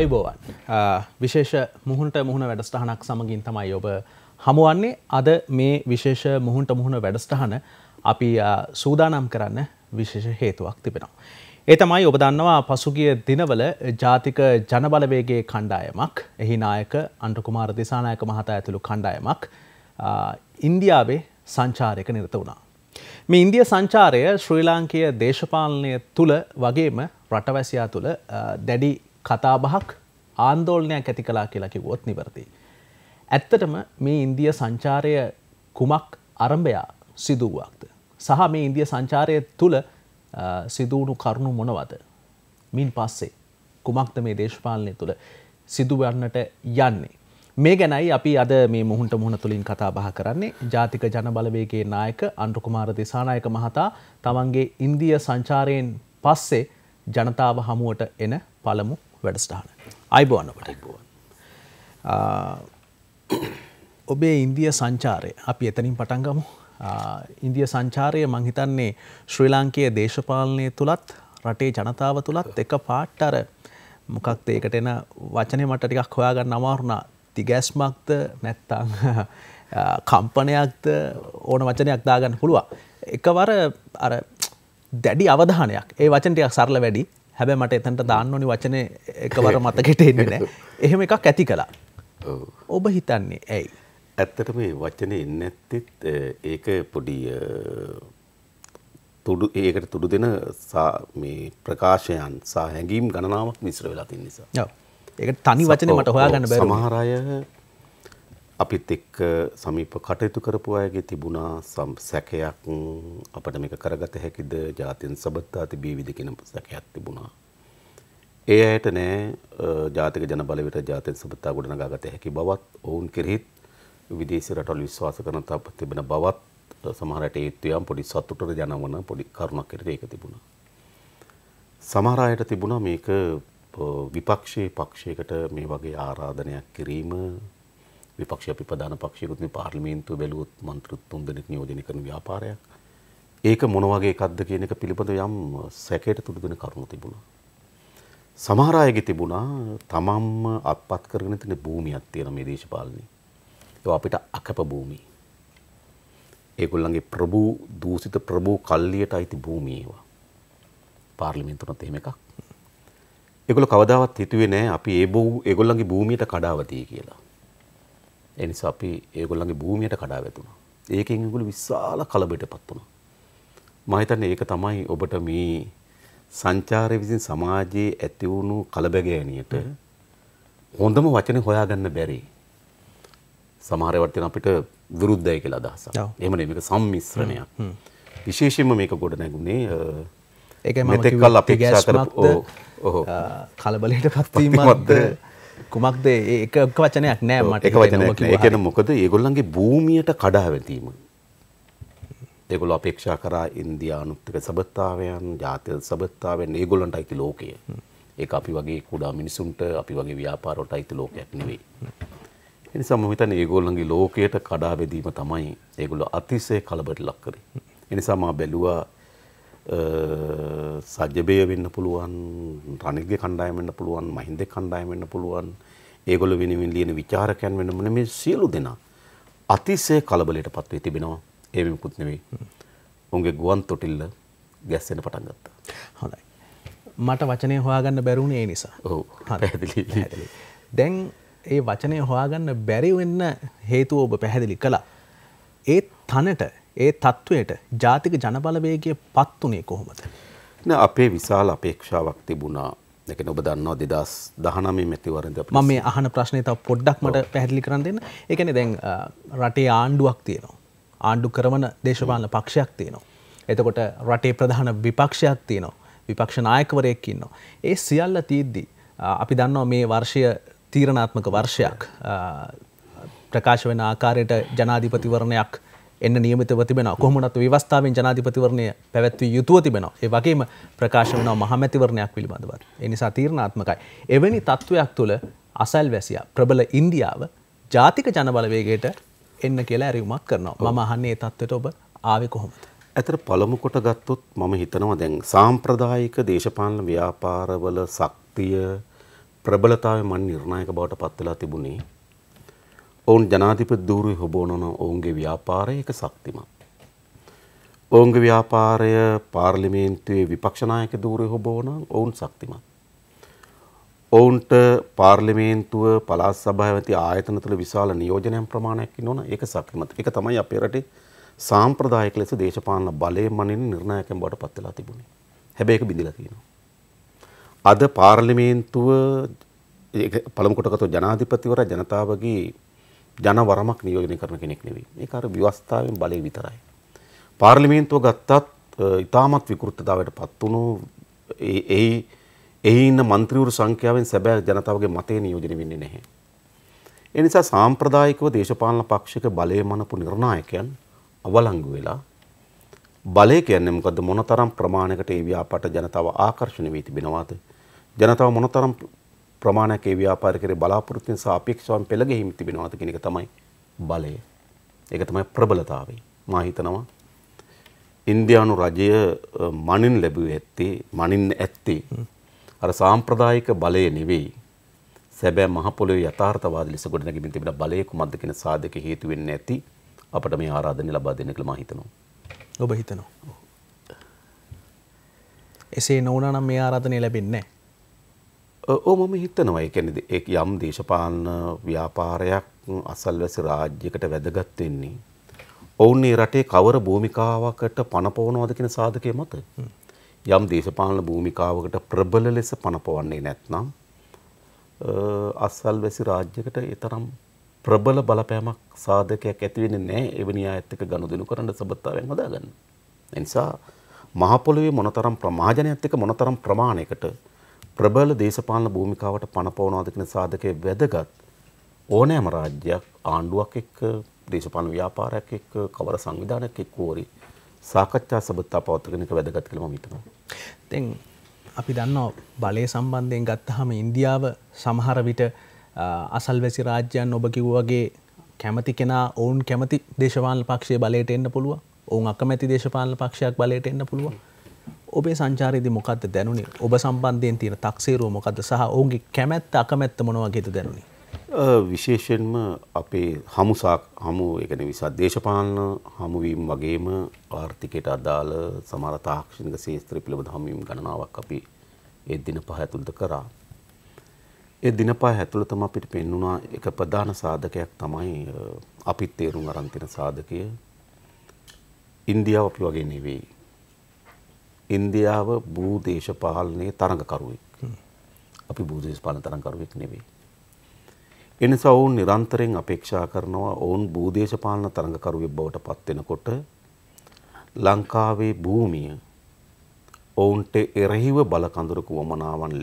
අයිබෝවන් විශේෂ මුහුන්ට මුහුණ වැඩස්ටහනක් සමගින් තමයි ඔබ හමුවන්නේ අද මේ විශේෂ මුහුන්ට මුහුණ වැඩස්ටහන අපි සූදානම් කරන්න විශේෂ හේතුවක් තිබෙනවා. ඒ තමයි ඔබ දන්නවා පසුගිය දිනවල ජාතික ජනබලවේගේ කණ්ඩායමක් එහි නායක අන්ටකුමාර දිසානායක මහතා ඇතුළු කණ්ඩායමක් ඉන්දියාවේ සංචාරයක නිරත වුණා. මේ ඉන්දිය සංචාරය ශ්‍රී ලාංකීය දේශපාලනය තුළ වගේම රටවැසියා තුළ දැඩි කතාබහක් ආන්දෝලනයක් ඇති කලා කියලා කිව්වොත් නිවැරදි. ඇත්තටම මේ ඉන්දිය සංචාරය කුමක් අරඹයා සිදුවුවක්ද. සහ මේ ඉන්දිය සංචාරය තුළ සිදුවුණු කරුණු මොනවද. මින් පස්සේ කුමක්ද මේ දේශපාලනය තුළ සිදුවන්නට යන්නේ. මේ ගැනයි අපි අද මේ මුහුන්ට මුහුණ තුළින් කතා බහ කරන්නේ ජාතික ජනබලවේගේ නායක අන්ටුකුමාර දිසානායක මහතා තමන්ගේ ඉන්දිය සංචාරයෙන් පස්සේ ජනතාව හමුවට එන පළමු වැඩස්ටාන අයිබෝන්න පටක්බුවන් ඔබේ ඉන්දිය සංචාරය අපි එතනින් පටන්ගමු ඉන්දිය සංචාරය මංහිතන්නේ ශ්‍රී ලාංකයේ දේශපාලනය තුළත් රටේ ජනතාව තුළත් එක පාට්ටර මොකක්ද ඒකට එන වචනය මට ටිකක් හොයාගන්න අමාරුණා තිගැස්මක්ද නැත්තං කම්පනයක්ද ඕන වචනයක් දාගන්න පුළුවන් එකවර දැඩි අවධානයක් ඒ වචනටයක් සරල වැඩි හැබැ මට එතැන්ට දාන්නනි වචන එකවර මතකට එන්නේ නෑ එහෙම එකක් ඇති කලා ඔබ හිතන්නේ ඇයි ඇත්තට මේ වචන එන්න ඇත්තෙත් ඒක පොඩි තුඩු ඒකට තුඩු දෙන මේ ප්‍රකාශයන් සහ හැඟීම් ගණනාවක් මිශ්‍ර වෙලා තින් නිසා ඒක තනි වචන මට හොයා ගන්න බැ මහරය අපිත් එක්ක සමීප කටයුතු කරපු අයගේ තිබුණා සැකයක් අපට මේක කරගත හැකිද ජාතින් සබත්තා තිබීවිද කියන සැකයක් තිබුණා. ඒ අයට නෑ ජාතික ජන බලවිට ජාතින් සබත්තා ගොඩනගාගත හැකි බවත් ඔවුන් කෙරෙහිත් විදේශ රටවල් විශ්වාස කරන තප තිබෙන බවත් සමහරට ඒත්වයම් පොඩි සතුටට ජනවන පොඩි කරුණක් කෙරට ඒක තිබුණා. සමහර අයට තිබුණා මේක විපක්ෂයේ පක්ෂයකට මේ වගේ ආරාධනයක් කිරීම විපක්ෂ අපි ප්‍රධාන පක්ෂයකුත් මේ පාර්ලිමේන්තුව බැලුවොත් මන්ත්‍රී තුන් දෙනෙක් නියෝජනය කරන ව්‍යාපාරයක්. ඒක මොන වගේ එකක්ද කියන එක පිළිබඳව යම් සැකයට තුඩු දෙන කරුණු තිබුණා. සමහර අයගේ තිබුණා තමන්ම අත්පත් කරගෙන තියෙන භූමියක් තියෙන මේ දේශපාලනේ. ඒක අපිට අකප භූමි. ඒගොල්ලන්ගේ ප්‍රභූ දූෂිත ප්‍රභූ කල්ලියට අයිති භූමි ඒවා. පාර්ලිමේන්තුවත් එහෙම එකක්. ඒගොල්ලෝ කවදාවත් හිතුවේ නෑ අපි ඒ බෝ ඒගොල්ලන්ගේ භූමියට කඩාවතියි කියලා. එනිසා අපි ඒගොල්ලන්ගේ භූමියට කඩා වැතුුණා. ඒකෙන් ඒගොල්ලෝ විශාල කලබලයට පත් වුණා. මම හිතන්නේ ඒක තමයි ඔබට මේ සංචාරය විසින් සමාජයේ ඇති වුණු කලබගෑනියට හොඳම වචනේ හොයාගන්න බැරි. සමහර ඒවාට අපිට විරුද්ධයි කියලා අදහසක්. එහෙම නෙමෙයි මේක සම්මිශ්‍රණයක්. විශේෂයෙන්ම මේක ගොඩ නැගුණේ ඒක මම කිව්වා අපේක්ෂා කරපු කලබලයට පත්වීමක්ද කුමක්ද ඒක වචනයක් නෑ මට එක වචනයක් නෑ කියන මොකද ඒගොල්ලන්ගේ භූමියට කඩාවැදීම ඒගොල්ලෝ අපේක්ෂා කරා ඉන්දියානුත්තික සබත්තාවයන් ජාතික සබත්තාවෙන් ඒගොල්ලන්ට අයිති ලෝකය ඒක අපි වගේ කුඩා මිනිසුන්ට අපි වගේ ව්‍යාපාරවලට අයිති ලෝකයක් නෙවෙයි ඒ නිසා මම හිතන්නේ ඒගොල්ලන්ගේ ලෝකයට කඩාවැදීම තමයි ඒගොල්ලෝ අතිශය කලබලට ලක් කරේ ඒ නිසා මම බැලුවා සජ්‍යබය වෙන්න පුළුවන් රනිල්ගේ කණ්ඩායම් වෙන්න පුළුවන් මහින්ද කණ්ඩායම් වෙන්න පුළුවන් ඒගොල්ලෝ වෙනුවෙන් ලියන ਵਿਚාරකයන් වෙන්න මොන මේ සියලු දෙනා අතිශය කලබලයටපත් වී තිබෙනවා ඒ විමුකුත් නෙවෙයි. උන්ගේ ගුවන් තොටිල්ල ගැස්සෙන්න පටන් ගත්තා. හොඳයි. මට වචනය හොයාගන්න බැරුණේ ඒ නිසා. ඔව්. පැහැදිලි. දැන් ඒ වචනය හොයාගන්න බැරි වෙන්න හේතුව ඔබ පැහැදිලි කළා. ඒ තනට ඒ තත්ත්වයට ජාතික ජනබලවේගේ පත්වනේ කොහොමද. අපේ විශාල අපේක්ෂාවක් තිබුණා එක ඔබ දන්නවා දෙදස් දහනමේ මැතිවරද ම මේ අහන ප්‍රශ්නය තව පොඩ්ඩක් මට පැහැදිලි කරන්න දෙන්න එකන දැන් රටේ ආණ්ඩුවක් තියෙනවා. ආණ්ඩු කරමන දේශපාලන පක්ෂයක් තියෙනවා. එතකොට රටේ ප්‍රධාන විපක්ෂයක් තියෙනවා විපක්ෂ නායකවරයෙක් ඉන්නවා. ඒ සියල්ල තියද්දී අපි දන්නවා මේ වර්ෂය තීරණාත්මක වර්ෂයක් ප්‍රකාශ වෙන ආකාරයට ජනාධිපතිවරණයක් එන්න නියමිතව තිබෙන කොහොමනත් ව්‍යවස්ථාවෙන් ජනාධිපතිවරණය පැවැත්විය යුතුව තිබෙනවා. ඒ වගේම ප්‍රකාශ වෙනවා මහමැතිවරණයක් පිළිබඳවත්. ඒ නිසා තීරණාත්මකයි. එවැනි තත්ත්වයක් තුළ අසල්වැසියා ප්‍රබල ඉන්දියාව ජාතික ජනබලවේගයට එන්න කියලා ඇරියුමක් කරනවා. මම අහන්නේ ඒ තත්ත්වයට ඔබ ආවේ කොහොමද? ඇතර පළමු කොට ගත්තොත් මම හිතනවා දැන් සාම්ප්‍රදායික දේශපාලන ව්‍යාපාරවල ශක්තිය ප්‍රබලතාවය මන් නිර්ණායක බවට පත් වෙලා තිබුණේ ඔවුන් ජනාධිපති ධූරය හොබවනන ඔවුන්ගේ ව්‍යාපාරය එක ශක්තිමත්. ඔවුන්ගේ ව්‍යාපාරය පාර්ලිමේන්තුවේ විපක්ෂ නායක ධූරය හොබවන ඔවුන් ශක්තිමත්. ඔවුන්ට පාර්ලිමේන්තුව පළාත් සභාව ඇති ආයතන තුළ විශාල නියෝජනයන් ප්‍රමාණයක් ඉන්නවන ඒක ශක්තිමත්. ඒක තමයි අපේ රටේ සාම්ප්‍රදායික ලෙස දේශපාලන බලය මනින් නිර්ණායකයන් බවට පත් වෙලා තිබුණේ. හැබැයි ඒක බිඳිලා තියෙනවා. අද පාර්ලිමේන්තුව පළමු කොටගත ජනාධිපතිවරයා ජනතාවගේ ජනවරමක් නියෝජනය කරන කෙනෙක් නෙවෙයි. ඒක අර ව්‍යවස්ථාවෙන් බලය විතරයි. පාර්ලිමේන්තුව ගත්තත් ඉතාමත් විකෘතතාවයට පත් වුණු එහි එහි ඉන්න മന്ത്രിවරු සංඛ්‍යාවෙන් සැබෑ ජනතාවගේ මතය නියෝජනය වෙන්නේ නැහැ. ඒ නිසා සාම්ප්‍රදායිකව දේශපාලන පක්ෂික බලය මනපු නිර්ණායකයන් අවලංගු වෙලා බලය කියන්නේ මොකද්ද මොනතරම් ප්‍රමාණයකට ඒ ව්‍යාපාර ජනතාව ආකර්ෂණය වී තිබෙනවද ජනතාව මොනතරම් ප්‍රමාණයක් ඒ ව්‍යාපාරිකරේ බලාපොරොත්තුෙන් සහ අපේක්ෂාවෙන් පෙළ ගැහිම් තිබෙනවාද කියන එක තමයි බලය. ඒක තමයි ප්‍රබලතාවය. මා හිතනවා ඉන්දියානු රජය මනින් ලැබුවේ ඇත්තේ මනින් ඇත්තේ අර සාම්ප්‍රදායික බලය නෙවෙයි. සැබෑ මහ පොළොවේ යථාර්ථවාදී ලෙස ගොඩනැගෙමින් තිබෙන බලය කුමක්ද කියන සාධක හේතු වෙන්නේ නැති අපට මේ ආරාධනය ලබා දෙන්න කියලා මා හිතනවා. ඔබ හිතනවා. එසේ නොවුණා නම් මේ ආරාධනය ලැබෙන්නේ නැහැ. ඕ මම හිතනවා එකැන එක් යම් දේශපාලන ව්‍යාපාරයක් අසල්වැසි රාජ්‍යකට වැදගත්වෙන්නේ. ඔවුන්නේ රටේ කවර භූමිකාවකට පණපවනවාද කියෙන සාධකය මත. යම් දේශපාලන භූමිකාවකට ප්‍රබල ලෙස පණපවන්නේ නැත්නම් අස්සල්වැසි රාජ්‍යකට එතරම් ප්‍රබල බලපෑමක් සාධකයක් ඇතිවෙන නෑ එවනි ඇත්තක ගණුදනු කරන්න සබත්තාවෙන් වදාගන්න. එනිසා මහපොළොවේ මොනතරම් ප්‍රමාජනයත් එක මොනතරම් ප්‍රමාණයකට ප්‍රබල දේශපාලන භූමිකාවට පණපවනවාද කියන සාධකයේ වැදගත් ඕනෑම රාජ්‍යයක් ආණ්ඩුවක් එක්ක දේශපාලන ව්‍යාපාරයක් එක්ක කවර සංවිධානයක් එක්ක ඕරි සාකච්ඡා සබඳතා පවත්වාගෙන එක වැදගත් කියලා මම හිතනවා. දැන් අපි දන්නවා බලය සම්බන්ධයෙන් ගත්තාම ඉන්දියාව සමහර විට අසල්වැසි රාජ්‍යයන් ඔබ කිව්වාගේ කැමති කෙනා ඔවුන් කැමති දේශපාලන පක්ෂයේ බලයට එන්න පුළුවන්. ඔවුන් අකමැති දේශපාලන පක්ෂයක් බලයට එන්න පුළුවන්. ඔබේ සංචාරයේදී මොකද්ද දැනුනේ? ඔබ සම්බන්ධයෙන් තියෙන තක්සේරුව මොකද්ද සහ ඔවුන්ගේ කැමැත්ත අකමැත්ත මොනවා කියද දැනුනේ? විශේෂයෙන්ම අපේ හමුසාක් හමු ඒ කියන්නේ විසත් දේශපාලන හමුවීම් වගේම ආර්ථිකයට අදාළ සමහර තාක්ෂණික ශාස්ත්‍ර පිළිබඳ හමුවීම් ගණනාවක් අපි ඒ දින පහ ඇතුළත කරා. ඒ දින පහ ඇතුළතම අපිට පෙන්වුණා එක ප්‍රධාන සාධකයක් තමයි අපි තේරුම් අරන් තියෙන සාධකය. ඉන්දියාව අපි වගේ නෙවෙයි. ඉන්දියාව භූදේශපාලනයේ තරඟකරුවෙක්. අපි භූදේශපාලන තරඟකරුවෙක් නෙවෙයි. එනිසා ඔවුන් නිරන්තරයෙන් අපේක්ෂා කරනවා ඔවුන් භූදේශපාලන තරඟකරුවෙක් බවට පත් වෙනකොට ලංකාවේ භූමිය ඔවුන්ට එරෙහිව බලකඳුරක වමනාවන්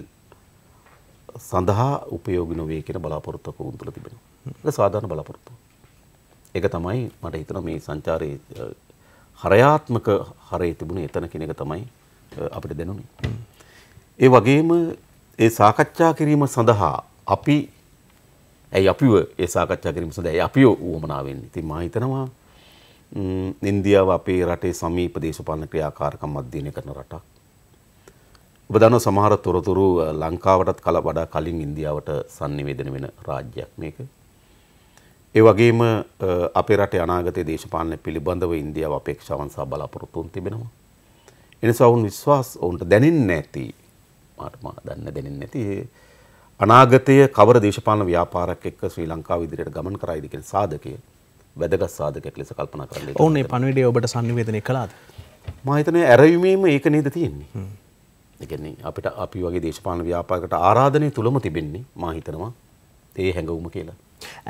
සඳහා උපයෝගින වේ කියන බලාපොරොත්තුවක් ඔවුන් තුළ තිබෙනවා. ඒක සාධාරණ බලාපොරොත්තුවක්. ඒක තමයි මට හිතන මේ සංචාරයේ හරයාත්මක හරය තිබුණ එතන කෙනෙක තමයි අපිට දෙනුනේ. ඒ වගේම ඒ සාකච්ඡා කිරීම සඳහා අපි ඇයි අපිව ඒ සාකච්ඡා කිරීම සඳහා ඇයි අපිව උවමනා වෙන්නේ. ඉතින් මම හිතනවා ඉන්දියාව අපේ රටේ සමීප දේශපාලන ක්‍රියාකාරකම් අධ්‍යයනය කරන රටක්. ඔබ දන්නවා සමහර තොරතුරු ලංකාවටත් කල වඩා කලින් ඉන්දියාවට sannivedana වෙන රාජ්‍යයක් මේක. ඒ වගේම අපේ රටේ අනාගතයේ දේශපාලන පිළිබඳව ඉන්දියාව අපේක්ෂාවන් සහ බලාපොරොත්තුන් තිබෙනවා. එනිසා වුන් විශ්වාස ඔවුන්ට දැනෙන්නේ නැති මට මම දන්න දැනෙන්නේ නැති අනාගතය කවර දේශපාලන ව්‍යාපාරයක් එක්ක ශ්‍රී ලංකාව ඉදිරියට ගමන් කරයිද කියන සාධකය වැදගත් සාධකයක් ලෙස කල්පනා කරලා ඔවුන් මේ පණිවිඩය ඔබට sannivedanaya කළාද මම හිතන්නේ ඇරයුමේම ඒක නේද තියෙන්නේ ඒ කියන්නේ අපිට අපි වගේ දේශපාලන ව්‍යාපාරයකට ආරාධනය තුලම තිබෙන්නේ මම හිතනවා ඒ හැඟවුම කියලා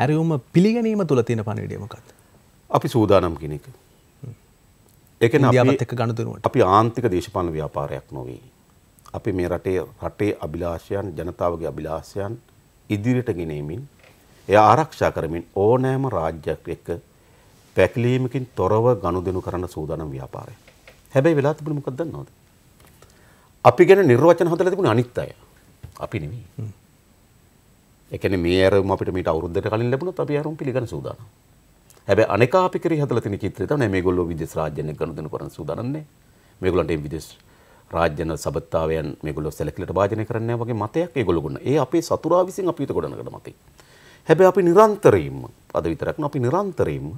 ඇරයුම පිළිගැනීම තුල තියෙන පණිවිඩය මොකක්ද අපි සූදානම් කියන එක ඒක ඉන්දියාවත් එක්ක ගනුදෙනුවට අපි ආන්තික දේශපාලන ව්‍යාපාරයක් නොවේ. අපි මේ රටේ රටේ අභිලාෂයන් ජනතාවගේ අභිලාෂයන් ඉදිරියට ගෙනෙමින් එය ආරක්ෂා කරමින් ඕනෑම රාජ්‍යයක් එක්ක පැකිලීමකින් තොරව ගනුදෙනු කරන සූදානම් ව්‍යාපාරය. හැබැයි වෙලා තිබුණේ මොකක්ද දන්නවද? අපි ගැන නිර්වචන හදලා තිබුණේ අනිත් අය. අපි නෙමෙයි. ඒ කියන්නේ මේ ඇරවුම අපිට මීට අවුරුද්දකට කලින් ලැබුණොත් අපි ඇරවුම් පිළිගන්න සූදානම්. හැබ අනකාපිකර හදල තින චිත්‍ර තන මේ ගොල්ල විදෙස් රාජ්‍යන ගනුදන කරන සූදරන්නේ මේගොලන්ට විදෙස් රාජ්‍යන සබත්තාවයන් මේගොල්ලෝ සැලකිලට භාජනය කරන්න වගේ මතයක් ඒගොල්ලෝ ගන්න. ඒ අපේ සතුරා විසින් අපිට ගොඩනගන මතේ. හැබැයි අපි නිරන්තරයෙන්ම අද විතරක් අපි නිරන්තරයෙන්ම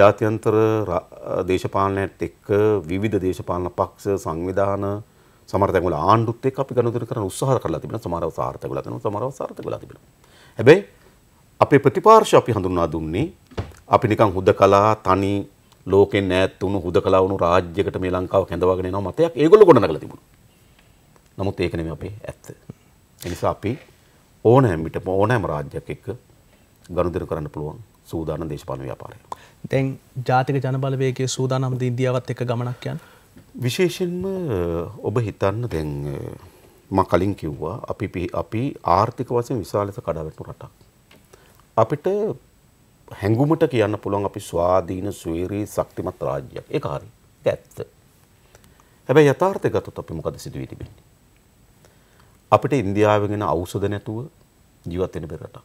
ජාත්‍යන්තර දේශපාලනයත් එක්ක විවිධ දේශපාලන පක්ෂ සංවිධාන සමහර තැන්වල ආණ්ඩුත් එක්ක අපි ගනුදෙනු කරන උත්සාහ කරලා තිබෙනවා. සමහරව සාර්ථක වෙලා තිබෙනවා. සමහරව සාර්ථක වෙලා තිබෙනවා. හැබැයි අපේ ප්‍රතිපාර්ශ අපි හඳුන්වා දුන්නේ අපි නිකන් හුදකලා තනි ලෝකෙන් ඈත් වුණු හුදකලා වුණු රාජ්‍යයකට මේ ලංකාව කැඳවාගෙන යන මතයක් ඒගොල්ලෝ ගොඩනගලා තිබුණා. නමුත් ඒක නෙමෙයි අපේ ඇත්ත. ඒ නිසා අපි ඕනෑම විට ඕනෑම රාජ්‍යයක් එක්ක ගනුදෙනු කරන්න පුළුවන් සූදානම් දේශපාලන ව්‍යාපාරය. දැන් ජාතික ජනබලවේගයේ සූදානම්ද ඉන්දියාවත් එක්ක ගමනක් යන විශේෂයෙන්ම ඔබ හිතන්න දැන් මම කලින් කිව්වා අපි අපි ආර්ථික වශයෙන් විශාල ලෙස කඩාවැටුණු රටක්. අපිට හැඟුමට කියන්න පුළුවන් අපි ස්වාධීන සුවේරී ශක්තිමත් රාජ්‍යයක්. ඒක හරි. ඇත්ත. හැබැයි යථාර්ථය ගත්තොත් අපි මොකද සිදුවී තිබෙන්නේ? අපිට ඉන්දියාවෙන් එන ඖෂධ නැතුව ජීවත් වෙන්න බැරි රටක්.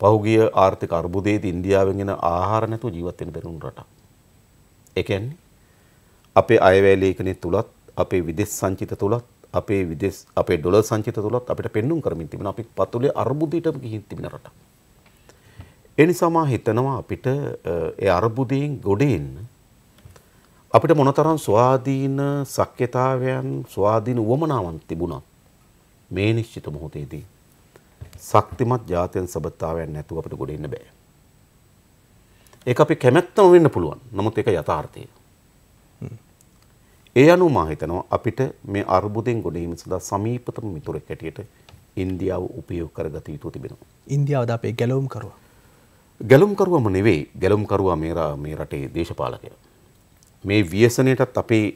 පහුගිය ආර්ථික අර්බුදයේදී ඉන්දියාවෙන් එන ආහාර නැතුව ජීවත් වෙන්න බැරුණු රටක්. ඒ කියන්නේ අපේ අයවැය ලේඛනයේ තුලත් අපේ විදේශ සංචිත තුලත් අපේ විදේශ අපේ ඩොලර් සංචිත තුලත් අපිට පෙන්눔 කරමින් තිබෙන අපි පතුලේ අර්බුදයටම ගිහින් තිබෙන රටක්. එනිසා මා හිතනවා අපිට ඒ අර්බුදයෙන් ගොඩ එන්න අපිට මොනතරම් ස්වාධීන සක්්‍යතාවයන් ස්වාධීන උවමනාවන් තිබුණා මේ නිශ්චිත මොහොතේදී ශක්තිමත් ජාතියන් සබත්තාවයන් නැතුව අපිට ගොඩ එන්න බෑ. ඒක අපි කැමැත්තම වෙන්න පුළුවන්. නමුත් ඒක යථාර්ථය. ඒ අනුව මා හිතනවා අපිට මේ අර්බුදෙන් ගොඩීම සඳහා සමීපතම මිතුරෙක් හැටියට ඉන්දියාව උපයෝග කරගත යුතු තිබෙනවා. ඉන්දියාවද අපේ ගැලවුම් කරුවා. ගැලුම්කරුවම නෙවෙයි ගැලුම්කරුවා මේ මේ රටේ දේශපාලකය. මේ ව්‍යසනයටත් අපේ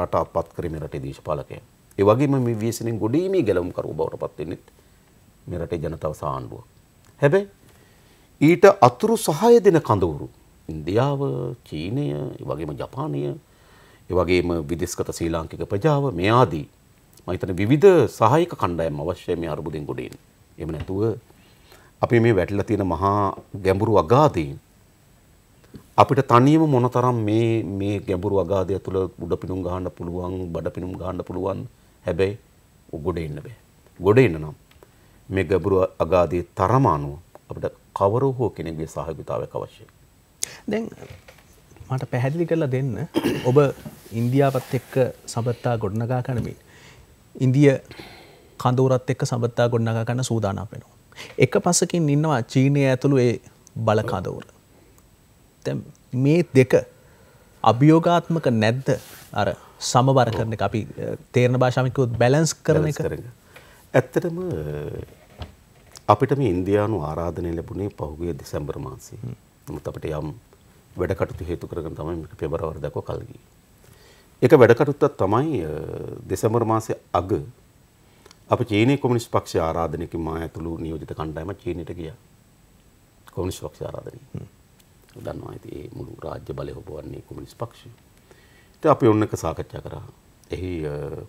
රට අපත් කරේ මේ රටේ දේශපාලකය. ඒ වගේම මේ ව්‍යසනයෙන් ගොඩීමේ ගැලුම්කරුව බවට පත් වෙන්නේ මේ රටේ ජනතාව සහ ආණ්ඩුව. හැබැයි ඊට අතුරු සහාය දෙන කඳවුරු ඉන්දියාව, චීනය, ඒ වගේම ජපානය, ඒ වගේම විදේශගත ශ්‍රී ලාංකික ප්‍රජාව මේ ආදී මම හිතන විවිධ සහායක කණ්ඩායම් අවශ්‍යයි මේ අරුබුදෙන් ගොඩ එන්නේ. එහෙම නැතුව අපි මේ වැටලා තියෙන මහා ගැඹුරු අගාධයෙන් අපිට තනියම මොනතරම් මේ මේ ගැඹුරු අගාධය තුළ උඩ පිණුම් ගහන්න පුළුවන් බඩ පිණුම් ගහන්න පුළුවන් හැබැයි ගොඩ එන්න බෑ. ගොඩ එන්න නම් මේ ගැඹුරු අගාධයේ තරම අනුව අපිට කවර හෝ කෙනෙක්ගේ සහයෝගිතාවයක් අවශ්‍යයි. දැන් මට පැහැදිලි කරලා දෙන්න ඔබ ඉන්දියාවත් එක්ක සබත්තා ගොඩනගා ගනිමින් ඉන්දිය කඳවුරත් එක්ක සබත්තා ගොඩනගා ගන්න සූදානම් වෙනවා. එක පසකින් ඉන්නවා චීනය ඇතුළු ඒ බලකදවුර. මේ දෙක අභියෝගාත්මක නැද්ද අර සමබර කරන අපි තේරණ භාෂමිකවත් බැලන්ස් කරන කරන. ඇත්තටම අපිට මේ ඉන්දයානු ආරාධනය ලැබුණේ පහුගේ දෙසැම්බර් මාන්සේ නමුත් අපට යම් වැඩකටු හේතු කරග තමයි පෙබරවර දක කල්ගී. එක වැඩකටුත්තත් තමයි දෙසැමර් මාසය අග අප චීනය කොමිනිස් පක්ෂ ආරාධනයක මා ඇතුළු නියෝජිත කණ්ඩායම චීනයට ගිය කොමිනිස් පක්ෂ ආරාධනය දන්නවා ඇති ඒ මුළු රාජ්‍ය බලය හොබවන්නේ කොමිනිස් පක්ෂය ත අපි ඔන්නක සාකච්ඡා කරා එහි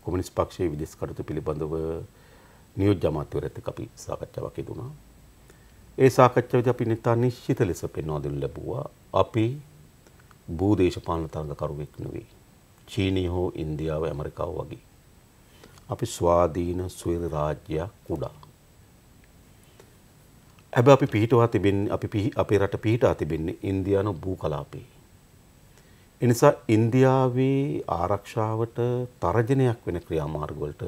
කොමිනිස් පක්ෂයේ විදෙස් කටතු පිළිබඳව නියෝජ්‍ය අමාත්‍යවර ඇත අපි සාකච්ඡාවක් දුනා ඒ සාකච්ඡාවද අපි නිතා නිශ්චිත ලෙස පෙන්වා දෙනු ලැබුවා අපි භූදේශපාලන තරඟකරුවෙක් නෙවෙයි චීනය හෝ ඉන්දියාව ඇමරිකාව වගේ අපි ස්වාධීන සුවද රාජ්‍යයක් කුඩා. ඇබ අපි පිහිටවා තිබෙන්නේ අපි අපේ රට පිහිටා තිබෙන්නේ ඉන්දියානු භූ කලාපේ. එනිසා ඉන්දියාවේ ආරක්ෂාවට තරජනයක් වෙන ක්‍රියාමාර්ගවලට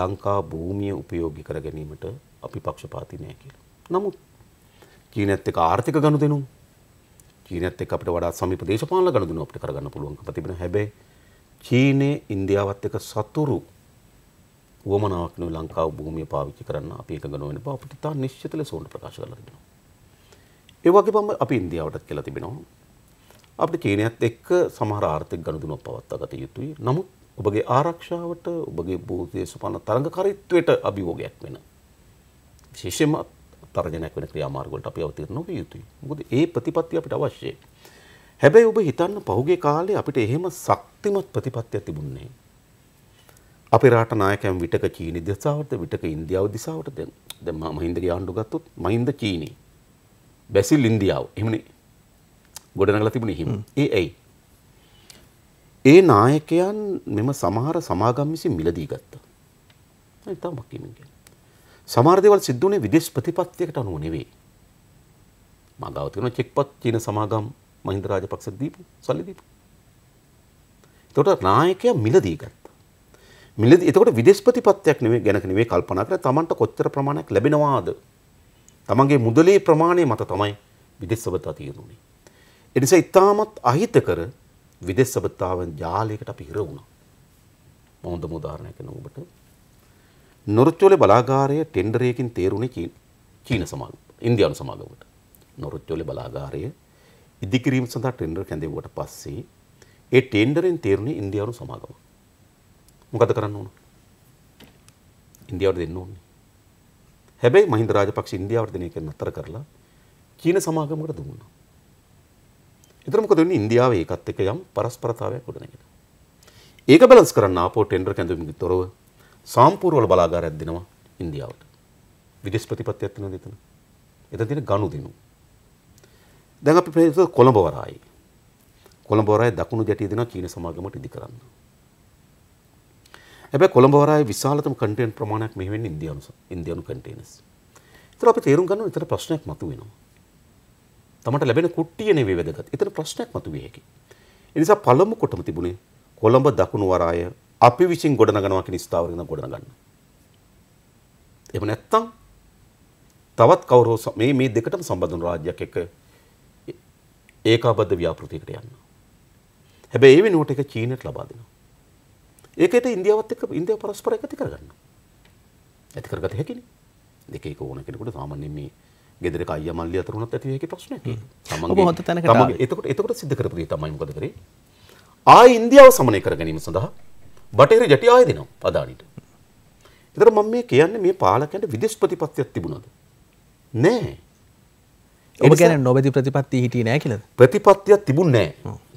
ලංකා භූමිය උපයෝගි කර ගැනීමට අපි පක්ෂපාති නෑ කියලා. නමුත් චීනත් එක්ක ආර්ථික ගනුදෙනු චීනත් එක්ක අපිට වඩා සමීප දේශපාලන ගනුදෙනු අපිට කරගන්න පුළුවන්කම තිබෙන හැබැයි චීනයේ ඉන්දියාවත් එක්ක සතුරු වුවමනාවක් නෙවෙයි ලංකාව භූමිය පාවිච්චි කරන්න අපි එකඟ නොවන බව අපිට තා නිශ්චිත ලෙස උන්ට ප්‍රකාශ කරලා තිබෙනවා. ඒ වගේම අපි ඉන්දියාවටත් කියලා තිබෙනවා. අපිට චීනයත් එක්ක සමහර ආර්ථික ගනුදෙනුවක් පවත්වා ගත යුතුයි. නමුත් ඔබගේ ආරක්ෂාවට ඔබගේ භූදේශපාලන තරඟකාරීත්වයට අභියෝගයක් වෙන විශේෂයෙන්ම තර්ජනයක් වෙන ක්‍රියාමාර්ග වලට අපි අවතීර්ණ නොවිය යුතුයි. මොකද ඒ ප්‍රතිපත්තිය අපිට අවශ්‍යයි. හැබැයි ඔබ හිතන්න පහුගිය කාලේ අපිට එහෙම ශක්තිමත් ප්‍රතිපත්තියක් තිබුණේ නැහැ. අපේ රාට නායකයන් විටක චීන දිසාවට විටක ඉන්දියාව දිසාවට දැන් දැන් මහින්දගේ ආණ්ඩුව ගත්තොත් මහින්ද චීනි බැසිල් ඉන්දියාව එහෙමනේ ගොඩනගලා තිබුණේ එහෙම ඒ ඇයි ඒ නායකයන් මෙම සමහර සමාගම් විසින් මිලදී ගත්තා හරි තාම කිමින් කියන්නේ සමහර දේවල් සිද්ධ වුණේ විදේශ ප්‍රතිපත්තියකට අනුව නෙවෙයි මගාව තියෙන චෙක්පත් චීන සමාගම් මහින්ද රාජපක්ෂ දීපු සල්ලි දීපු එතකොට නායකයා මිලදී ගත්තා මිලද එතකොට විදෙස් ප්‍රතිපත්තියක් නෙවෙයි ගැන නෙවෙයි කල්පනා කරලා Tamanට කොච්චර ප්‍රමාණයක් ලැබෙනවාද? Tamanගේ මුදලේ ප්‍රමාණය මත තමයි විදෙස් සබතා තියෙන්නේ. ඒ නිසා ඊටමත් අහිතකර විදෙස් සබතාවෙන් ජාලයකට අපි හිර වුණා. මම හොඳම උදාහරණයක් දෙනවා ඔබට. නොරොච්චෝලේ බලාගාරයේ ටෙන්ඩරයකින් තේරුණේ චීන සමාගම, ඉන්දියානු සමාගමට. නොරොච්චෝලේ බලාගාරයේ ඉදිකිරීම සඳහා ටෙන්ඩර් කැඳෙව්වට පස්සේ ඒ ටෙන්ඩරෙන් තේරුණේ ඉන්දියානු සමාගමට. මොකද කරන්න ඕන ඉන්දියාවට දෙන්න ඕනේ හැබැයි මහින්ද රාජපක්ෂ ඉන්දියාවට දෙන එක නතර කරලා චීන සමාගමකට දුන්නා එතන මොකද වෙන්නේ ඉන්දියාවේ ඒකත් එක්ක යම් පරස්පරතාවයක් ගොඩනැගෙනවා ඒක බැලන්ස් කරන්න ආපෝ ටෙන්ඩර් කැඳවීමකින් තොරව සම්පූර්ණ බලාගාරයක් දෙනවා ඉන්දියාවට විදේශ ප්‍රතිපත්තියක් තියෙනවා එතන එතන තියෙන ගනුදෙනු දැන් අපි කොළඹ වරායි කොළඹ වරායි දකුණු ගැටිය දෙනවා චීන සමාගමට ඉදි කරන්න ඇැ කොළඹවරයි විශාලතම කටෙන් ප්‍රමාණයක් මෙවෙන් ඉන්දියන් ඉන්දියනු කටේනස් තර අප තේරුම් ගන්න ඉතර ප්‍රශ්නයක් මතු වෙනවා තමට ලැබෙන කුට්ටියන වේදගත් ඉතර ප්‍රශ්නයක් මතු වයකි එනිසා පළමු කොටම තිබුණේ කොළඹ දකුණු වරාය අපි විසින් ගොඩනගනවාකින ස්ථාවරෙන ගොඩනගන්න එම නැත්තං තවත් කවරෝ මේ මේ දෙකටම සම්බඳධන රාජ්‍යයක් එක ඒකාබද්ධ ව්‍යාපෘතිකට යන්න හැබැ ඒ වෙනුවට එක චීනයට ලබා දෙනවා ඒකට ඉන්දියාවත් එක්ක ඉන්දියාව පරස්පරයක් ඇති කරගන්න. ඇති කරගත හැකිනේ. දෙක එක ඕන කෙනෙකුට සාමාන්‍යයෙන් මේ ගෙදර කයිය මල්ලි අතර උනත් ඇති වෙකි ප්‍රශ්නයක් ඒක. තමන්ගේ හොත තැනකට ආවේ. එතකොට එතකොට सिद्ध කරපු දේ තමයි මොකද කරේ? ආයි ඉන්දියාව සමනය කර ගැනීම සඳහා බටහිර ජටි ආයෙ දෙනවා අදානිට. ඒතර මම මේ කියන්නේ මේ පාලකයන්ට විදේශ ප්‍රතිපත්තියක් තිබුණාද? නෑ. ඔබ කියන්නේ නොබැදි ප්‍රතිපත්තිය හිටියේ නෑ කියලාද? ප්‍රතිපත්තියක් තිබුණ නෑ.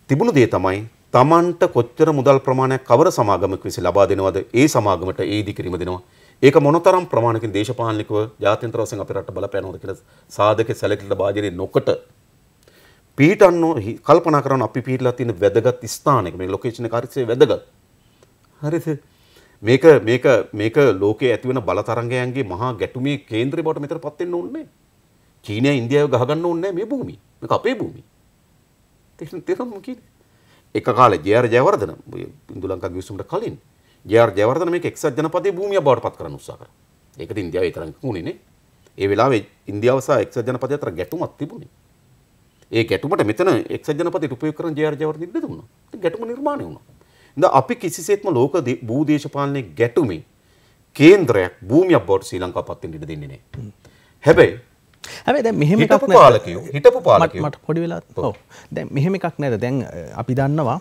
තිබුණු දේ තමයි තමන්ට කොච්චර මුදල් ප්‍රමාණයක් කවර සමාගමක් විසින් ලබා දෙනවද ඒ සමාගමට ඒ ඉදිකිරීම දෙනවා ඒක මොනතරම් ප්‍රමාණකින් දේශපාලනිකව ජාත්‍යන්තර වශයෙන් අපේ රට බලපෑනවද කියලා සාධකේ සැලකිලිලා වාදිනේ නොකොට පීටන්න කල්පනා කරන අපි පීටලා තියෙන වැදගත් ස්ථානයක මේ ලොකේෂන් එක හරිසේ වැදගත් හරිද මේක මේක මේක ලෝකයේ ඇති වෙන බලතරංගයන්ගේ මහා ගැටුමේ කේන්ද්‍රය බවට මෙතනපත් වෙන්න ඕනේ චීනය ඉන්දියාව ගහගන්න ඕනේ මේ භූමිය මේක අපේ භූමිය තේරුම් මොකද එක කාලේ ජේ.ආර් ජයවර්ධන ඉන්දු ලංකා ගිවිසුමට කලින් ජේ.ආර් ජයවර්ධන මේක එක්සත් ජනපදයේ භූමියක් බවට පත් කරන්න උත්සාහ කරා. ඒකට ඉන්දියාව ඒ තරම් වුණේ නේ. ඒ වෙලාවේ ඉන්දියාව සහ එක්සත් ජනපදය අතර ගැටුමක් තිබුණේ. ඒ ගැටුමට මෙතන එක්සත් ජනපදයට උපයෝග කරන ජේ.ආර් ජයවර්ධන ඉන්න දුන්නා. ගැටුම නිර්මාණය වුණා. ඉතින් අපි කිසිසේත්ම ලෝක භූ දේශපාලනයේ ගැටුමේ කේන්ද්‍රයක් භූමියක් බවට ශ්‍රී ලංකාව පත් වෙන්න ඉඩ දෙන්නේ නැහැ. හැබැයි හැබ දැ මෙහම එකක් පාලක හිටපු පාලමට පොඩි වෙලා දැ මෙහෙම එකක් නැද දැන් අපි දන්නවා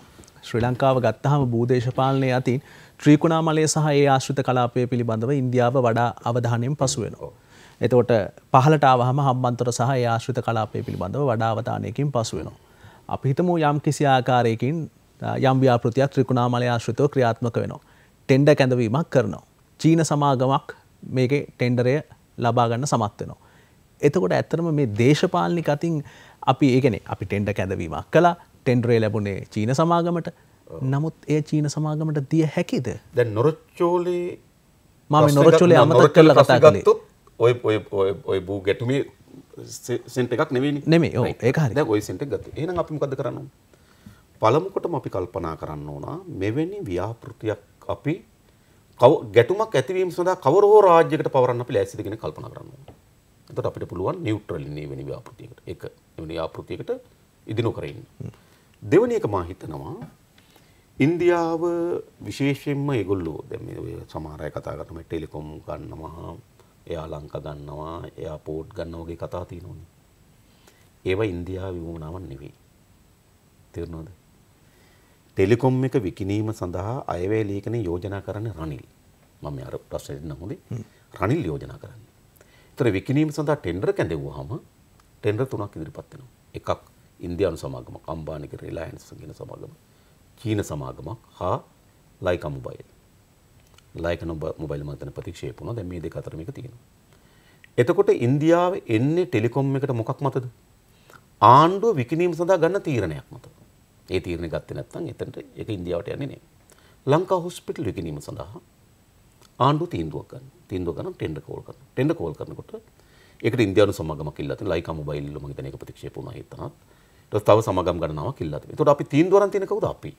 ශ්‍රී ලංකාව ගත්තහම භූදේශපාලනය අතින් ත්‍රීකුණා මලය සහ ඒ ආශ්‍රිත කලාපය පිළිබඳව ඉන්දියාව වඩා අවධානයෙන් පසුවෙනවා. එතකොට පහලටාවහම හම්බන්තොට සහ ඒ ආශ්‍රිත කලාපය පිළිබඳව වඩාවධානයකින් පසුවෙනවා. අපි හිතමු යම් කිසි ආකාරයකින් යම් ව්‍යාපෘතියක් ත්‍රිකුණාමලය ආශ්‍රිතව ක්‍රියාත්මක වෙනවා. ටෙන්ඩ කැඳවීමක් කරනවා. චීන සමාගමක් මේක ටෙන්ඩරය ලබාගන්න සමත් වෙනවා. එතකොට ඇත්තරම මේ දේශපාලනික අතින් අපි ඒගැන අපි ටෙන්ඩ කැදවීමක් කලා ටෙන්ඩරේ ලැබුණේ චීන සමාගමට නමුත් ඒ චීන සමාගමට දිය හැකිද දැ නොරොච්චෝලේ මම නොරොච්චෝලේ අමත කරල කතා කළේ ඔය ඔය බූ ගැටුමේ සෙන්ට එකක් නෙවේ නෙමේ ඕ ඒකහරි ඔය සෙන්ට ගත එන අපිම කද කරන්න පළමුකොටම අපි කල්පනා කරන්න ඕනා මෙවැනි ව්‍යාපෘතියක් අපි කව ගැටුමක් ඇතිවීම සඳහා කවර හෝ රාජ්‍යකට පවරන්න අපි ලෑසිදගෙන කල්පන කරන්න එතකොට අපිට පුළුවන් නියුට්‍රල් ඉන්නේ වෙනි ව්‍යාපෘතියකට. එක වෙනි ව්‍යාපෘතියකට ඉදිනු කර ඉන්න. දෙවෙනි එක මම හිතනවා ඉන්දියාව විශේෂයෙන්ම ඒගොල්ලෝ දැන් මේ ඔය සමහර අය කතා කරන මේ ටෙලිකොම් ගන්නවා, එයා ලංකා ගන්නවා, එයා පෝට් ගන්නවා වගේ කතා තියෙනෝනේ. ඒවා ඉන්දියාවේ වුණාවක් නෙවෙයි. තේරුණාද? ටෙලිකොම් එක විකිණීම සඳහා අයවැය ලේඛන යෝජනා කරන්නේ රනිල්. මම අර ප්‍රශ්නේ දෙන්න හොඳේ. රනිල් යෝජනා කරන්නේ. විස්තර විකිණීම සඳහා ටෙන්ඩර් කැඳෙව්වහම ටෙන්ඩර් තුනක් ඉදිරිපත් වෙනවා. එකක් ඉන්දියානු සමාගමක්, අම්බානිගේ රිලයන්ස් කියන සමාගම, චීන සමාගමක් හා ලයිකා මොබයිල්. ලයිකා මොබයිල් මම හිතන ප්‍රතික්ෂේප වුණා. දැන් මේ දෙක අතර මේක තියෙනවා. එතකොට ඉන්දියාවේ එන්නේ ටෙලිකොම් එකට මොකක් මතද? ආණ්ඩුව විකිණීම සඳහා ගන්න තීරණයක් මත. ඒ තීරණය ගත්තේ නැත්නම් එතනට ඒක ඉන්දියාවට යන්නේ නැහැ. ලංකා හොස්පිටල් විකිණීම සඳහා ආණ්ඩුව තීන්දුවක් ගන්න. තීන්දුව ගන්න ටෙන්ඩර් කෝල් කරනවා. ටෙන්ඩර් කෝල් කරනකොට ඒකට ඉන්දියානු සමාගමක් ඉල්ලලා තියෙනවා. ලයිකා මොබයිල් වල මම හිතන එක ප්‍රතික්ෂේප වුණා හිතනත්. ඊට පස්සේ තව සමාගම් ගණනාවක් ඉල්ලලා තියෙනවා. ඒකට අපි තීන්දුව අරන් තියෙන කවුද අපි?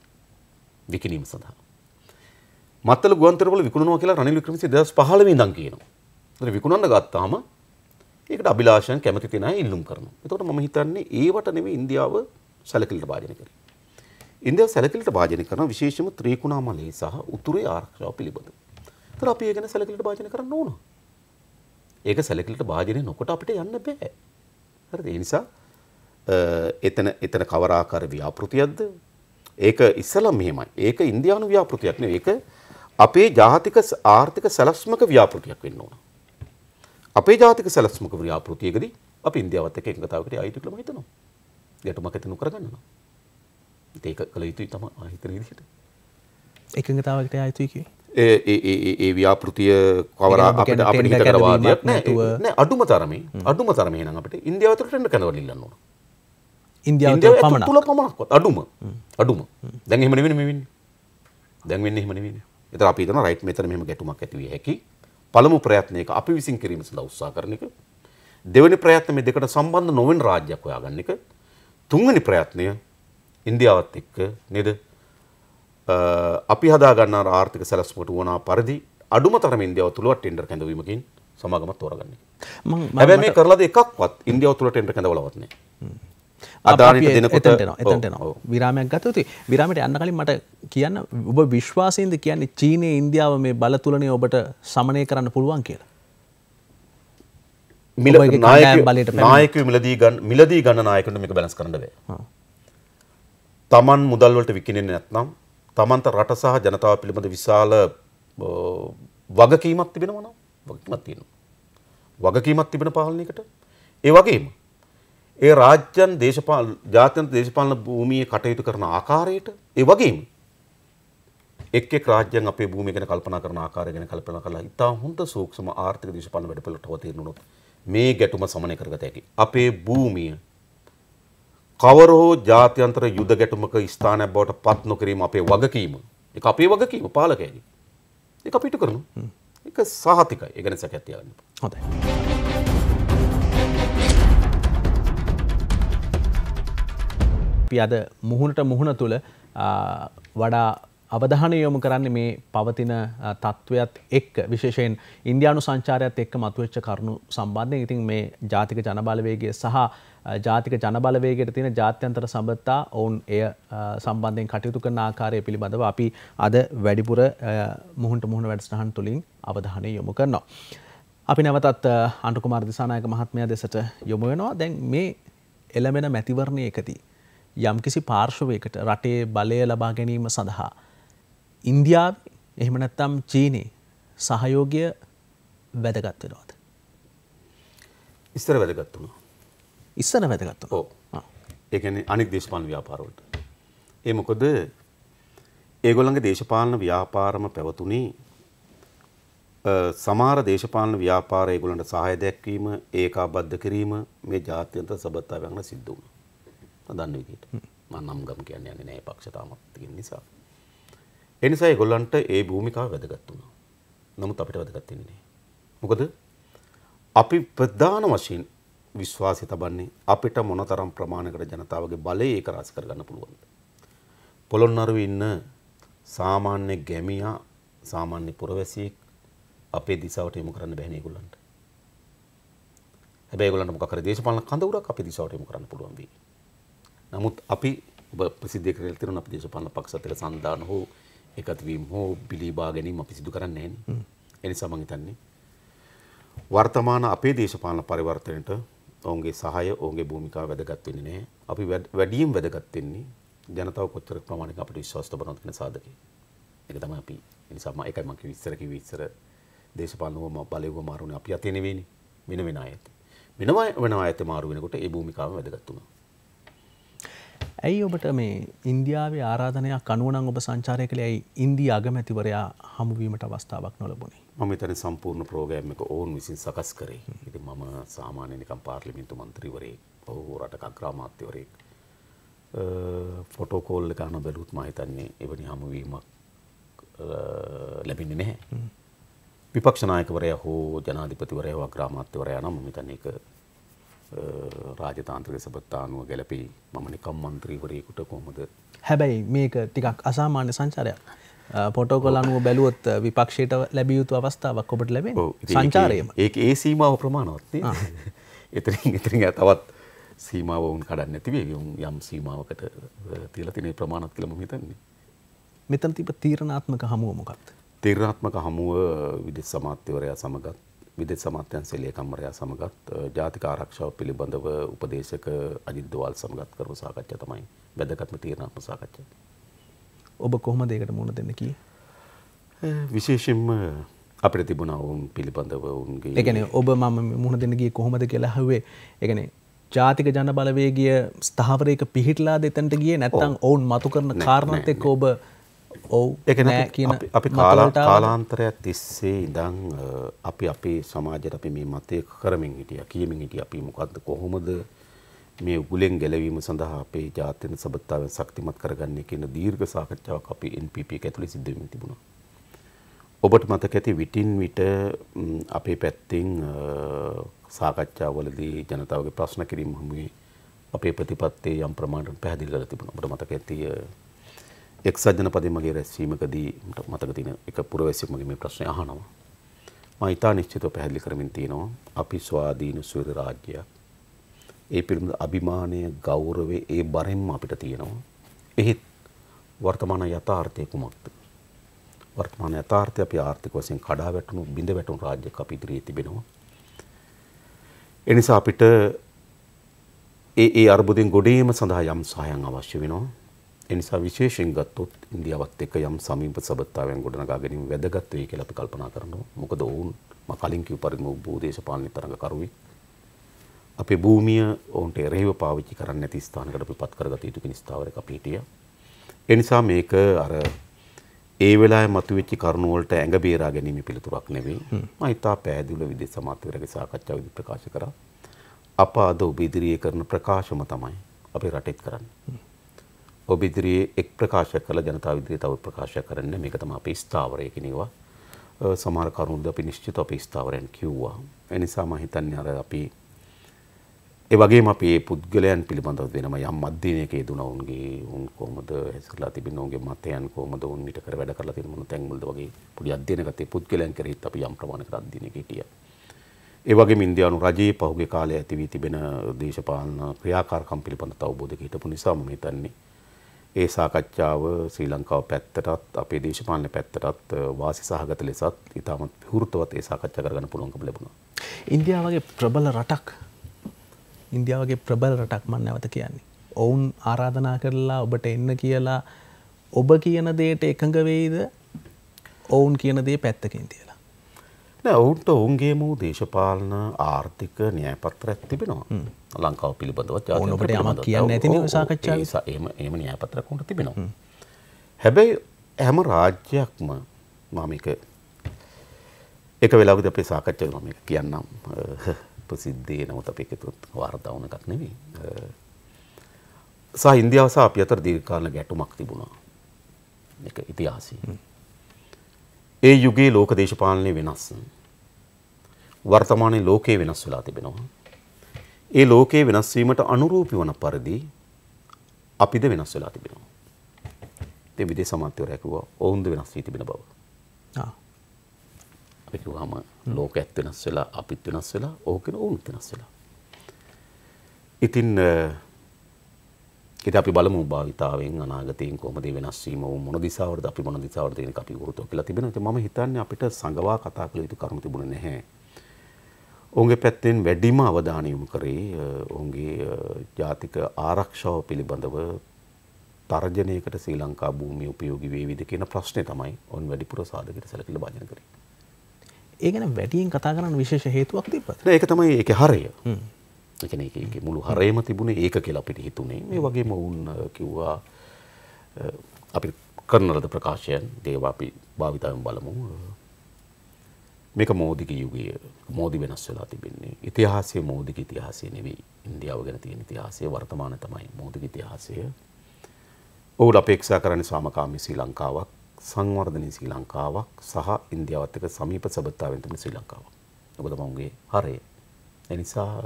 විකිණීම සඳහා. මත්තල ගුවන්තොටුපළ විකුණනවා කියලා රනිල් වික්‍රමසිංහ 2015 ඉඳන් කියනවා. ඒතර විකුණන්න ගත්තාම ඒකට අභිලාෂයන් කැමති තියෙන අය ඉල්ලුම් කරනවා. ඒතකොට මම හිතන්නේ ඒවට නෙමෙයි ඉන්දියාව සැලකිලිට භාජනය කරන්නේ. ඉන්දියාව සැලකිලිට භාජනය කරන විශේෂම ත්‍රිකුණාමලයේ සහ උතුරේ ආරක්ෂාව පිළිබඳව. තර අපි ඒගන සැලකිලට භාජන කරන්න ඕන ඒක සැලකිලට භාජනය නොකොට අපිට යන්න බෑ හරි නිසා එතන එතන කවරාකාර ව්‍යාපෘතියක්ද ඒක ඉස්සලම් මෙහෙමයි ඒක ඉන්දියානු ව්‍යාපෘතියක් නෙවෙයි ඒක අපේ ජාතික ආර්ථික සැලැස්මක ව්‍යාපෘතියක් වෙන්න ඕන අපේ ජාතික සැලැස්මක ව්‍යාපෘතියකදී අපි ඉන්දියාවත් එක්ක එකඟතාවකට ආයිතු කියලා මම හිතනවා ගැටුමක් ඇති නොකරගන්නවා ඒක කළ යුතුයි තමයි ආ හිතන විදිහට එකඟතාවකට ආයිතුයි කියේ ඒ ව්‍යාපෘතිය කවර අපට අපට හිත කරවාදයක් නෑ අඩුම තරමේ අඩුම තරමේ නම් අපිට ඉන්දියාවතට ටෙන්ඩර් කරනවා ඉල්ලන්න ඕන ඉන්දියාව පමණක් තුල පමණක්වත් අඩුම අඩුම දැන් එහෙම නෙවෙයි මේ වෙන්නේ දැන් වෙන්නේ එහෙම නෙවෙයි ඒතර අපි හිතනවා රයිට් මෙතන මෙහෙම ගැටුමක් ඇති විය හැකි පළමු ප්‍රයත්නයක අපි විසින් කිරීම සඳහා උත්සාහ කරන එක දෙවෙනි ප්‍රයත්න මේ දෙකට සම්බන්ධ නොවන රාජ්‍යයක් හොයාගන්න එක තුන්වෙනි ප්‍රයත්නය ඉන්දියාවත් එක්ක නේද අපි හදාගන්නා ආර්ථික සැලස්මට වුවනා පරිදි අඩුම තරම ඉන්දියාව තුළ ටෙන්ඩර් කැඳවීමකින් සමාගමක් තෝරගන්නේ. හැබැයි මේ කරලාද එකක්වත් ඉන්දියාව තුළ ටෙන්ඩර් කැඳවලවත් නැහැ. විරාමයක් ගතයුතු විරාමට යන්න කලින් මට කියන්න ඔබ විශ්වාසයන්ද කියන්නේ චීනය ඉන්දියාව මේ බල තුලනය ඔබට සමනය කරන්න පුළුවන් කියලා. නායක මිලදී ගන්න මිලදී ගන්න නායකට මේක බැලස් කරන්නවේ. තමන් මුදල්වලට විකිනෙන්නේ නැත්නම් තමන්ත රට සහ ජනතාව පිළිබඳ විශාල වගකීමක් තිබෙනවා නම් වගකීමක් තියෙනවා. වගකීමක් තිබෙන පාලනයකට ඒ වගේම ඒ රාජ්‍යන් දේශපාලන ජාත්‍යන්තර දේශපාලන භූමියේ කටයුතු කරන ආකාරයට ඒ වගේම එක් එක් රාජ්‍යයන් අපේ භූමිය ගැන කල්පනා කරන ආකාරය ගැන කල්පනා කරලා ඉතා හොඳ සූක්ෂම ආර්ථික දේශපාලන වැඩපිළිවෙලට හොතේනුනොත් මේ ගැටුම සමනය කරගත හැකි. අපේ භූමිය කවර හෝ ජාත්‍යන්තර යුද ගැටුමක ස්ථානයක් බවට පත් නොකිරීම අපේ වගකීම. ඒක අපේ වගකීම පාලකයනි. ඒක අපිට කරනවා. ඒක සහතිකයි. ඒ ගැන සැකයක් තියාගන්න. හොඳයි. අපි අද මුහුණට මුහුණ තුළ වඩා අවධානය යොමු කරන්නේ මේ පවතින තත්ත්වයත් එක්ක විශේෂයෙන් ඉන්දයානු සංචාරයත් එක්ක මතුවෙච්ච කරුණු සම්බන්ධයෙන් ඉතින් මේ ජාතික ජනබලවේගය සහ ජාතික ජනබලවේගයට තියෙන ජාත්‍යන්තර සබඳතා ඔවුන් එය සම්බන්ධයෙන් කටයුතු කරන ආකාරය පිළිබඳව අපි අද වැඩිපුර මුහුන්ට මුහුණ වැඩසටහන් තුළින් අවධානය යොමු කරනවා. අපි නැවතත් අන්ටුකුමාර දිසානායක මහත්මයා දෙසට යොමු වෙනවා දැන් මේ එළමෙන මැතිවරණය එකදී. යම්කිසි පාර්ශවයකට රටේ බලය ලබා ගැනීම සඳහා ඉන්දියාව එහෙම නැත්තම් චීනයේ සහයෝගය වැදගත් වෙනවාද? ඉස්සර වැදගත් වුණා. ඉස්සර වැදගත් වුණා. ඔව්. ඒ කියන්නේ අනෙක් දේශපාලන ව්‍යාපාරවලට. ඒ මොකද ඒගොල්ලන්ගේ දේශපාලන ව්‍යාපාරම පැවතුනේ සමහර දේශපාලන ව්‍යාපාර ඒගොල්ලන්ට සහාය දැක්වීම ඒකාබද්ධ කිරීම මේ ජාත්‍යන්තර සබඳතාවයන් සිද්ධ වුණා. දන්න විදිහට. මම නම් ගම් කියන්නේ නැහැ පක්ෂ තාමත් තියෙන නිසා. එනිසා ඒගොල්ලන්ට ඒ භූමිකාව වැදගත් වුණා. නමුත් අපිට වැදගත් වෙන්නේ නැහැ. මොකද අපි ප්‍රධාන වශයෙන් විශ්වාසය තබන්නේ අපිට මොනතරම් ප්‍රමාණයකට ජනතාවගේ බලය ඒක රාස් කරගන්න පුළුවන්ද? පොළොන්නරුවේ ඉන්න සාමාන්‍ය ගැමියා සාමාන්‍ය පුරවැසියෙක් අපේ දිසාවට යොමු කරන්න බැහැ නේ ඒගොල්ලන්ට. හැබැයි ඒගොල්ලන්ට මොකක් හරි දේශපාලන කඳවුරක් අපේ දිසාවට යොමු කරන්න පුළුවන් වෙයි. නමුත් අපි ඔබ ප්‍රසිද්ධ කරලා තියෙන අපේ දේශපාලන පක්ෂත් එක්ක සම්දාන හෝ එකතුවීම් හෝ පිළිබා ගැනීම අපි සිදු කරන්නේ එනිසා මං හිතන්නේ වර්තමාන අපේ දේශපාලන පරිවර්තනයට ඔවුන්ගේ සහය ඔවුන්ගේ භූමිකාව වැදගත් වෙන්නේ නැහැ. අපි වැඩියෙන් වැදගත් වෙන්නේ ජනතාව කොච්චර ප්‍රමාණයක අපිට විශ්වාස තබනවද කියන සාධකේ. ඒක තමයි අපි එනිසා මම ඒකයි මම කිව්ව ඉස්සර කිව්ව ඉස්සර දේශපාලනව බලෙව්ව මාරුනේ අපි අතේ නෙවෙයිනේ වෙන වෙන අයත්. වෙන වෙන අයත් මාරු වෙනකොට ඒ භූමිකාව වැදගත් වෙනවා. ඇයි ඔබට මේ ඉන්දියාවේ ආරාධනයක් අනුවනං ඔබ සංචාරය කළ ඇයි ඉන්දී අගමැතිවරයා හමුවීමට අවස්ථාවක් නොලබුණේ මම තන සම්පූර්ණ ප්‍රෝගෑම් එක ඔවුන් විසින් සකස් කරේ ඉති මම සාමාන්‍යනිකම් පාර්ලිමින්තු මන්ත්‍රීවරේ ඔහු රට අග්‍රාමාත්‍යවරයෙක් ෆොටෝකෝල්ල ගන බැලුත් මහිතන්නේ එවැනි හමුවීමක් ලැබිණි නැහැ. විපක්ෂනායකවරය හෝ ජනාධිපතිවරය වා ග්‍රාමාත්‍යවරය නම් මිතන එක රාජතාන්ත්‍රක සබත්තානුව ගැලපේ මම නිකම් මන්ත්‍රීවරයෙකුට කොහොමද. හැබැයි මේක ටිකක් අසාමාන්‍ය සංචාරයක්. පොටෝකොල අනුව බැලුවොත් විපක්ෂයට ලැබියයුතු අවස්ථාවක් ඔබට ලැබේ සංචාරයම ඒ ඒ සීමාව ප්‍රමාණවත්ේ එතරින් ඉතිරින් තවත් සීමාව ඔවුන් කඩන්න ඇතිවේ යුම් යම් සීමාවකට තිලතිනේ ප්‍රමාණත් කළම හිතන්නේ. මෙතන් තිබ තීරණාත්මක හමුව මොකක්ද. තීරණාත්මක හමුව විදෙස් සමාත්‍යවරයා සමගත් විදෙස් අමාත්‍යංශයේ ලේකම්වරයා සමගත් ජාතික ආරක්ෂාව පිළිබඳව උපදේශක අජිත් දෝවල් සමගත් කරපු සාකච්ඡා තමයි වැදගත්ම තීරණාත්මක සාකච්ඡා. ඔබ කොහොමද ඒකට මුහුණ දෙන්න කී? විශේෂයෙන්ම අපිට තිබුණා වුන් පිළිබඳව වුන්ගේ ඒ කියන්නේ ඔබ මම මුහුණ දෙන්න ගියේ කොහොමද කියලා අහුවේ. ඒ කියන්නේ ජාතික ජන බලවේගය ස්ථාවරයක පිහිටලා දෙතන්ට ගියේ නැත්නම් ඔවුන් මතු කරන කාරණාත් එක්ක ඔබ ඔව් ඒක කියන අපි කාලාන්තරයක් තිස්සේ ඉඳන් අපි අපේ සමාජයට අපි මේ මතය කරමින් හිටියා කියමින් හිටියා අපි මොකද්ද කොහොමද මේ උගුලෙන් ගැලවීම සඳහා අපේ ජාතික සබඳතාවෙන් ශක්තිමත් කරගන්නේ කියන දීර්ඝ සාකච්ඡාවක් අපි NPP එක ඇතුලේ සිද්ධ වෙමින් තිබුණා. ඔබට මතක ඇති විටින් විට අපේ පැත්තෙන් සාකච්ඡාවලදී ජනතාවගේ ප්‍රශ්න කිරීම හමුවේ අපේ ප්‍රතිපත්තියේ යම් ප්‍රමාණයක් පැහැදිලි කරලා තිබුණා. ඔබට මතක ඇති එක්සත් ජනපදයේ මගේ රැස්වීමකදී මට මතක තියෙන එක පුරවැසියෙක් මගේ මේ ප්‍රශ්නේ අහනවා. මම ඉතා නිශ්චිතව පැහැදිලි කරමින් තියෙනවා අපි ස්වාධීන සුවර රාජ්‍යයක්. ඒ පිළිබඳ අභිමානය, ගෞරවය ඒ බරෙන්ම අපිට තියෙනවා. එහෙත් වර්තමාන යථාර්ථය කුමක්ද? වර්තමාන යථාර්ථය අපි ආර්ථික වශයෙන් කඩා වැටුණු, බිඳ වැටුණු රාජ්‍යයක් අපි ඉදිරියේ තිබෙනවා. ඒ නිසා අපිට ඒ ඒ අර්බුදෙන් ගොඩේම සඳහා යම් සහයන් අවශ්‍ය වෙනවා. එනිසා විශේෂයෙන් ගත්තොත් ඉන්දියාවත් එක්ක යම් සමීප සබඳතාවයන් ගොඩනගා ගැනීම වැදගත් වෙයි කියලා අපි කල්පනා කරනවා. මොකද ඔවුන් මම කලින් කිව් පරිදි භූදේශපාලන තරඟකරුවෙක්. අපේ භූමිය ඔවුන්ට එරෙහිව පාවිච්චි කරන්න නැති ස්ථානකට අපි පත් කරගත යුතු කෙන ස්ථාවරයක අපි හිටියා. ඒ නිසා මේක අර ඒ වෙලාවේ මතුවෙච්ච කරුණු වලට ඇඟ බේරා ගැනීම පිළිතුරක් නෙවෙයි. මම හිතා පෑදීල විදේශ අමාත්‍යවරයාගේ සාකච්ඡාව ඉදිරි ප්‍රකාශ කරා. අප අද ඔබ ඉදිරියේ කරන ප්‍රකාශම තමයි අපි රටෙත් කරන්නේ. ඔබ ඉදිරියේ එක් ප්‍රකාශයක් කළ ජනතාව ඉදිරියේ තව ප්‍රකාශයක් කරන්න මේක තමයි අපේ ස්ථාවරය කියනවා. සමහර කරුණුද අපි නිශ්චිත අපේ ස්ථාවරයන් කිව්වා. ඒ නිසා මම හිතන්නේ අර අපි ඒ වගේම අපි මේ පුද්ගලයන් පිළිබඳව වෙනම යම් අධ්‍යයනයක යෙදුණා උන්ගේ උන් කොහොමද හැසිරලා තිබෙන්නේ උන්ගේ මතයන් කොහොමද උන් ඊට කර වැඩ කරලා තියෙන මොන තැන්වලද වගේ පොඩි අධ්‍යයනයකට පුද්ගලයන් කෙරෙහිත් අපි යම් ප්‍රමාණයකට අධ්‍යයනයක හිටියා. ඒ වගේම ඉන්දියානු රජයේ පහුගිය කාලයේ ඇති වී තිබෙන දේශපාලන ක්‍රියාකාරකම් පිළිබඳ අවබෝධයක හිටපු නිසා මම හිතන්නේ ඒ සාකච්ඡාව ශ්‍රී ලංකාව පැත්තටත් අපේ දේශපාලන පැත්තටත් වාසි සහගත ලෙසත් ඉතාමත් විවෘතවත් ඒ සාකච්ඡා කරගන්න පුළුවන්කම ලැබුණා. ඉන්දියාවගේ ප්‍රබල රටක් ඉන්දියාවගේ ප්‍රබල රටක් මම නැවත කියන්නේ. ඔවුන් ආරාධනා කරලා ඔබට එන්න කියලා ඔබ කියන දෙයට එකඟ වෙයිද? ඔවුන් කියන දේ පැත්තකින් නෑ ඔවුන්ට ඔවුන්ගේ මූ දේශපාලන ආර්ථික න්‍යයපත්‍රයක් තිබෙනවා ලංකාව පිළිබඳවත් ඔන්නට යම කියන්න ඇති සාකච්ඡා නිසා එම එම න්‍යයපත්‍රයක් උන්ට තිබෙනවා. හැබැයි හැම රාජ්‍යයක්ම මමික එක වෙලාවිද අපේ සාකච්ඡය මම කියන්නම් ප්‍රසිද්ධිය නමුත් අප එකතුත් වාර්තාවන එකක් නෙවී. සහ ඉන්දියාව සහ අපි අතර දීර්කාලන ගැටුමක් තිබුණා එක ඉතිහාසී. ඒ යුගයේ ලෝක දේශපාලනය වෙනස්. වර්තමානයේ ලෝකය වෙනස් වෙලා තිබෙනවා. ඒ ලෝකයේ වෙනස් වීමට අනුරූපී වන පරිදි අපිද වෙනස් වෙලා තිබෙනවා. ඉතින් විදේශ සමාජත්වරයා කිව්වා ඔවුන්ද වෙනස් වී තිබෙන බව. ආ. අපි කිව්වම ලෝකයත් වෙනස් වෙලා අපිත් වෙනස් වෙලා ඕකෙන ඔවුන් වෙනස් වෙලා. ඉතින් ඉතින් අපි බලමු භාවිතාවෙන් අනාගතයෙන් කොහොමද වෙනස් වීම වුන මොන දිශාවටද අපි මොන දිශාවටද කියන එක අපි වෘතෝ කියලා තිබෙනවා. ඉතින් මම හිතන්නේ අපිට සංගවා කතා කළ යුතු කරුණු තිබුණේ නැහැ. ඔවුන්ගේ පැත්තෙන් වැඩිම අවධානය යොමු කරේ ඔවුන්ගේ ජාතික ආරක්ෂාව පිළිබඳව තර්ජනයකට ශ්‍රී ලංකා භූමිය උපයෝගී වේවිද කියන ප්‍රශ්නේ තමයි ඔවුන් වැඩිපුර සාධකයට සැලකිලා භාජන කරේ. ඒ ගැන වැඩියෙන් කතා කරන්න විශේෂ හේතුවක් තිබ්බද? නෑ ඒක තමයි ඒකේ හරය. එකන එක මුළු හරේම තිබුණේ ඒක කියලා අපිට හිතුනේ මේ වගේම ඔවුන් කිව්වා අපි කරනලද ප්‍රකාශයන් දේව අපි භාවිතාවෙන් බලමු මේක මෝදික යුගයේ මෝදි වෙනස් වෙලා තිබෙන්නේ ඉතිහාසය මෝදික ඉතිහාසය නෙවෙයි ඉන්දියාව ගැන තියෙන ඉතිහාසය වර්තමාන තමයි මෝදික ඉතිහාසය ඔවුන් අපේක්ෂා කරන්නේ සාමකාමී ශ්‍රී ලංකාවක් සංවර්ධනය ශ්‍රී ලංකාවක් සහ ඉන්දියාවත් එක්ක සමීප සබඳතාවෙන් තිබෙන ශ්‍රී ලංකාවක්. ඔබ තමන්ගේ හරය. ඒ නිසා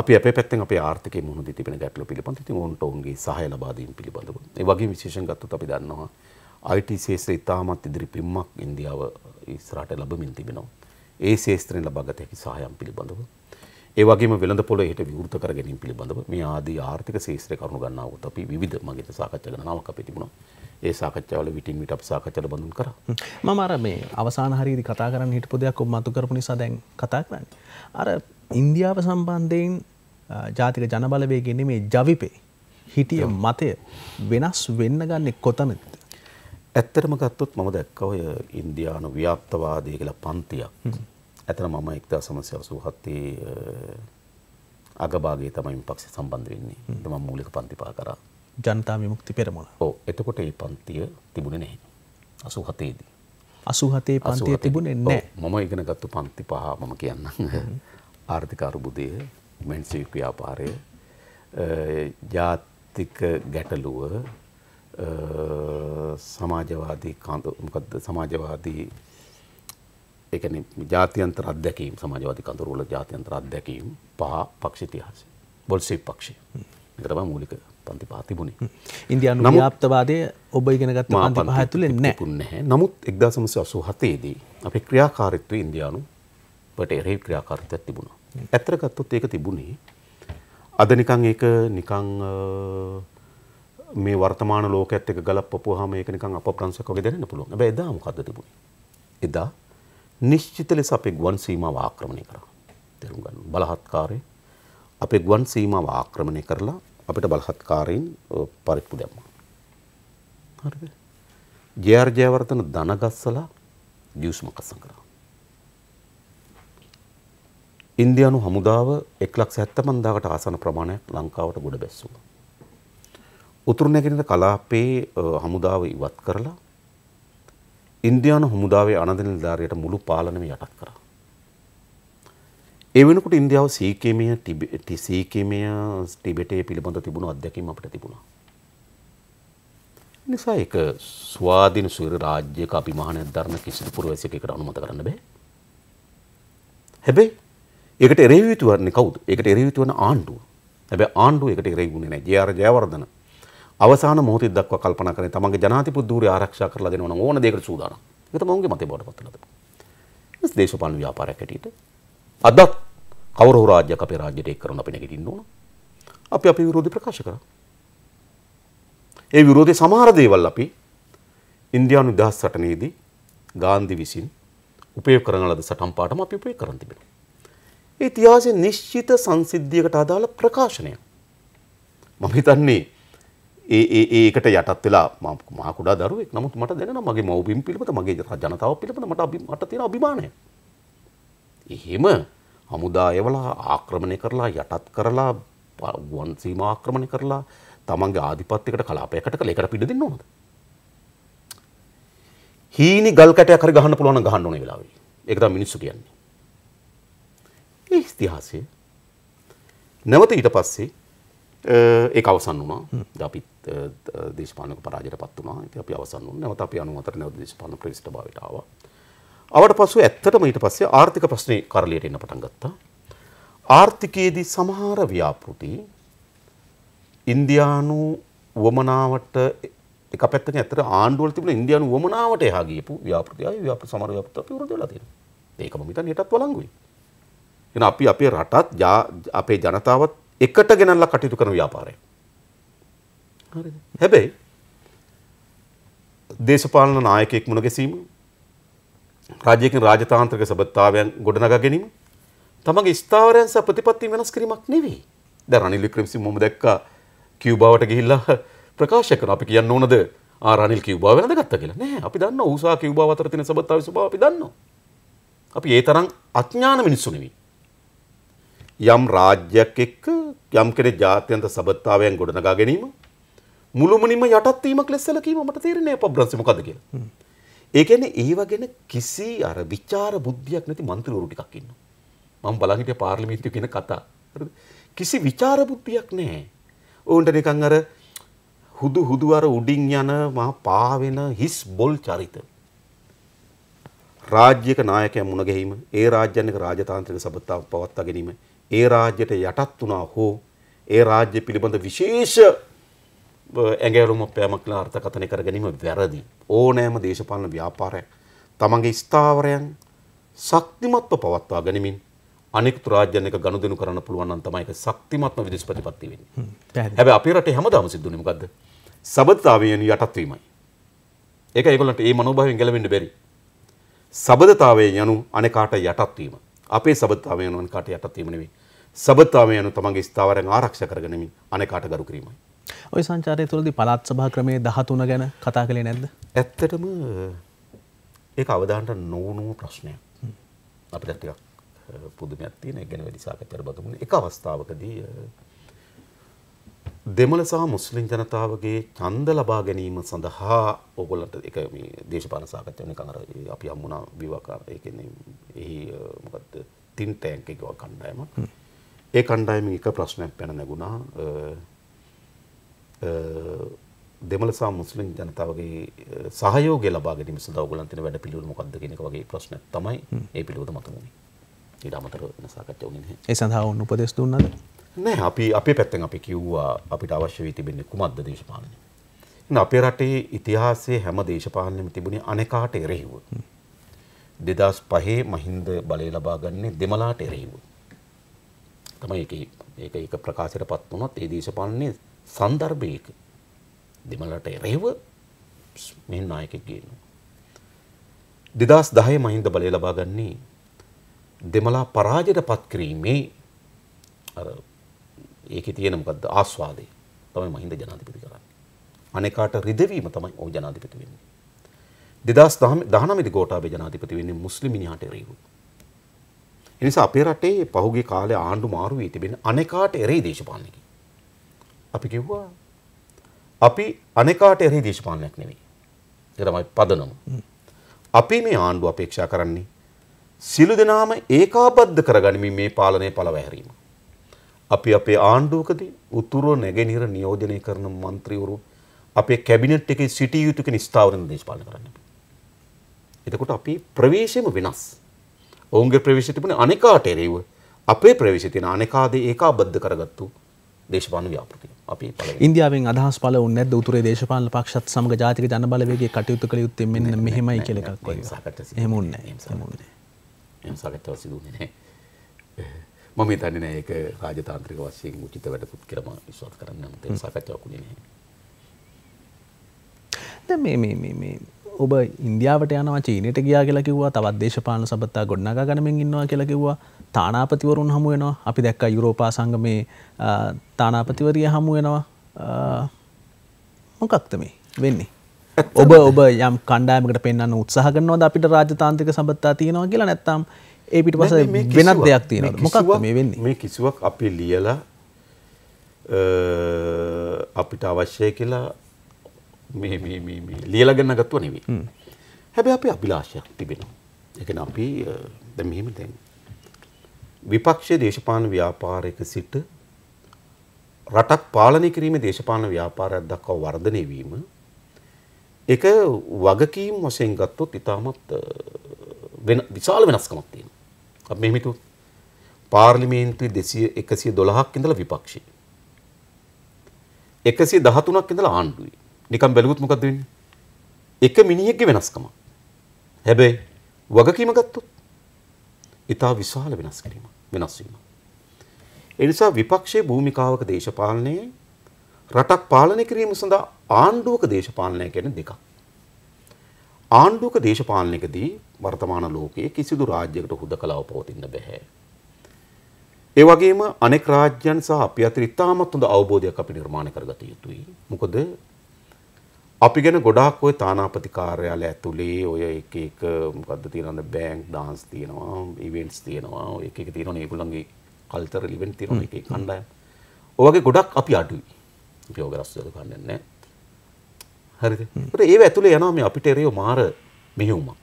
අපි අපේ පැත්තෙන් අපේ ආර්ථිකයේ මුහුණ දී තිබෙන ගැටලු පිළිබඳව ඉතින් ඔවුන්ට ඔවුන්ගේ සහාය ලබා දීම පිළිබඳව. ඒ වගේම විශේෂයෙන් ගත්තොත් අපි දන්නවා IT ශේෂ්ත්‍රය ඉතාමත් ඉදිරි පිම්මක් ඉන්දියාව ඉස්සරහට ලැබමින් තිබෙනවා. ඒ ශේෂ්ත්‍රයෙන් ලබාගත හැකි සහායම් පිළිබඳව. ඒ වගේම වෙළඳ පොළ එහෙට විවෘත කර ගැනීම පිළිබඳව මේ ආදී ආර්ථික ශේෂ්ත්‍රය කරුණු ගන්නා වුත් අපි විවිධ මගින් සාකච්ඡා කරනවක් අපි තිබුණා. ඒ සාකච්ඡාවල විටින් විට අප සාකච්ඡාට බඳුන් කරා. මම අර මේ අවසාන හරියේදී කතා කරන්න හිටපු දෙයක් ඔබ මතු කරපු නිසා දැන් කතා කරන්නේ. අර ඉන්දියාව සම්බන්ධයෙන් ජාතික ජනබලවේගෙන්නේ මේ ජවිපේ හිටිය මතය වෙනස් වෙන්න ගන්නෙ කොතනද. ඇත්තටම ගත්තොත් මම දැක්ක ඔය ඉන්දයානු ව්‍යාප්තවාදය කියලා පන්තියක් ඇතන මම එක්තා සමසය අසූහත්තේ අගභාගේ තමයින් පක්ෂ සම්බන්ධ වෙන්නේ තම මූලික පන්තිපා කර ජනතාව මුක්ති පෙරමුණ ඕ එතකොට ඒ පන්තිය තිබුණ නැහැ අසූහතේදී අසුහතේ පන්තිය තිබුණෙ නෑ මම ඉගෙන ගත්තු පන්ති පහ මම කියන්න ආර්ථික අර්බුදය මෙන්සීක් ව්‍යාපාරය ජාතික ගැටලුව සමාජවාදී මොකද සමාජවාදී එකන ජාතියන්තර අත්දැකීම් සමාජවාධ කඳුරුවල ජාතියන්තර අත්දැකීම් පහ පක්ෂිතිහාස බොල්සේ පක්ෂය එකතම මූලික පන්ති පාතිබුණේ ඉන්දයානු නමයාප්තවාදය ඔබ ඉගෙනගත් මා තුළෙ නැපුන්නහැ නමුත් එක්දා සමසය අසු හතේදී අපේ ක්‍රියාකාරිත්ව ඉන්දයානු පට එරෙහි ක්‍රියාකාරිතයක් තිබුණා ඇත්තට ගත්තොත් ඒක තිබුණේ අද නිකන් ඒක නිකන් මේ වර්තමාන ලෝකයේත් එක ගලප්පුවාම ඒක නිකන් අපප්‍රංශයක් වගේ දැනෙන්න පුළුවන්. හැබැයි එදා මොකද්ද තිබුණේ? එදා නිශ්චිත ලෙස අපේ ගුවන් සීමාව ආක්‍රමණය කරා. තේරුම් ගන්න. බලහත්කාරයෙන් අපේ ගුවන් සීමාව ආක්‍රමණය කරලා අපිට බලහත්කාරයෙන් පරිප්පු දැම්මා. හරිද? ජේ.ආර්. ජයවර්ධන දනගස්සලා ජියුස්ම කසන් කරා. ඉන්දියානු හමුදාව එක් ලක්ෂ හැත්තමන්දාකට ආසන ප්‍රමාණයක් ලංකාවට ගොඩ බැස්සුවා. උතුරු නැගෙනහිර කලාපයේ හමුදාව ඉවත් කරලා ඉන්දියානු හමුදාවේ අනදෙන නිලධාරියට මුළු පාලනම යටත් කරා. ඒ වෙනකොට ඉන්දියාව සීකේමය සීකේමය ටිබෙටේ පිළිබඳ තිබුණු අධ්‍යක්ීම අපිට තිබුණා. නිසා එක ස්වාධීන සුර රාජ්‍යක අභිමානයක් දරන කිසිදු පුරවැසියෙකුට අනුමත කරන්න බෑ. හැබැයි ඒකට එරෙහිව යුතු වන්නේ කවුද? ඒකට එරෙහිව යුතු වන ආණ්ඩුව. හැබැයි ආණ්ඩුව ඒකට එරෙහිව වුණේ නැහැ. ජේ.ආර්. ජයවර්ධන අවසාන මොහොතේ දක්වා කල්පනා කරන්නේ තමන්ගේ ජනාධිපති ධූරය ආරක්ෂා කරලා දෙනවා නම් ඕන දෙයකට සූදානම්. ඒක තමයි ඔවුන්ගේ මතය බවට පත් වෙලා තිබුණේ. මේ දේශපාලන ව්‍යාපාරයක් හැටියට අදත් කවුරු හෝ රාජ්‍යයක් අපේ රාජ්‍යයට එක් කරන අපි නැගිටින්න ඕන. අපි අපේ විරෝධය ප්‍රකාශ කරා. ඒ විරෝධය සමහර දේවල් අපි ඉන්දියානු දහස් සටනේදී ගාන්ධි විසින් උපයෝග කරන ලද සටන් පාඩම අපි උපයෝග කරන් තිබෙනවා. ඒ ඉතිහාසයේ නිශ්චිත සංසිද්ධියකට අදාළ ප්‍රකාශනය. මම හිතන්නේ ඒ ඒ ඒකට යටත් වෙලා මම මහා කුඩා දරුවෙක් නමුත් මට දැනෙනවා මගේ මව්පියන් පිළිබඳ මගේ ජනතාව පිළිබඳ මට මට තියෙන අභිමානය. එහෙම හමුදායවල ආක්‍රමණය කරලා යටත් කරලා වන් සීමා ආක්‍රමණය කරලා තමන්ගේ ආධිපත්‍යයකට කලාපයකට කළ එකට පිට දෙන්න ඕනද? හීනි ගල් කැටයක් හරි ගහන්න පුළුවන් නම් ගහන්න ඕනේ වෙලාවේ. ඒක තමයි මිනිස්සු කියන්නේ. ඒ ස්තිහාසය නැවත ඊට පස්සේ ඒ අවසන් වුණා අපිත් දේශපාලක පරාජයට පත් වුණා ඉතින් අපි අවසන් වුණා නැවත අපි 94 නැවත දේශපාලන ප්‍රතිෂ්ඨභාවයට ආවා ආවට පස්සෙ ඇත්තටම ඊට පස්සේ ආර්ථික ප්‍රශ්නේ කරලියට එන්න පටන් ගත්තා ආර්ථිකයේදී සමහර ව්‍යාපෘති ඉන්දියානු වමනාවට එක පැත්තක ඇතර ආණ්ඩුවල තිබුණ ඉන්දියානු වමනාවට එහා ගියපු ව්‍යාපෘති ආයි ව්‍යාපෘති සමහර ව්‍යාපෘති අපි වරදලා තියෙනවා ඒකම මිතන් හිටත් වළංගුයි එන අපි අපේ රටත් අපේ ජනතාවත් එකට ගෙනල්ලා කටයුතු කරන ව්‍යාපාරය. හැබැයි දේශපාලන නායකයෙක් මුණ ගැසීම රාජ්‍යකින් රාජතාන්ත්‍රක සබත්තාවයන් ගොඩනගා ගැනීම තමගේ ස්ථාවරයන් සහ ප්‍රතිපත්ති වෙනස් කිරීමක් නෙවෙයි. දැන් රනිල් වික්‍රමසිංහ මම දැක්කා කියුබාවට ගිහිල්ලා ප්‍රකාශ කරන අපි කියන්න ඕනද ආ රනිල් කියුබාව වෙනද ගත්තා කියලා. නෑ අපි දන්නවා ඌසා කියුබාව අතර තියෙන සබත්තාවේ ස්වභාව අපි දන්නවා. අපි ඒ තරම් අඥාන මිනිස්සු නෙවෙයි. යම් රාජ්‍යයක් එක්ක යම් කෙනෙක් ජාත්‍යන්ත සබත්තාවයන් ගොඩනගා ගැනීම මුළුමනින්ම යටත් වීමක් ලෙස සැලකීම මට තේරෙන්නේ නැහැ පබ්‍රන්සි මොකද්ද කියලා. ඒ කියන්නේ ඒව ගැන කිසි අර විචාර බුද්ධියක් නැති മന്ത്രിවරු ටිකක් ඉන්නවා. මම බලන් හිටිය පාර්ලිමේන්තුවේ කියන කතා. හරිද? කිසි විචාර බුද්ධියක් නැහැ. ඕන්ට නිකන් අර හුදු හුදු අර උඩින් යන මහා පාවෙන හිස් බොල් චරිත. රාජ්‍යක නායකයන් මුණ ගැහිම, ඒ රාජ්‍යයන්ක රාජතාන්ත්‍රික සබත්තාව පවත්වා ගැනීම ඒ රාජ්‍යයට යටත් වුණා හෝ ඒ රාජ්‍ය පිළිබඳ විශේෂ ඇගෑරුම පෑමක්ලා අර්ථකථනය කර ගැනීම වැරදි. ඕනෑම දේශපාලන ව්‍යාපාරයක් තමන්ගේ ස්ථාවරයන් ශක්තිමත්ව පවත්වා ගැනීමින් අනෙක් රාජ්‍යයක ගනුදෙනු කරන්න පුළුවන් නම් තමයි ඒක ශක්තිමත්ම විදේශ ප්‍රතිපත්ති වෙන්නේ. හැබැයි අපේ රටේ හැමදාම සිද්ධ වෙන්නේ මොකද්ද? සබදතාවයෙන් යටත් වීමයි. ඒක ඒගොල්ලන්ට මේ මනෝභාවයෙන් ගැලවෙන්න බැරි. සබදතාවයෙන් යනු අනෙකාට යටත් වීම. අපේ සබදතාවයෙන් යනු අනෙකාට යටත් වීම නෙවෙයි. සබතාවය යනු තමන්ගේ ස්ථාවරයන් ආරක්ෂ කරගනමින් අනෙකාට ගරු කිරීමයි. ඔය සංචාරය තුළදී පළාත් සභා ක්‍රමයේ 13 ගැන කතා කළේ නැද්ද? ඇත්තටම ඒක අවදානට නොවුණු ප්‍රශ්නයක්. අපිට ටිකක් පුදුමයක් තියෙන එක ගැන වැඩි සාකච්ඡාවක් බගමුන එක අවස්ථාවකදී දෙමළ සහ මුස්ලිම් ජනතාවගේ ඡන්ද ලබා ගැනීම සඳහා ඕගොල්ලන්ට ඒක මේ දේශපාලන සාකච්ඡාව නිකන් අර අපි හම්බුණා විවාහ ඒ කියන්නේ එහි මොකද්ද තින් ටැංක් එකක කණ්ඩායමක්. ඒ කණ්ඩායම එක ප්‍රශ්නයක් පැන නැගුණා දෙමළ සහ මුස්ලිම් ජනතාවගේ සහයෝගය ලබා ගැනීම සඳහා ඔයගොල්ලන් තියෙන වැඩ පිළිවෙල මොකක්ද කියන එක වගේ ප්‍රශ්නයක් තමයි ඒ පිළිවෙත මතුනේ. ඊට අමතරව වෙන සාකච්ඡා වුණේ නැහැ. ඒ සඳහා වුණ උපදෙස් දුන්නද? නෑ අපි අපේ පැත්තෙන් අපි කිව්වා අපිට අවශ්‍ය වී තිබෙන්නේ කුමක්ද දේශපාලනය. එහෙනම් අපේ රටේ ඉතිහාසයේ හැම දේශපාලනෙම තිබුණේ අනේකාට එරෙහිව. 2005 මහින්ද බලය ලබා ගන්නේ දෙමළාට එරෙහිව. තම ඒ එක ප්‍රකාශයට පත් වනත් ඒ දේශපාලනය සන්දර්භයක දෙමලට එරෙව මෙ නායකෙක් ගේනු. දෙදස් දහය මහින්ද බලය ලබා ගන්නේ දෙමලා පරාජයට පත්කිරීමේ ඒක තියනමකද ආස්වාදය තමයි මහින්ද ජනාධිපති කරන්න. අනෙකාට රිදවීම තමයි ඕ ජනාධිපති වෙන්නේ. දෙදස් දහනමි ගෝටාව ජනාධිපති වෙන්නේ මුස්ලිමිනිහට රේවූ එනිසා අපේ රටේ පහුගේ කාලේ ආණ්ඩු මාරු වී තිබෙන අනෙකාට එරෙහි දේශපාලනයකින්. අපි කිව්වා අපි අනෙකාට එරෙහි දේශපාලනයක් නෙවෙයි. ඒක තමයි පදනම. අපි මේ ආණ්ඩුව අපේක්ෂා කරන්නේ සිළු දෙනාම ඒකාබද්ධ කරගනිමින් මේ පාලනය පළවැහැරීම. අපි අපේ ආණ්ඩුවකදී උතුරු නැගෙනහිර නියෝජනය කරන മന്ത്രിවරු අපේ කැබිනට් එකේ සිටිය යුතු කෙන ස්ථාවරන දේශපාලන කරන්න. එතකොට අපි ප්‍රවේශයම වෙනස්. ඔවුන්ගේ ප්‍රවේශය තිබුණේ අනෙකාට එරෙහිව අපේ ප්‍රවේශය තියෙන අනෙකාදේ ඒකාබද්ධ කරගත්තු දේශපාලන ව්‍යාපෘතිය. අපි ඉන්දියාවෙන් අදහස් පළ වුණ නැද්ද උතුරේ දේශපාලන පක්ෂත් සමග ජාතික ජන බලවේගයේ කටයුතු කළ යුත්තේ මෙන්න මෙහෙමයි කියලා එකක් වගේ. එහෙම වුණේ නැහැ. එහෙම වුණේ නැහැ. එහෙම සාකච්ඡාවක් සිදු වුණේ නැහැ. මම හිතන්නේ නෑ ඒක රාජතාන්ත්‍රික වශයෙන් උචිත වැඩකුත් කියලා මම විශ්වාස කරන්නේ නැහැ. මම සාකච්ඡාවක් උනේ නැහැ. දැන් මේ මේ මේ ඔබ ඉන්දියාවට යනවා චීනයට ගියා කියලා කිව්වා තවත් දේශපාලන සබත්තා ගොඩනගා ගනිමින් ඉන්නවා කියලා කිව්වා තානාපතිවරුන් හමු වෙනවා අපි දැක්කා යුරෝපා සංගමේ තානාපතිවරිය හමු වෙනවා මොකක්ද මේ වෙන්නේ ඔබ ඔබ යම් කණ්ඩායමකට පෙන්න්න උත්සාහ කරනවද අපිට රාජතාන්තික සබත්තා තියෙනවා කියලා නැත්තම් ඒ පිට පස වෙනත් දෙයක් තියෙනවා මොකක් මේ වෙන්නේ මේ කිසිවක් අපි ලියලා අපිට අවශ්‍යය කියලා ලියලගන්න ගත්ව නෙවී. හැබැ අපේ අභිලාශයක් තිබෙන. එක අපි දැමහෙම දැන්. විපක්ෂය දේශපාන ව්‍යාපාරයක සිට රටක් පාලනය කිරීම දේශපාන ව්‍යාපාරයක් දක්වා වර්ධනය වීම එක වගකීම් වසයෙන් ගත්තොත් ඉතාමත් විශාල වෙනස්කමක් තියෙන. අප මෙහිමිතු පාර්ලිමේන්තුවේ දෙසිය එකසිය දොළහක් ඉඳල විපක්ෂය. එකසිේ දහතුනක් ඉඳල ආණ්ඩුවේ නිකම් බැලුවොත් මොකද්ද වෙන්නේ? එක මිනිහෙක්ගේ වෙනස්කම. හැබැයි වගකීම ගත්තොත් ඊටා විශාල වෙනස් කිරීම වෙනස් වීම. ඒ නිසා විපක්ෂයේ භූමිකාවක දේශපාලනයේ රටක් පාලනය කිරීම සඳහා ආණ්ඩුවක දේශපාලනය කියන දෙකක්. ආණ්ඩුවක දේශපාලනයකදී වර්තමාන ලෝකයේ කිසිදු රාජ්‍යයකට හුදකලාව පවතින්න බෑ. ඒ වගේම අනෙක් රාජ්‍යයන් සහ අපි අතර ඉතාමත් හොඳ අවබෝධයක් අපි නිර්මාණය කරගත යුතුයි. මොකද අපි ගැන ගොඩාක් ඔය තානාපති කාර්යාල ඇතුලේ ඔය එක එක මොකද්ද තියෙනවද බෑන්ක් ඩාන්ස් තියෙනවා ඉවෙන්ට්ස් තියෙනවා ඔය එක එක තියෙනවනේ ඒගොල්ලන්ගේ කල්චරල් ඉවෙන්ට් තියෙනවා එක එක කණ්ඩායම්. ඔය වගේ ගොඩක් අපි අඩුයි. අපි ඔය ගරස් වල කන්නේ නැහැ. හරිද? ඒත් ඒව ඇතුලේ යනවා මේ අපිට එරියෝ මාර මෙහෙයුමක්.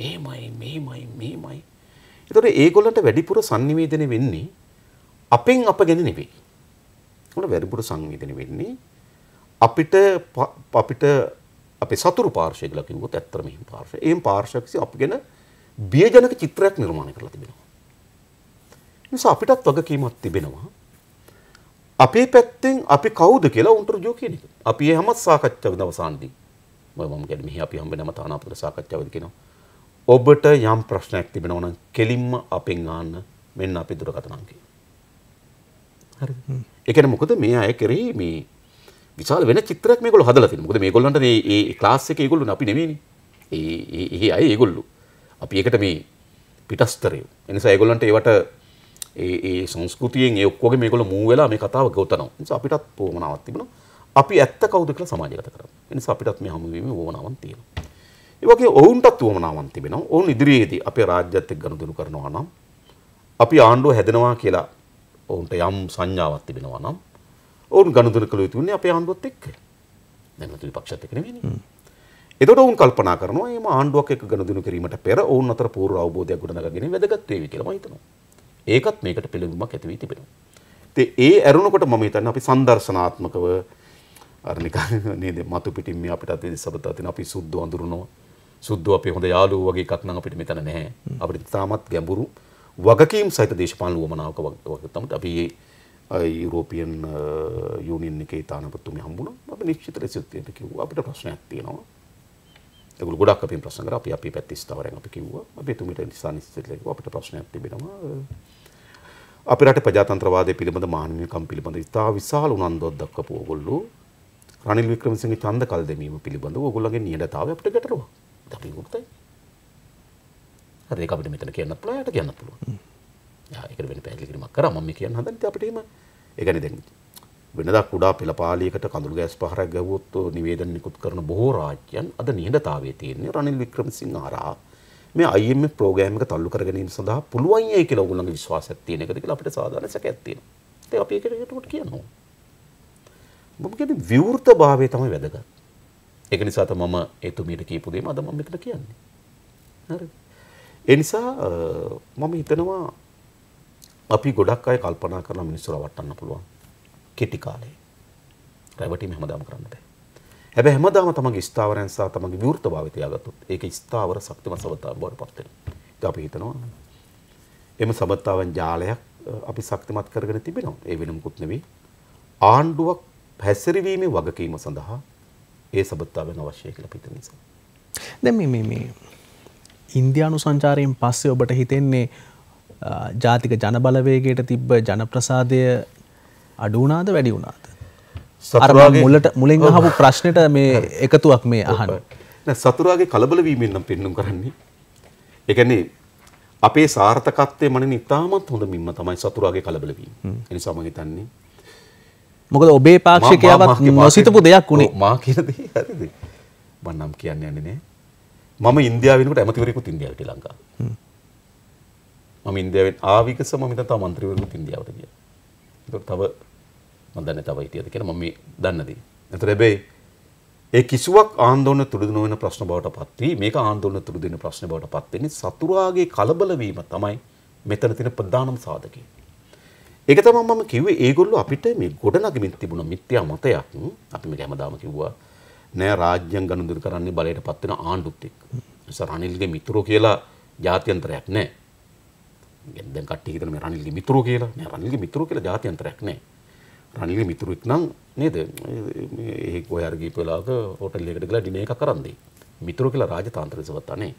මේමයි මේමයි මේමයි. ඒතකොට ඒගොල්ලන්ට වැඩිපුර sannivedana වෙන්නේ අපෙන් අප ගැන නෙවෙයි. උන වැඩිපුර සංවේදනය වෙන්නේ අපිට අපිට අපේ සතුරු පාර්ශය කියලා කිව්වොත් ඇත්තටම එහෙම පාර්ශය. එහෙම පාර්ශයක් කිසි අපිගෙන බියජනක චිත්‍රයක් නිර්මාණය කරලා තිබෙනවා. නිසා අපිටත් වගකීමක් තිබෙනවා. අපේ පැත්තෙන් අපි කවුද කියලා උන්ට ඍජුව කියන එක. අපි ඒ හැමත් සාකච්ඡාවක දවසාන්දී මම මම කියන්නේ මෙහි අපි හම්බෙනම තානාපුර සාකච්ඡාවකදී කියනවා. ඔබට යම් ප්‍රශ්නයක් තිබෙනවා නම් කෙලින්ම අපෙන් අහන්න මෙන්න අපි දුරකථන අංකය. හරි. ඒ කියන්නේ මොකද මේ අය කරේ මේ විශාල වෙන චිත්‍රයක් මේගොල්ලෝ හදලා තියෙනවා. මොකද මේගොල්ලන්ට මේ ඒ ක්ලාස් එකේ ඒගොල්ලෝ අපි නෙමෙයිනේ. ඒ ඒ අය ඒගොල්ලෝ. අපි ඒකට මේ පිටස්තරයෝ. ඒ නිසා ඒගොල්ලන්ට ඒවට ඒ ඒ සංස්කෘතියෙන් ඒ ඔක්කොගේ මේගොල්ලෝ මූ වෙලා මේ කතාව ගොතනවා. ඒ නිසා අපිටත් වොමනාවක් තිබුණා. අපි ඇත්ත කවුද කියලා සමාජගත කරමු. ඒ නිසා අපිටත් මේ හමු වීමේ වොමනාවක් තියෙනවා. ඒ වගේ ඔවුන්ටත් වොමනාවක් තිබෙනවා. ඔවුන් ඉදිරියේදී අපේ රාජ්‍යත් එක්ක ගනුදෙනු කරනවා නම් අපි ආණ්ඩුව හැදෙනවා කියලා ඔවුන්ට යම් සංඥාවක් තිබෙනවා නම් ඔවුන් ගනුදෙනු කළ යුතු වෙන්නේ අපේ ආණ්ඩුවත් එක්ක. දැන් අතුරු පක්ෂත් එක්ක නෙවෙයිනේ. එතකොට ඔවුන් කල්පනා කරනවා මේ ආණ්ඩුවක් එක්ක ගනුදෙනු කිරීමට පෙර ඔවුන් අතර පූර්ව අවබෝධයක් ගොඩනගාගෙන වැදගත් වේවි කියලා මම හිතනවා. ඒකත් මේකට පිළිඹුමක් ඇති වී තිබෙනවා. ඉතින් ඒ ඇරුණකොට මම හිතන්නේ අපි සංදර්ශනාත්මකව අර නිකන් නේද මතු පිටින් මේ අපිට අද සබතව තියෙන අපි සුද්ධ අඳුරනවා. සුද්ධ අපි හොඳ යාළුවෝ වගේ එකක් නම් අපිට මෙතන නැහැ. අපිට තාමත් ගැඹුරු වගකීම් සහිත දේශපාලන වමනාවක වගේ තමයි අපි මේ යුරෝපියන් යුනින් එකේ තානපතුමි හම්බුණා අපි නිශ්චිත ලෙස තියෙන කිව්වා අපිට ප්‍රශ්නයක් තියෙනවා ඒගොල්ලෝ ගොඩක් අපින් ප්‍රශ්න කරා අපි අපි පැත්තේ ස්ථාවරයෙන් අපි කිව්වා අපි තුමිට නිසා නිශ්චිත ලෙස අපිට ප්‍රශ්නයක් තිබෙනවා අපේ රටේ ප්‍රජාතන්ත්‍රවාදය පිළිබඳ මානවකම් පිළිබඳ ඉතා විශාල උනන්දුවක් දක්වපු ඕගොල්ලෝ රනිල් වික්‍රමසිංහ ඡන්ද කල් දෙමීම පිළිබඳව ඕගොල්ලන්ගේ නියඩතාවය අපිට ගැටලුවක්. අපි උත්තයි. හරි ඒක අපිට මෙතන කියන්න පුළුවන්, යට කියන්න පුළුවන්. එකට වෙන පැහලිකිරීමක් කරා මම කියන්න හදන්නේ ඉතින් අපිට එහෙම ඒ කියන්නේ දැන් වෙනදා කුඩා පෙළපාලියකට කඳුළු ගෑස් පහරක් ගැහුවොත් නිවේදන නිකුත් කරන බොහෝ රාජ්‍යයන් අද නිහඬතාවයේ තියෙන්නේ රනිල් වික්‍රමසිංහ හරහා මේ IMF ප්‍රෝග්‍රෑම් එක තල්ලු කර ගැනීම සඳහා පුළුවන් යයි කියලා ඔයගොල්ලන්ගේ විශ්වාසයක් තියෙන එකද කියලා අපිට සාධාරණ සැකයක් තියෙනවා. ඒක අපි ඒකට ඒකට කියනවා. මම කියන්නේ විවෘතභාවය තමයි වැදගත්. ඒක නිසා තමයි මම එතුමියට කියපු දෙයම අද මම මෙතන කියන්නේ. හරිද? ඒ නිසා මම හිතනවා අපි ගොඩක් අය කල්පනා කරන මිනිස්සු රවට්ටන්න පුළුවන්. කෙටි කාලේ. රැවටීම හැමදාම කරන්න බෑ. හැබැයි හැමදාම තමන්ගේ ස්ථාවරයන් සහ තමන්ගේ විවෘත භාවය තියාගත්තොත් ඒක ස්ථාවර ශක්තිමත් සබතාවක් බවට පත් වෙනවා. ඒක අපි හිතනවා. එම සබතාවන් ජාලයක් අපි ශක්තිමත් කරගෙන තිබෙනවා. ඒ වෙනමකුත් නෙවෙයි. ආණ්ඩුවක් හැසිරවීමේ වගකීම සඳහා ඒ සබතාවෙන් අවශ්‍යය කියලා පිට නිසා. දැන් මේ මේ ඉන්දියානු සංචාරයෙන් පස්සේ ඔබට හිතෙන්නේ ජාතික ජනබලවේගේට තිබ්බ ජනප්‍රසාදය අඩුනාද වැඩි වුණාද. මුලට මුලින් හපු ප්‍රශ්නයට මේ එකතුවක් මේ අහන. සතුරාගේ කලබලවීමෙන්නම් පෙන්නුම් කරන්නේ. එකනේ අපේ සාර්ථකත්වය මන ඉතාමත් හොඳ මෙම තමයි සතුරාගේ කලබලවීම එනි සමගතන්නේ. මොකද ඔබේ පාක්ෂිකයාවත් නොසිතපු දෙයක් වුණේ මා කියද හරිද. බන්නම් කියන්න යන්නේ නෑ මම ඉන්දියාවෙනකට ඇමතිවරෙකුත් ඉන්දියාවට ලංකා මම ඉන්දියාවෙන් ආවික සම මම තව മന്ത്രിවරුත් ඉන්දියාවට ගියා. ඒක තව මම දන්නේ තව හිටියද කියලා මම මේ දන්න දේ. එතකොට හැබැයි ඒ කිසිවක් ආන්දෝලන තුරුදු නොවන ප්‍රශ්න බවට පත් වී මේක ආන්දෝලන තුරුදු වෙන ප්‍රශ්න බවට පත් වෙන්නේ සතුරාගේ කලබල වීම තමයි මෙතන තියෙන ප්‍රධානම සාධකය. ඒක තමයි මම කිව්වේ ඒගොල්ලෝ අපිට මේ ගොඩනගමින් තිබුණ මිත්‍යා මතයක් අපි මේක හැමදාම කිව්වා නෑ රාජ්‍යයන් ගනුදෙනු කරන්නේ බලයට පත් වෙන ආණ්ඩුත් එක්ක. ඒ නිසා රනිල්ගේ මිතුරු කියලා ජාත්‍යන්තරයක් නෑ. ගැදැ කට්ටි තන රනිල්ලි මිතුරු කියලා රනිල්ලි මිතුරු කියලා ජාතියන්තරයක් නෑ රනිල්ලි මිතුරුත් නම් නේද ඒ ඔයාරගේ පෙලාක හොටල් එකට ගලා ඩිනේ එක කරන්නේ මිතුරු කියලා රාජතාන්ත්‍රික සබත් අනේ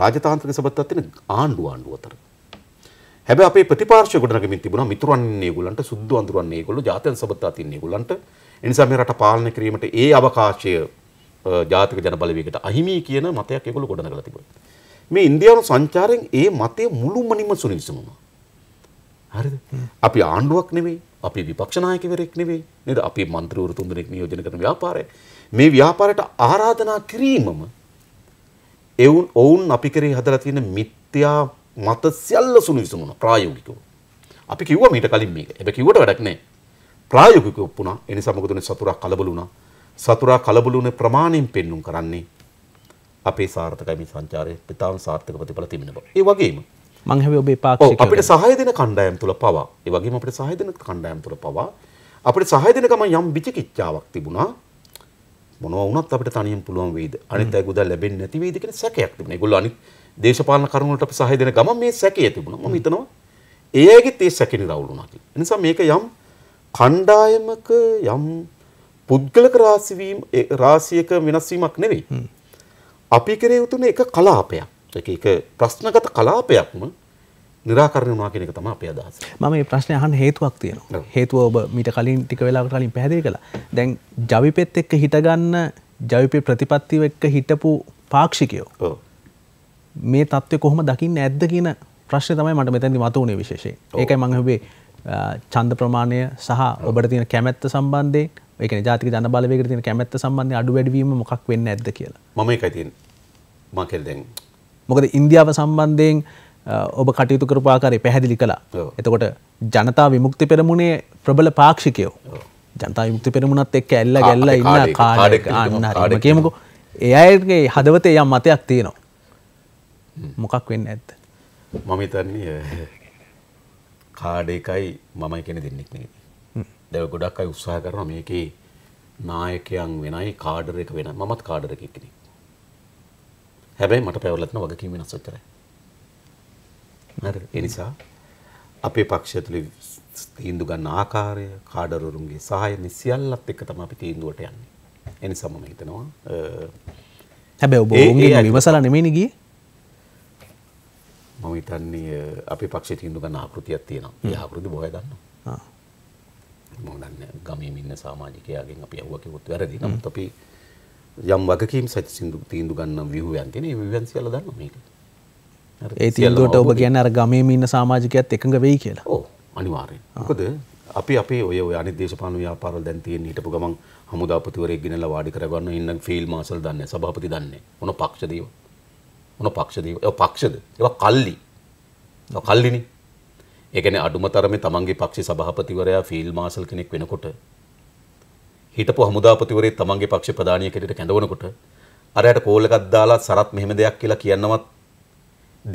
රාජතාන්ත්‍රික සබත් අත්තින ආණ්ඩුව ආණ්ඩුව අතර හැබැයි අපේ ප්‍රතිපාර්ශ්ව ගොඩනගමින් තිබුණා මිතුරන්නේ ඒගොල්ලන්ට සුද්ධ අඳුරන්නේ ඒගොල්ලෝ ජාතියන් සබත්තා තින්න ඒගොල්ලන්ට ඒ නිසා මේ රට පාලනය කිරීමට ඒ අවකාශය ජාතික ජන බලවේගයට අහිමි කියන මතයක් ඒගොල්ලෝ ගොඩනගලා තිබුණා මේ ඉන්දියානු සංචාරයෙන් ඒ මතය මුළුමනින්ම සුනිවිසම වුණා. හරිද? අපි ආණ්ඩුවක් නෙවෙයි, අපි විපක්ෂ නායකවරයෙක් නෙවෙයි. නේද? අපි മന്ത്രിවරු තුන්දෙනෙක් නියෝජනය කරන ව්‍යාපාරය. මේ ව්‍යාපාරයට ආරාධනා කිරීමම එවුන් ඔවුන් අපි කරේ හදලා තියෙන මිත්‍යා මත සියල්ල සුනිවිසම වුණා ප්‍රායෝගිකව. අපි කිව්වා මීට කලින් මේක. හැබැයි කිව්වට වැඩක් නැහැ. ප්‍රායෝගිකව වුණා. ඒ නිසා මොකද උනේ සතුරා කලබල වුණා. සතුරා කලබල වුණේ ප්‍රමාණයෙන් පෙන්눔 කරන්නේ අපේ සාර්ථකයි මේ සංචාරය ඉතාම සාර්ථක ප්‍රතිඵල තිබෙන බව. ඒ වගේම මං හැබැයි ඔබේ පාක්ෂිකව අපිට සහාය දෙන කණ්ඩායම් තුල පවා ඒ වගේම අපිට සහාය දෙන කණ්ඩායම් තුල පවා අපිට සහය දෙන ගමන් යම් විචිකිච්ඡාවක් තිබුණා මොනවා වුණත් අපිට තනියෙන් පුළුවන් වේද අනිත් අය ගොඩක් ලැබෙන්නේ නැති වේද කියන සැකයක් තිබුණා. ඒගොල්ලෝ අනිත් දේශපාලන කරුණු වලට අපි සහය දෙන ගමන් මේ සැකය තිබුණා. මම හිතනවා ඒ අයගෙත් ඒ සැකේ නිරවුල් වුණා කියලා. ඒ නිසා මේක යම් කණ්ඩායමක යම් පුද්ගලික රාශිවීම රාශියක වෙනස් වීමක් නෙවෙයි. අපි කෙරේ උතුනේ එක කලාපයක්. ඒක එක ප්‍රශ්නගත කලාපයක්ම නිරාකරණය වුණා කියන එක තමයි අපේ අදහස. මම මේ ප්‍රශ්නේ අහන්න හේතුවක් තියෙනවා. හේතුව ඔබ මීට කලින් ටික වෙලාවකට කලින් පැහැදිලි කළා. දැන් ජවිපෙත් එක්ක හිටගන්න ජවිපේ ප්‍රතිපත්තිව එක්ක හිටපු පාක්ෂිකයෝ. මේ தත්ත්වය කොහොම දකින්න ඇද්ද කියන ප්‍රශ්නේ තමයි මට මෙතනදි මතුවුනේ විශේෂයෙන්. ඒකයි මම හිතුවේ ඡන්ද ප්‍රමාණය සහ ඔබට තියෙන කැමැත්ත සම්බන්ධයෙන් ඒක ජාතික ජන බලවේගට තියෙන කැමැත්ත සම්බන්ධයෙන් අඩු වැඩි වීම මොකක් වෙන්නේ නැද්ද කියලා. මම ඒකයි තියෙන්නේ. මම කියලා දැන් මොකද ඉන්දියාව සම්බන්ධයෙන් ඔබ කටයුතු කරපු ආකාරය පැහැදිලි කළා. එතකොට ජනතා විමුක්ති පෙරමුණේ ප්‍රබල පාක්ෂිකයෝ ජනතා විමුක්ති පෙරමුණත් එක්ක ඇල්ල ගැල්ලා ඉන්න කාඩ් අන්න කියමුකෝ. ඒ අයගේ හදවතේ යම් මතයක් තියෙනවා. මොකක් වෙන්නේ නැද්ද? මම හිතන්නේ කාඩ් එකයි මමයි කියන දෙන්නෙක් නේද? දැව ගොඩක් අයි උත්සාහ කරන මේකේ නායකයන් වෙනයි කාඩර එක වෙන මමත් කාඩර එකක් කෙනෙක්. හැබැයි මට පැවරලතන වගකීම් වෙනස් වෙච්චරයි. හරි ඒ නිසා අපේ පක්ෂය තුළ තීන්දු ගන්න ආකාරය කාඩරුරුන්ගේ සහය මේ සියල්ලත් එක්ක තමයි අපි තීන්දුවට යන්නේ. ඒ නිසා මම හිතනවා හැබැයි ඔබ ඔවුන්ගේ විමසලා නෙමෙයිනේ ගියේ. මම හිතන්නේ අපේ පක්ෂයේ තීන්දුව ගන්න ආකෘතියක් තියෙනවා. ඒ ආකෘති බොහොය දන්නවා. ආ මෝදන්න ගමීම ඉන්න සාමාජිකයාගෙන් අපි ඇව්වකිවොත් වැරදි නමුත් අපි යම් වගකීම් සැති සිදු තීන්දු ගන්නම් විහුවයන් තියෙන විවන් සියල දන්න මේක ඒ තිල්ලට ඔබ ගැන අර ගමීම ඉන්න සාමාජිකයත් එකඟ වෙයි කියලා ඕ අනිවාරයෙන් කොද අපි අපේ ඔය අනි දේශපාන ්‍යාපාර දැන්තියෙන් හිටපු ගමන් හමුදාපතිවරේ ගෙනල වාඩි කරගන්න ඉන්න ෆිල් මාසල් දන්න සභාපති දන්නේ ඕන පක්ෂදීව ඕන පක්ෂදීව පක්ෂද එ කල්ලි කල්ලිනිි එකන අඩුම තරමේ තමන්ගේ පක්ෂි සභහපතිවරයා ෆිල් මාසල් කෙනෙක් වෙනකොට හිටපු හමුදාපතිවරේ තමන්ගේ පක්ෂ ප්‍රධානය කෙට කැඳවනකොට අරයට කෝලකත් දාලා සරත් මෙහෙම දෙයක් කියලා කියන්නවත්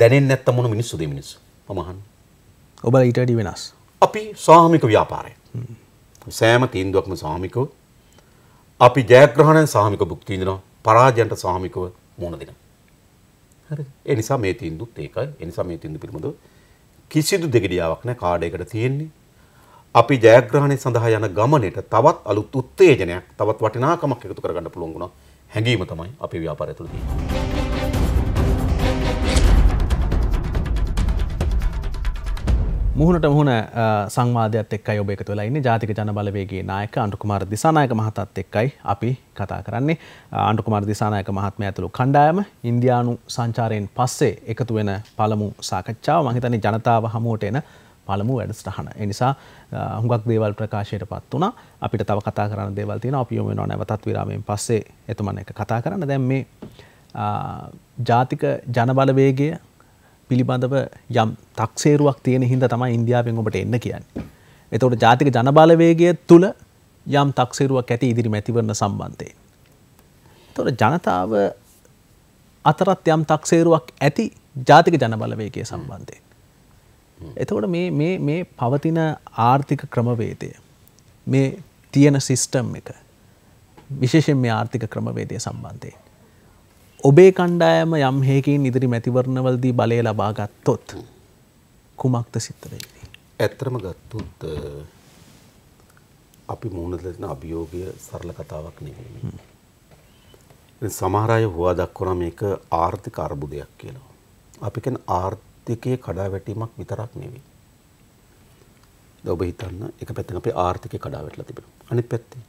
දැනෙන් නැත්ත මොන මිනිස්සුද මිනිස් පමහන් ඔබ ඊටඩි වෙනස් අපි සාමික ව්‍යාපාරය සෑම තීන්දුවක්ම සාමිකෝ අපි ජයග්‍රහණය සාමික බුක්තිීදනවා පරාජයන්ට සාමිකව මුණ දෙෙන. එනිසා මේ තිීන්දුත් ඒකයි එනිසා මේ තිීන්දු පිළිබඳව කිසිදු දෙගඩියාවක් නෑ කාඩ් එකට තියෙන්නේ. අපි ජයග්‍රහණය සඳහා යන ගමනට තවත් අලුත් උත්තේජනයක් තවත් වටිනාකමක් එකතු කරගන්න පුළුවන් වුණා. හැඟීම තමයි අපේ ව්‍යාපාරය තුළ තියෙන්නේ. මුහුණට මුහුණ සංවාධයත් එක්කයි ඔබ එකතු වෙලා ඉන්නේ ජාතික ජනබලවේගේ නායක අනුකුමාර දිසානායක මහතාත් එක්කයි අපි කතා කරන්නේ අනුකුමාර දිසානායක මහත්මයා ඇතුළු කණ්ඩායම ඉන්දියානු සංචාරයෙන් පස්සේ එකතු වෙන පළමු සාකච්ඡාව මම හිතන්නේ ජනතාව හමුවට එන පළමු වැඩස්ටහන එනිසා හුඟක් දේවල් ප්‍රකාශයට පත් වුණ අපිට තව කතා කරන්න දේවල් තියෙන අපි යොමු වෙනවා නැවතත් විරාමයෙන් පස්සේ එතුමන් එක කතා කරන්න දැන් මේ ජාතික ජනබලවේගය පිළිබඳව යම් තක්සේරුවක් තියෙන හින්ද තමයි ඉන්දියාවෙන් ඔබට එන්න කියන්නේ. එතකොට ජාතික ජනබලවේගය තුළ යම් තක්සේරුවක් ඇති ඉදිරි මැතිවරණ සම්බන්ධයෙන්. එතකොට ජනතාව අතරත් යම් තක්සේරුවක් ඇති ජාතික ජනබලවේගය සම්බන්ධයෙන්. එතකොට මේ මේ මේ පවතින ආර්ථික ක්‍රමවේදය මේ තියෙන සිස්ටම් එක විශේෂයෙන් මේ ආර්ථික ක්‍රමවේදය සම්බන්ධයෙන් ඔබේ කණ්ඩායම යම් හේකින් ඉදිරි මැතිවරණවලදී බලය ලබා ගත්තොත් කුමක්ද සිත්තරේදී. ඇත්තරම ගත්තුත් අපි මුහුණදන අභියෝගය සරල කතාවක් නෙවෙයි. සමහරය හවා දක්වන මේක ආර්ථික අර්බුදයක් කියනවා. අපි කියන්නේ ආර්ථිකයේ කඩාවැටීමක් විතරක් නෙවෙයි. ඔබ හිතන්න එක පැත්තෙන් අපේ ආර්ථිකය කඩාවැටලා තිබෙනවා. අනිත් පැත්තේ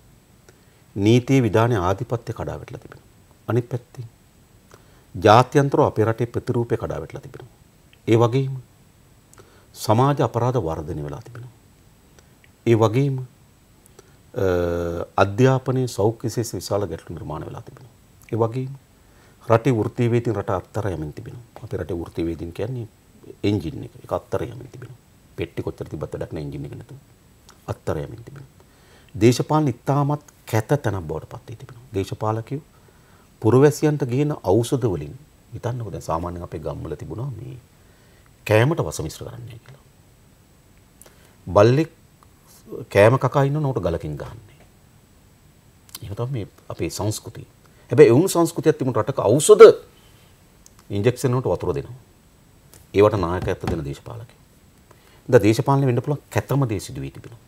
නීතියේ විධානයේ ආධිපත්‍ය කඩාවැටලා තිබෙනවා. අනිත් පැත්තේ ජාත්‍යන්තරව අපේ රටේ ප්‍රතිරූපය කඩාවැටලා තිබෙනවා. ඒ වගේම සමාජ අපරාධ වර්ධනය වෙලා තිබෙනවා. ඒ වගේම අධ්‍යාපනයේ සෞඛ්‍යසේස විශාල ගැටලු නිර්මාණ වෙලා තිබෙනවා. ඒ වගේම රටේ වෘත්තීයවේදීන් රට අත්තර යමින් තිබෙනවා. අපේ රටේ වෘත්තීයවේදීන් කියන්නේ එන්ජින් එක. ඒක අත්තර යමින් තිබෙනවා. පෙට්ටි කොච්චර තිබ්බත් වැඩක් නැහැ එන්ජින් එක නැතුව. අත්තර යමින් තිබෙනවා. දේශපාලන ඉතාමත් කැත තැනක් බවට පත් වී තිබෙනවා. දේශපාලකයෝ පුරවැසියන්ට ගේන ඖෂධ වලින් හිතන්නකෝ දැන් සාමාන්‍යයෙන් අපේ ගම්වල තිබුණා මේ කෑමට වස මිශ්‍ර කරන්නේ කියලා. බල්ලෙක් කෑම කකා ඉන්නවනේ උට ගලකින් ගහන්නේ. එහෙම තමයි මේ අපේ සංස්කෘතිය. හැබැයි එවුන් සංස්කෘතියක් තිබුණ රටක ඖෂධ ඉන්ජෙක්ෂන් වලට වතුර දෙනවා. ඒවට නායකත්ව දෙන දේශපාලකයෝ. ද දේශපාලනය වෙන්න පුළුවන් කැතම දේ සිදු වී තිබෙනවා.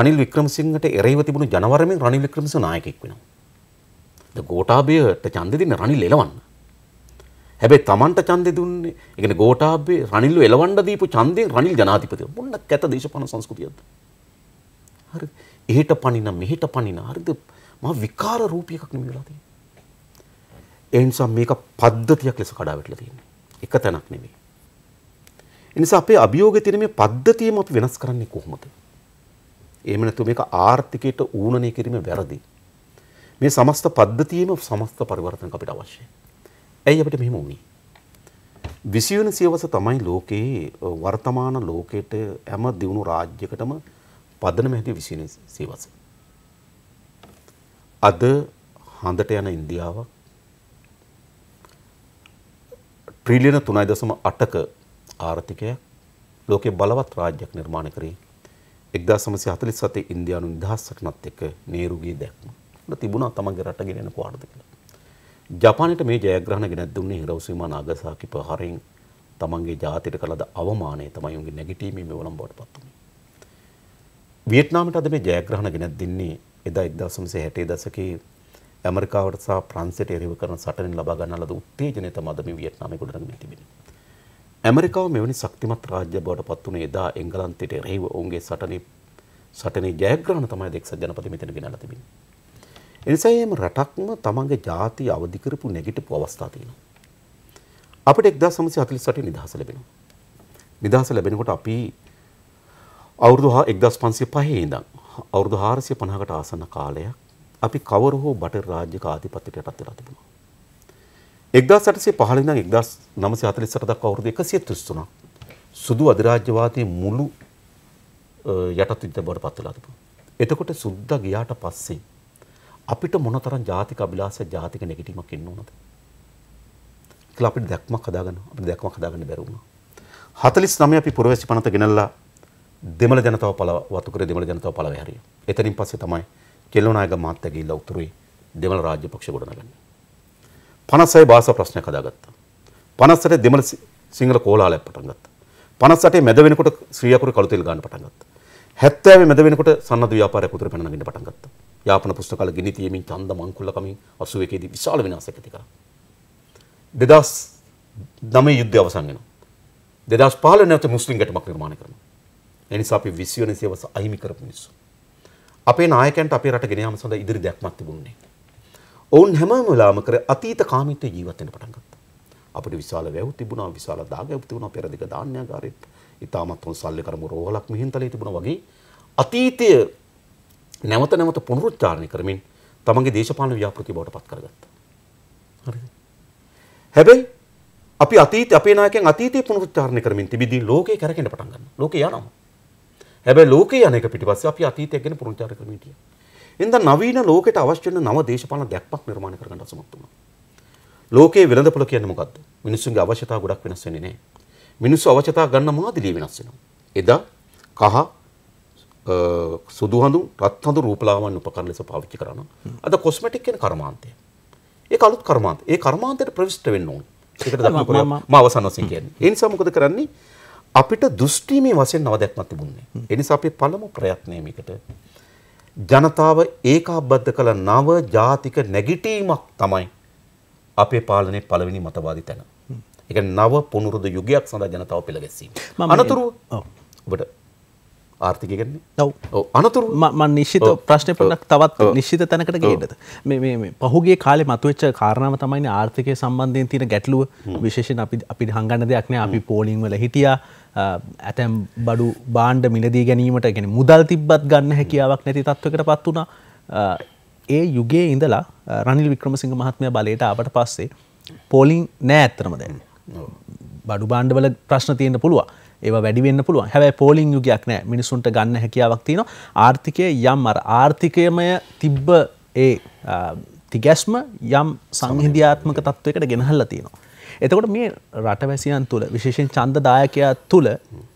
රනිල් වික්‍රමසිංහට එරෙහිව තිබුණු ජනවරමෙන් රනිල් වික්‍රමසිංහ නායකයෙක් වෙනවා. ද ගෝටාභයට චන්දදින්න රනිල් එලවන්න. හැබැයි තමන්ට චන්දෙ දුන්නේ එකන ගෝටාබේ රනිල්ල එලවන්ඩ දීපු චන්දය රනිල් ජනාතිපති ොන්න ඇත දේශපන සංස්කෘතියද. හරි එහට පනින මෙහිට පනින හරිද ම විකාර රූපියකක් නමිලාතිය. එනිසා මේක පද්ධතියක් ලෙස කඩාවටල තියන්නේ එක තැනක් නෙවේ. එනිසා අපේ අභියෝග තින මේ පද්ධතියම අප වෙනස් කරන්නේ කොහොමද. එමනැතු මේක ආර්ථිකයට ඌනනය කිරීම වැරදිී. මේ සමස්ත පද්ධතියම සමස්ත පරිවර්තන අපිට අවශ්‍යයි. ඇයි අපිට මෙහෙම වුනේ? 20 වෙනි සියවස තමයි ලෝකයේ වර්තමාන ලෝකයට හැම දිනු රාජ්‍යකටම පදනම හැටි 20 වෙනි සියවස. අද හඳට යන ඉන්දියාවක් ට්‍රිලියන 3.8ක ආර්ථිකයක් ලෝකයේ බලවත් රාජ්‍යයක් නිර්මාණය කරේ 1947 ඉන්දියානු නිදහස් සටනත් එක්ක නේරුගේ දැක්ම. තිබුණා තමන්ගේ රට ගෙනෙන කොහටද කියලා. ජපානයේ මේ ජයග්‍රහණ ගෙනත් දුන්නේ හිරෝෂිමා නාගසාකි ප්‍රහාරයෙන් තමන්ගේ ජාතියට කළද අවමානය තමයි උන්ගේ නැගිටීමේ මෙවලම් බවට පත් වුනේ. වියට්නාමයට අද මේ ජයග්‍රහණ ගෙනත් දින්නේ එදා 1960 දශකයේ ඇමරිකාවට සහ ප්‍රංශයට එරෙහිව කරන සටනෙන් ලබා ගන්නා ලද උත්තේජනය තමයි අද මේ වියට්නාමයේ ගොඩනගෙන තිබෙන්නේ. ඇමරිකාව මෙවැනි ශක්තිමත් රාජ්‍ය බවට පත් වුණේ එදා එංගලන්තයට එරෙහිව ඔවුන්ගේ සටනේ සටනේ ජයග්‍රහණ තමයි දෙක්සත් ජනපද මෙතන ගෙනලා තිබෙන්නේ. එනිසා එහෙම රටක්ම තමන්ගේ ජාතිය අවදි කරපු නැගිටපු අවස්ථා තියෙනවා. අපිට 1948 නිදහස ලැබෙනවා. නිදහස ලැබෙනකොට අපි අවුරුදු 1505 ඉඳන් අවුරුදු 450කට ආසන්න කාලයක් අපි කවර හෝ බටර් රාජ්‍යක ආධිපත්‍යයට යටත් වෙලා තිබුණා. 1815 ඉඳන් 1948 දක්වා අවුරුදු 133ක් සුදු අධිරාජ්‍යවාදී මුළු යටත් යුද්ධ බවට පත් වෙලා තිබුණා. එතකොට සුද්දා ගියාට පස්සේ අපිට මොනතරම් ජාතික අභිලාෂය ජාතික නැගිටීමක් එන්න ඕනද කියලා අපිට දැක්මක් හදාගන්න අපිට දැක්මක් හදාගන්න බැරි වුණා 49 අපි පුරවැසි පනත ගෙනල්ලා දෙමළ ජනතාව පළ වතුකර දෙමළ ජනතාව පළ වැහැරිය. එතනින් පස්සේ තමයි කෙල්ලෝනායක මහත්තයා ගිහිල්ලා උතුරේ දෙමළ රාජ්‍ය පක්ෂ ගොඩනගන්නේ. 56 භාෂා ප්‍රශ්නයක් හදාගත්තා. 58 දෙමළ සිංහල කෝලාහලයක් පටන් ගත්තා. 58 මැද වෙනකොට ශ්‍රී අකුරු කළු තෙල් ගන්න පටන් ගත්තා. 70 මැද වෙනකොට සන්නද්ධ ව්‍යාපාරයක් උතුරේ පැන නගින්න පටන් ගත්තා. යාපන පුස්තකාල ගිනි තියමින් ඡන්ද මංකුලකමින් 81 දී විශාල විනාශයක් ඇති කරා. 2009 යුද්ධය අවසන් වෙනවා. 2015 නැවත මුස්ලිම් ගැටමක් නිර්මාණය කරනවා. ඒ නිසා අපි 20 වෙනි සියවස අහිමි කරපු මිනිස්සු. අපේ නායකයන්ට අපේ රට ගෙන යාම සඳහා ඉදිරි දැක්මක් තිබුණේ නැහැ. ඔවුන් හැමම වෙලාවම කර අතීත කාමීත්ව ජීවත් වෙන්න පටන් ගත්තා. අපිට විශාල වැව් තිබුණා, විශාල දාගැබ් තිබුණා, පෙරදිග ධාන්‍යාගාරෙත් ඉතාමත් හොඳ සල්ලි කරමු රෝහලක් මිහින්තලේ තිබුණා වගේ අතීතයේ නැවත නැවත පුනරුච්චාරණය කරමින් තමන්ගේ දේශපාලන ව්‍යාපෘති බවට පත් කරගත්තා. හරිද? හැබැයි අපි අතීත අපේ නායකයන් අතීතයේ පුනරුච්චාරණය කරමින් තිබිදී ලෝකේ කැරකෙන්න පටන් ගන්නවා. ලෝකේ යනවා. හැබැයි ලෝකේ යන එක පිටිපස්සේ අපි අතීතය ගැන පුනරුච්චාරණය කරමින් හිටියා. එඳ නවීන ලෝකයට අවශ්‍ය වෙන නව දේශපාලන දැක්මක් නිර්මාණය කරගන්න අසමත් වුණා. ලෝකයේ වෙළඳපොළ කියන්නේ මොකද්ද? මිනිස්සුන්ගේ අවශ්‍යතා ගොඩක් වෙනස් වෙන්නේ නැහැ. මිනිස්සු අවශ්‍යතා ගන්න මාදිලිය වෙනස් වෙනවා. එදා කහ සුදු හඳු රත් හඳු රූපලාවන්‍ය උපකරණ ලෙස පාවිච්චි කරනවා. අද කොස්මැටික් කියන කර්මාන්තය. ඒක අලුත් කර්මාන්තය. ඒ කර්මාන්තයට ප්‍රවිෂ්ඨ වෙන්න ඕනේ. ඒකට දක්වන මම අවසන් වශයෙන් කියන්නේ. ඒ නිසා මොකද කරන්නේ? අපිට දෘෂ්ටිමේ වශයෙන් නවදැක්මක් තිබුණේ. ඒ නිසා අපි පළමු ප්‍රයත්නය මේකට ජනතාව ඒකාබද්ධ කළ නව ජාතික නැගිටීමක් තමයි අපේ පාලනයේ පළවෙනි මතවාදී තැන. ඒ කියන්නේ නව පුනරුද යුගයක් සඳහා ජනතාව පෙළ ගැසීම. අනතුරුව ඔබට ආර්ථිකයකන ඔව අනතුර ම නිශ්ිත ප්‍රශ්න පටක් තවත් නිශ්ිත තැනකට ගේටද මේ පහුගේ කාලේ මතුවච්ච කාරණාව තමයි ආර්ථිකය සම්බන්ධයෙන් තියෙන ගැටලුව විශේෂෙන් අපි අපි හංගන්න දෙයක්න අපි පෝලිංවල හිටියා ඇතැම් බඩු බාණ්ඩ මිලදී ගැනීමට ගැන මුදල් තිබ්බත් ගන්න හැකියාවක් නැති තත්වකට පත් වුණා ඒ යුගේ ඉඳලා රනිල් වික්‍රමසිංහ මහත්මය බලයට අපට පස්සේ පෝලිං නෑ ඇත්තරම දැන්න බඩු බාණ්ඩවල ප්‍රශ්න තියෙන්න්න පුළුවන් ඒ වැඩිවෙන්න පුළුව හැබැ පෝලිං යුගයක් නෑ මිනිසුන්ට ගන්න හැකියාවක් තියෙන ආර්ථිකය යම් අර ආර්ථිකයමය තිබ්බ ඒ තිගැස්ම යම් සංහිධ්‍යාත්මක තත්ත්වයකට ගෙනහල්ල තියෙනවා. එතකොට මේ රටවැසියන් තුළ විශේෂෙන් චන්ද දායකයා තුළ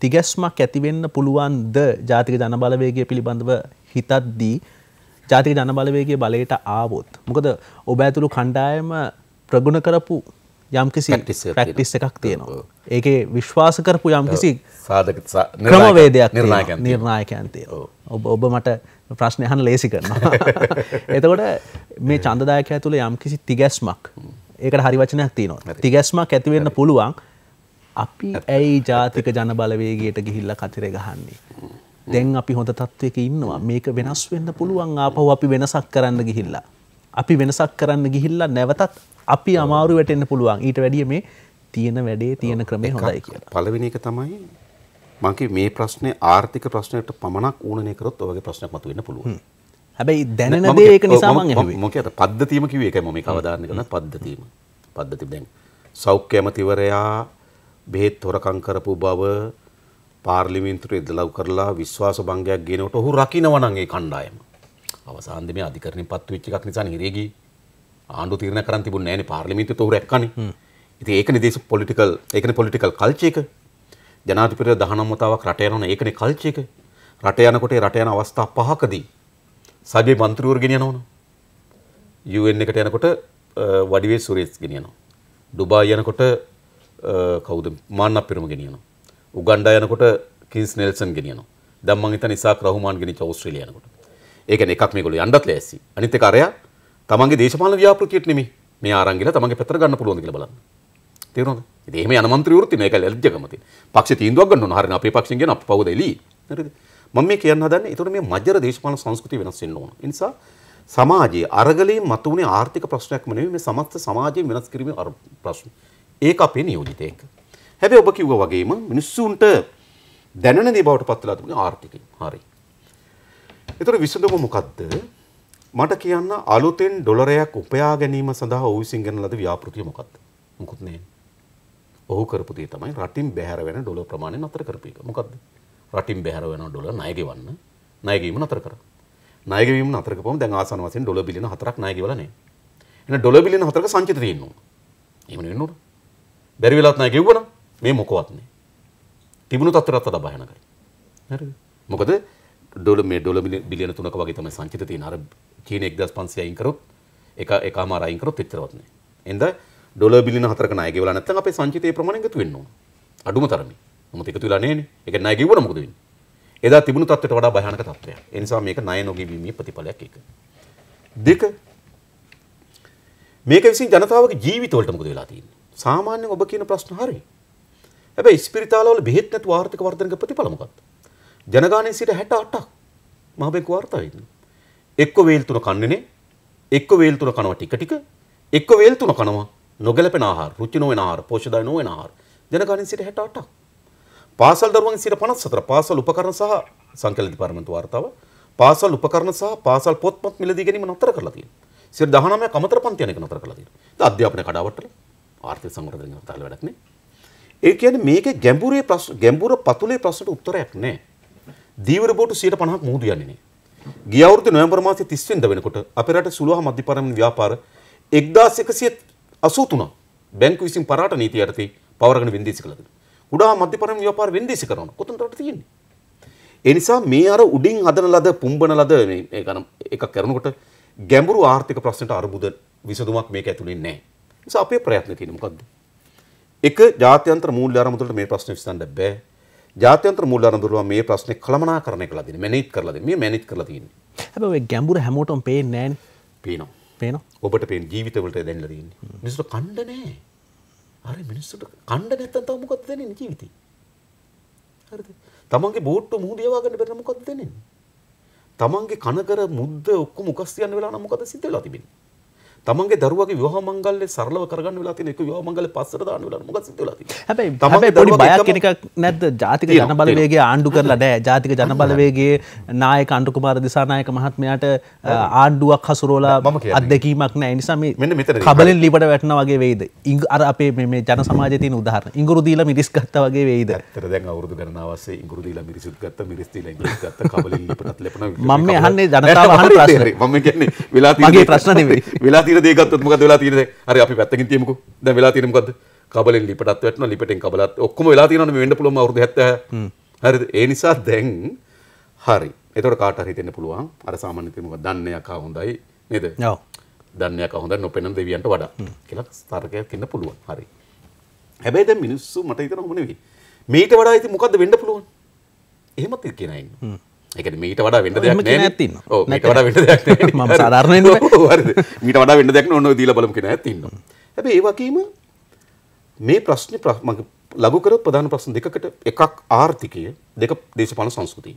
තිගැස්මක් ඇතිවෙන්න පුළුවන්ද ජාතික ජනබලවේගේ පිළිබඳව හිතද්දී ජාතික ජනබලවේගේ බලයට ආවොත්. මොකද ඔබ ඇතුළු කණ්ඩායම ප්‍රගුණ කරපු යම්කිසි ප්‍රක්ටිස් එකක් තියෙනවා. ඒකේ විශ්වාස කරපු යම්කිසි සාධක ක්‍රමවේදයක් නිර්ණායකයන් තියෙනවා. ඔබ ඔබ මට ප්‍රශ්න අහන්න ලේසි කරනවා. එතකොට මේ ඡන්දදායකයා තුල යම්කිසි තිගැස්මක් ඒකට හරි වචනයක් තියෙනවා. තිගැස්මක් ඇති වෙන්න පුළුවන්. අපි ඇයි ජාතික ජනබලවේගයට ගිහිල්ලා කතරේ ගහන්නේ. දැන් අපි හොඳ තත්ත්වයක ඉන්නවා මේක වෙනස් වෙන්න පුළුවන් ආපහු අපි වෙනසක් කරන්න ගිහිල්ලා. අපි වෙනසක් කරන්න ගිහිල්ලා නැවතත් අපි අමාරු වැටෙන්න්න පුළුවන් ඊට වැඩිය මේ තියෙන වැඩේ තියෙන ක්‍රමය හොඳයි කිය පලවෙනි එක තමයි මංකි මේ ප්‍රශ්නය ආර්ථික ප්‍රශ්නයට පමණක් ඌනය කරොත් ඔගේ ප්‍රශ්නයක් මතු වෙන්න පුළුවන් හැබැයි දැනෙන දේ ඒක නිසාම මොකද පද්ධතියම කිවේ එක මොම කවධාරන්න කන පද්ධතීම පද්ධති දැන් සෞඛ්‍ය ඇමතිවරයා බෙහෙත් තොරකං කරපු බව පාර්ලිමින්තුර ඉදලව් කරලා විශ්වාස බංගයක් ගෙනවට ඔහු රකිනවනන්ගේ කණ්ඩායම අවසාන්දම අධිකරණ පත්තු විච්චිකක් නිසා නිරේගී ආණ්ඩු තීරණ කරන් තිබුණ නෑන පාර්ලිමින්ත තොරක්කන ඉති ඒකන දේශ පොලිටිකල් ඒකන පොලිටිකල් කල්චයක ජනාතිපිර දහනම්මතාවක් රටයනන ඒකන කල්චයක රටයනකොට රටයන අවස්ථා පහකදී සජය මන්ත්‍රවර ගෙනයනවන යුවෙන් එකට යනකොට වඩිවේ සුරේස් ගෙනියනවා. ඩුබා යනකොට කවුද මාන්න පිරම ගෙනියනවා. උගන්ඩා යනකොට කින්ස් නෙල්සන් ගෙනියනවා දම්මන් හිත නිසා ක්‍රහමාන් ගෙන චෞස්ත්‍රලියනකොට ඒක එකක් මේ ගොල අන්ඩත් ලෑසි අනිත කරයා තමන්ගේ දේශපාලන ව්‍යාපෘතියට නෙමෙයි මේ ආරංගිලා තමන්ගේ පැත්තට ගන්න පුළුවන්ද කියලා බලන්න. තේරුණාද? ඉතින් එහෙම යන മന്ത്രിවරුත් ඉන්නේ ඒක ලැජ්ජකම තියෙන. පක්ෂේ තීන්දුවක් ගන්න ඕන. හරිනේ අපේ පක්ෂෙන් කියන අපේ පවුද එළි. හරිද? මම මේ කියන්න හදන්නේ ඒතකොට මේ මජර දේශපාලන සංස්කෘතිය වෙනස් වෙන්න ඕන. ඒ නිසා සමාජයේ අරගලයෙන් මතුවුනේ ආර්ථික ප්‍රශ්නයක්ම නෙවෙයි මේ සමස්ත සමාජයෙන් වෙනස් කිරීමේ ප්‍රශ්න. ඒක අපේ නියෝජිතයක. හැබැයි ඔබ කිව්වා වගේම මිනිස්සුන්ට දැනෙන දේ බවට පත් වෙලා තිබුණේ ආර්ථිකය. හරි. ඒතකොට විසඳුම මොකද්ද? මට කියන්න අලුතෙන් ඩොලරයක් උපයා ගැනීම සඳහා ඔවු සිංගන ලද ව්‍යාපෘතිය මොකක්ද මොකුත් නෑ ඔහු කරපුදේ තමයි රටින් බැහැර වෙන ඩොල ප්‍රමාණය අතර කරපු එක මොකක්ද රටින් බැහැර වෙන ඩොල ණයගෙවන්න ණයගීම නතර කරා ණයගීම නතර කරපුවම දැන් ආසන වශයෙන් ඩොලර් බිලියන 4ක් ණයගෙවලා නෑ එහෙනම් ඩොලර් බිලියන 4ක සංචිත තියෙන්න ඕන එහෙම නෙවෙන්න ඕන බැරි වෙලත් ණය ගෙවුවනම් මේ මොකවත් නෑ තිබුණු තත්ත්වයට අත බහනකයි හරිද මොකද ඩොලර් මේ ඩොලර් බිලියන 3ක වගේ තමයි සංචිත තියෙන අර චීන එක්දස් පන්සිය අයින්කරොත් එක එක මාරයින්කරොත් එච්චරවත්න එද ඩොල බිලි හතර නයගවල නැත අප සංචිතය ප්‍රමාණ එකතු වෙන්නවා අඩුම තරම මොත එකතු වෙලා නේන එක නයගවන මුද වෙන එදා තිබුණු තත්ත්වයට වඩා භයානක තත්ත්වය එනිසා මේක ණය නොගෙවීමේ ප්‍රතිඵලයක් එක දෙක මේක විසින් ජනතාවගේ ජීවිතවලට මොකද වෙලා තියෙන්නේ සාමාන්‍යයෙන් ඔබ කියන ප්‍රශ්න හරි හැබැයි ස්පිරිතාලවල බෙහෙත් නැතුව ආර්ථික වර්ධනක ප්‍රතිඵල මොකක්ද ජනගානයේ සිට 68ක් මහ බැංකුව වාර්තා වෙන්නේ එක්ක වේල් තුන කන්නේනේ එක්ක වේල් තුන කනවා ටික ටික එක්ක වේල් තුන කනවා නොගැලපෙන ආහාර රුචි නොවන ආහාර පෝෂ්‍යදාය නොවන ආහාර ජනගහණයෙන් සිට 68ක් පාසල් දරුවන්ගෙන් සිට 54 පාසල් උපකරණ සහ සංකලිත පාර්ලිමේන්තු වාර්තාව පාසල් උපකරණ සහ පාසල් පොත්පත් මිලදී ගැනීම නතර කරලා තියෙනවා සිට 19ක් අමතර පන්ති යන එක නතර කරලා තියෙනවා ඉතින් අධ්‍යාපන කඩාවට්ටල ආර්ථික සංවර්ධනය කරලා වැඩක් නේ ඒ කියන්නේ මේකේ ගැඹුරේ ගැඹුර පතුලේ ප්‍රශ්නට උත්තරයක් නැහැ දීවර බෝට්ටු 50ක් මුහුදු යන්නේ නේ ගිය අවුරුදු නොවැම්බර් මාසයේ 30 වෙනිදා වෙනකොට අපේ රටේ සුළුහ මධ්‍ය පරාමින ව්‍යාපාර 1183 බැංකු විසින් පරාට නීතිය යටතේ පවරගෙන වෙන්දේසි කළාද. උඩා මධ්‍ය පරාමින ව්‍යාපාර වෙන්දේසි කරනවා. කොතනද රට තියෙන්නේ? ඒ නිසා මේ අර උඩින් හදන ලද පුම්බන ලද මේ එකක් කරනකොට ගැඹුරු ආර්ථික ප්‍රශ්නට අර්බුද විසඳුමක් මේක ඇතුළේ නැහැ. ඒ නිසා අපේ ප්‍රයත්න තියෙන්නේ මොකද්ද? එක ජාත්‍යන්තර මූල්‍ය ආරමුදලට මේ ප්‍රශ්නේ විසඳන්න බෑ. ජාත්‍යන්ත්‍ර මුල්ලරම් දුරුව මේ ප්‍රශ්නේ කළමනාකරණය කළා දෙන්නේ මැනේජ් කරලා දෙන්නේ මේ මැනේජ් කරලා තියෙන්නේ හැබැයි ගැඹුර හැමෝටම පේන්නේ නැහැනේ පේනවා පේනවා ඔබට පේන ජීවිතවලට දැනලා තියෙන්නේ මිනිස්සු කණ්ඩ නැහැ අර මිනිස්සුට කණ්ඩ නැත්තම් තව මොකද්ද දෙන්නේ ජීවිතේ හරිද තමන්ගේ බෝට්ටු මුහුද යවා ගන්න බැරි නම් මොකද්ද දෙන්නේ තමන්ගේ කන කර මුද්ද ඔක්කොම උකස් තියන්න වෙලා නම් මොකද සිද්ධ වෙලා තිබෙන්නේ තමන්ගේ දරුවගේ විවාහ මංගල්‍ය සරලව කරගන්න වෙලා තියෙන එක විවාහ මංගල්‍ය පස්සට දාන්න වෙලා මොකද සිද්ධ වෙලා තියෙන්නේ හැබැයි හැබැයි පොඩි බයක් කෙනෙක් නැද්ද ජාතික ජනබලවේගය ආණ්ඩු කරලා නැහැ ජාතික ජනබලවේගයේ නායක අන්ඩු කුමාර දිසානායක මහත්මයාට ආණ්ඩුවක් හසුරුවලා අත්දැකීමක් නැහැ ඒ නිසා මේ කබලෙන් ලිපට වැටෙනා වගේ වෙයිද අර අපේ මේ ජන සමාජයේ තියෙන උදාහරණ ඉඟුරු දීලා මිරිස් ගත්තා වගේ වෙයිද ඇත්තට දැන් අවුරුදු ගණනාව ඔස්සේ ඉඟුරු දීලා මිරිසුත් ගත්තා මිරිස් දීලා ඉඟුරු ගත්තා කබලෙන් ලිපටත් ලැබෙනවා මම මේ අහන්නේ ජනතාව අහන ප්‍රශ්නේ මම කියන්නේ වෙලා තියෙන ප්‍රශ්න නෙවෙයි වෙලා තියෙන තියෙන දේ ගත්තොත් මොකද වෙලා තියෙන්නේ දැන්? හරි අපි පැත්තකින් තියමුකෝ. දැන් වෙලා තියෙන්නේ මොකද්ද? කබලෙන් ලිපටත් වැටෙනවා ලිපටෙන් කබලත් ඔක්කොම වෙලා තියෙනවනේ මේ වෙන්න පුළුවන් අවුරුදු 70. හරිද? ඒ නිසා දැන් හරි. ඒතකොට කාට හරි හිතෙන්න පුළුවන් අර සාමාන්‍ය තේ මොකක්ද? දන්නේයක් ආ හොඳයි නේද? ඔව්. දන්නේයක් ආ හොඳයි නොපෙනෙන දෙවියන්ට වඩා කියලා තර්කයක් ඉන්න පුළුවන්. හරි. හැබැයි දැන් මිනිස්සු මට හිතන කොහොම නෙවෙයි. මේට වඩා ඉතින් මොකද්ද වෙන්න පුළුවන්? එහෙමත් කියන අය ඉන්නවා. එක මීට වඩා වෙන්න දෙයක් නැති මට වඩා වෙන්න දෙයක් ම සාධරණය මීට වඩා වෙන්න දෙයක් නොන්න දීල බලම කෙන ඇතින්න හැබ ඒ වගේම මේ ප්‍රශ්න ප්‍රහ්මක ලගුකර ප්‍රධාන ප්‍රශ්න දෙකට එකක් ආර්ථිකය දෙක දේශපාන සංස්කෘතිය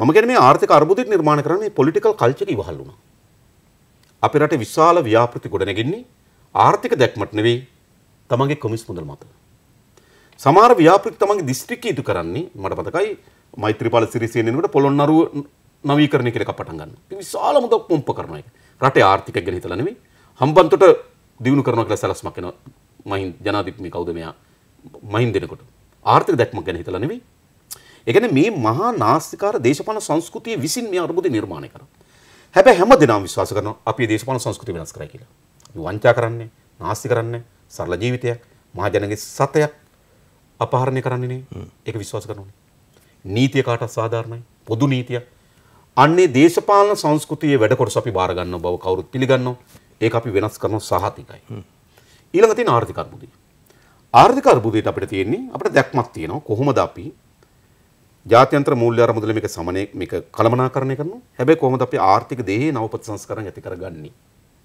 මම ගැන මේ ආර්ථික අර්බුදයට නිර්මාණ කරන්නේ පොලිටිකල් කල්චක ඉවහල් වුණා. අපේ රටේ විශාල ව්‍යාපෘති ගොඩනැගෙන්නේ ආර්ථික දැක්මට නෙවෙයි තමන්ගේ කොමිස් මුදල් මත. සමහර ව්‍යාපෘති තමන්ගේ දිස්ත්‍රික්කය ඉදු කරන්නේ මට මතකයි මෛත්‍රපාල සිරිසියනකට පොළොන්නරුව නවීකරණය කෙරෙක පටන්ගන්න විශාල මුදක් පොම්ප කරනයි රටේ ආර්ථික ගැන හිතලනෙමේ හම්බන්තොට දියුණු කරන කළ සැලස්මක් වෙන මහින් ජනාධිපති කවුද මෙයා මහින් දෙනකොට ආර්ථික දැක්මක් ගැන හිතලා නෙවෙයි ඒ කියන්නේ මේ මහා නාස්තිකාර දේශපාලන සංස්කෘතිය විසින් මේ අර්බුදේ නිර්මාණය කරා හැබැයි හැම දිනම විශ්වාස කරනවා අපි දේශපාලන සංස්කෘතිය වෙනස් කරයි කියලා අපි වංචා කරන්නේ නාස්ති කරන්නේ සරල ජීවිතයක් මහා ජනගේ සතයක් අපහරණය කරන්නේ නේ ඒක විශ්වාස කරනවා නීතිය කාටත් සාධාරණයි. පොදු නීතියක්. අන්නේ දේශපාලන සංස්කෘතියේ වැඩ කොටස අපි බාර ගන්න බව කවුරුත් පිළිගන්නවා. ඒක අපි වෙනස් කරන සහතිකයි. ඊළඟ තියෙන ආර්ථික අර්බුදය. ආර්ථික අර්බුදයට අපිට තියෙන්නේ අපිට දැක්මක් තියෙනවා කොහොමද අපි ජාත්‍යන්තර මූල්‍ය අරමුදල මේක සමනය මේක කළමනාකරණය කරනවා. හැබැයි කොහොමද අපි ආර්ථික දේහේ නවපත් සංස්කරණ ඇති කරගන්නේ?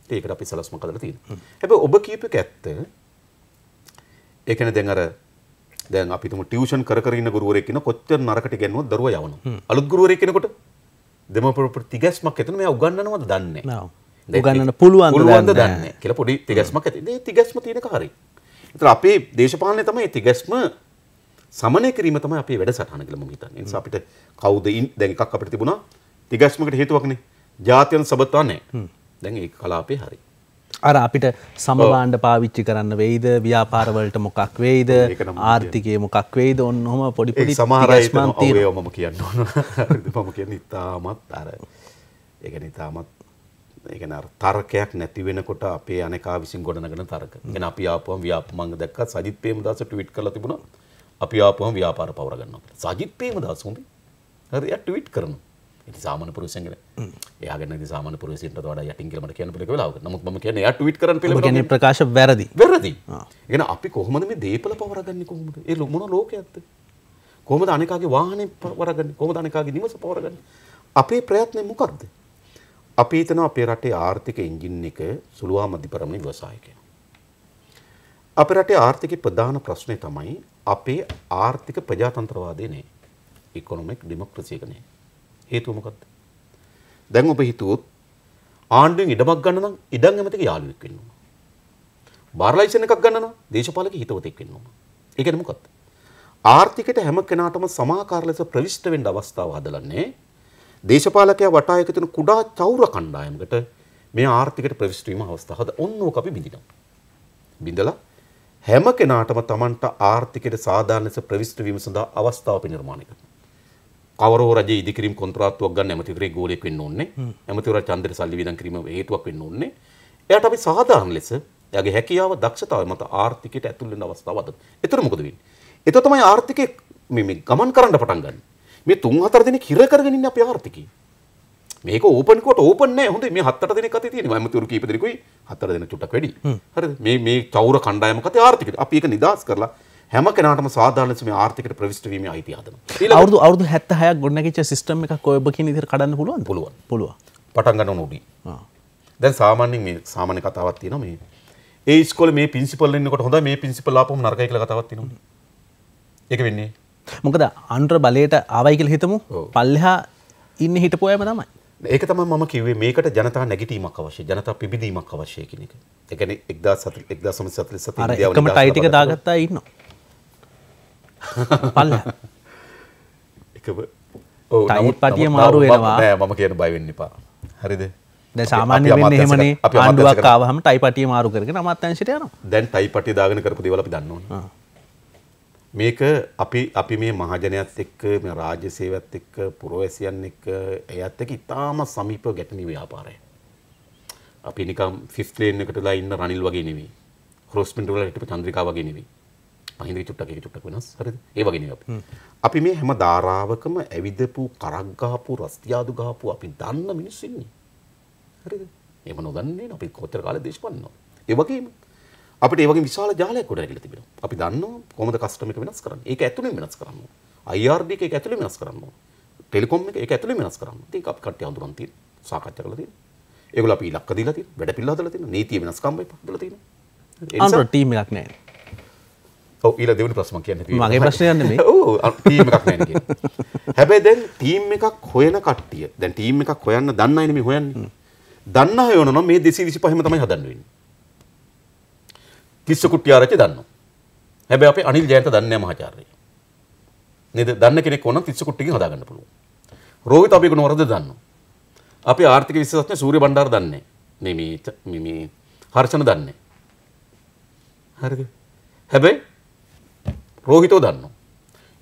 ඒකට අපි සලස්මක් හදලා තියෙනවා. හැබැයි ඔබ කියපේක ඇත්ත. ඒ කියන්නේ දැන් අර දැන් අපිතුම ටියෂන් කරන්න ගුරුවරෙක්න කොච්චර නරකට ගැන්ව දරුව යවන අලුත් ගුරුවරෙක්ෙනකොට දෙමපට තිගැස්මක් ඇතන මේ උගන්නනවද දන්න ගන්න පුළුවන් ගුරුවන්ද දන්න කියලා පොඩි තිගැස්මක් ඇති තිගැස්ම තියෙන හරි එත අපේ දේශපාලනය තමයි තිගැස්ම සමනය කිරීම තම අපේ වැඩ සටහන කියලම හිතන්න නිසා අපිට කවුද ඉන් දැන් එකක් අපිට තිබුණා තිගැස්මකට හේතුවක්නේ ජාතියන් සබත්වන්නේ දැන් ඒ කලාපේ හරි අර අපිට සමබාණ්ඩ පාවිච්චි කරන්න වෙයිද ව්‍යාපාරවලට මොකක් වෙයිද ආර්ථිකය මොකක් වෙයිද ඔන්නහොම පොඩිපොඩි සමහරයිමන්තය මම කියන්න මම කියන්න ඉතාමත් අර ඒගැන ඉතාමත් ඒගැන තර්කයක් නැතිවෙනකොට අපේ අනෙකා විසින් ගොඩනගෙන තර්ක ගෙන අපි ආපුුවම් ව්‍යාපමංග දක්කත් සජිත් පේම දසට විට් කල තිබුණ අපි ආපුහම ව්‍යාපාර පවරගන්න සජිත් පේම දසුම්ි හරි ඇටවිට් කරනවා සාමන පුරුසන් යගෙන සාම පුරසිට වඩ යටටිගලට කියන පික ලාව නමුත් ම කියන ටවිට කර පි ප්‍රකාශ වැරදි වැරදි එන අපි කොහොමද මේ දේපල පවරගන්න කොහොමට ඒ ලොමන ලෝක ඇත්ත කොම ධනකාගේ වාහනය පවරගන්න කොම ධනකාගේ නිවස පවරගන්න අපේ ප්‍රයත්නය මොකක්ද අපි තන අපේ රටේ ආර්ථික ඉංජින් එක සුළුවා මධි පරමණි වසායකය අප රටේ ආර්ථික ප්‍රධාන ප්‍රශ්නය තමයි අපේ ආර්ථික ප්‍රජාතන්ත්‍රවාදය නේ ඉකොනොමෙක් ඩිමක්‍රසියකනේ හේතුව මොකක්ද? දැන් ඔබ හිතුවොත් ආණ්ඩුවෙන් ඉඩමක් ගන්න නම් ඉඩම් ඇමතිගේ යාළුවෙක් වෙන්න ඕන. බාර් ලයිසන් එකක් ගන්න නම් දේශපාලකගේ හිතවතෙක් වෙන්න ඕන. ඒ කියන්නේ මොකක්ද? ආර්ථිකයට හැම කෙනාටම සමාකාර ලෙස ප්‍රවිෂ්ට වෙන්න අවස්ථාව හදලන්නේ දේශපාලකයා වටා එකතු වෙන කුඩා චෞර කණ්ඩායමකට මේ ආර්ථිකයට ප්‍රවිෂ්ට වීම අවස්ථාව හද ඔන්නෝක අපි බිඳිනවා. බිඳලා හැම කෙනාටම Tamanට ආර්ථිකයට සාධාරණ ලෙස ප්‍රවිෂ්ට වීම සඳහා අවස්ථාව අපි නිර්මාණය කරනවා. කවරෝ රජ ඉදිකිරීම කොන්ත්‍රාත්තුවක් ගන්න ඇමතිවරේ ගෝලයක් වෙන්න ඕන්නේ ඇමතිවර චන්දර සල්ලි විදන් කිරීම හේතුවක් වෙන්න ඕන්නේ එයාට අපි සාධාරණ ලෙස එයාගේ හැකියාව දක්ෂතාවය මත ආර්ථිකයට ඇතුල් වෙන අවස්ථාවද එතන මොකද වෙන්නේ එතකොට තමයි ආර්ථිකය මේ ගමන් කරන්න පටන් ගන්න මේ තුන් හතර දෙනෙක් හිර කරගෙන ඉන්නේ අපේ ආර්ථිකය මේක ඕපන් කොට ඕපන් නෑ හොඳයි මේ හතර දෙනෙක් අතේ තියෙනවා ඇමතිවරු කීප දෙනෙකුයි හතර දෙනෙක් චුට්ටක් වැඩි හරිද මේ මේ චෞර කණ්ඩායම කතේ ආර්ථිකය අපි ඒක නිදාස් කරලා හැම කෙනාටම සාධාරණස මේ ආර්ථිකට ප්‍රවිෂ්ඨ වීමේ අයිතිය හදනවා. අවුරුදු අවුරුදු 76ක් ගොඩනැගිච්ච සිස්ටම් එකක් ඔය ඔබ කියන විදිහට කඩන්න පුළුවන්ද? පුළුවන්. පුළුවන්. පටන් ගන්න උඩි. දැන් සාමාන්‍යයෙන් මේ සාමාන්‍ය කතාවක් තියෙනවා මේ ඒ ඉස්කෝලේ මේ ප්‍රින්සිපල් ඉන්නකොට හොඳයි මේ ප්‍රින්සිපල් ආපුවම නරකයි කියලා කතාවක් තියෙනවා. ඒක වෙන්නේ. මොකද අන්තර බලයට ආවයි කියලා හිතමු. පල්ලෙහා ඉන්නේ හිටපු අයම තමයි. ඒක තමයි මම කිව්වේ මේකට ජනතා නැගිටීමක් අවශ්‍යයි. ජනතා පිබිදීමක් අවශ්‍යයි කියන එක. ඒ කියන්නේ 1947 ඉන්දියාවේ එකම ටයිටික දාගත්තා ඉන්නවා. පල්ල එකව තයිපතිය මාරු වෙනවා මම කියන බයිවෙන්න එපා හරිද දැ සාමාන්‍ය එහෙමනේ ආණ්ඩුවක් ආවහම ටයිපටිය මාරු කරගෙන අමත්තංශයට යන දැන් ටයිපටි දාගෙන කරපු දේවල් දන්නවා මේක අපි අපි මේ මහජනයත් එක්ක මේ රාජ්‍ය සේවත් එක්ක පුරවැසියන් එක්ක එයත් එක්ක ඉතාම සමීප ගැටෙන ව්‍යාපාරය. අපි නිකම් ෆිෆ්ත් ලේන් එකටලා ඉන්න රනිල් වගේ නෙවෙයි. ක්‍රොස් පින්ටුවල හිටපු චන්ද්‍රිකා වගේ නෙවෙයි. මහින්දගේ චුට්ටක් ඒක චුට්ටක් වෙනස් හරිද ඒ වගේ නේ අපි අපි මේ හැම ධාරාවකම ඇවිදපු කරක් ගහපු රස්තියාදු ගහපු අපි දන්න මිනිස්සු ඉන්නේ හරිද එහෙම නොදන්නේ අපි කොච්චර කාලෙ දේශපන්නව ඒ වගේම අපිට ඒ වගේ විශාල ජාලයක් ගොඩ නැගිලා තිබෙනවා අපි දන්නවා කොහොමද කස්ටම් එක වෙනස් කරන්නේ ඒක ඇතුළෙන් වෙනස් කරන්න ඕන IRD එක ඒක ඇතුළෙන් වෙනස් කරන්න ඕන ටෙලිකොම් එක ඒක ඇතුළෙන් වෙනස් කරන්න ඉතින් අපි කට්ටිය හඳුනන් තියෙන සාකච්ඡා කරලා තියෙන ඒගොල්ලෝ අපි ඉලක්ක දීලා තියෙන වැඩ පිළිවෙල හදලා තියෙන නීතිය වෙනස්කම් වෙලා තියෙන අන්තර ටීම් එකක් නැහැ ඊල දෙවනි ප්‍රශ්ම කියන්න මගේ ප්‍රශ්නයන්න ටීම එකක් නැ හැබැයි දැන් ටීම් එකක් හොයන කට්ටිය දැන් ටීම් එකක් හොයන්න දන්න එනම හොයන්න දන්න හයෝන මේ දෙසි විසි පහම තමයි හදන්නුවෙන් තිස්ස කුට්ටියාරච දන්න හැබ අප අනිල් ජයන්ත දන්න මහචාරය නද දන්න කෙනෙක් ඕන තිස්ස කුට්ටි හදාගන්න පුළුව රෝහිත අපි නොරද දන්න අපි ආර්ථික විශසත්න සූරි බණ්ඩාර් දන්නේ නෙමීත මිමී හර්ෂණ දන්නේ හරි හැබැයි රෝහිතෝ දන්න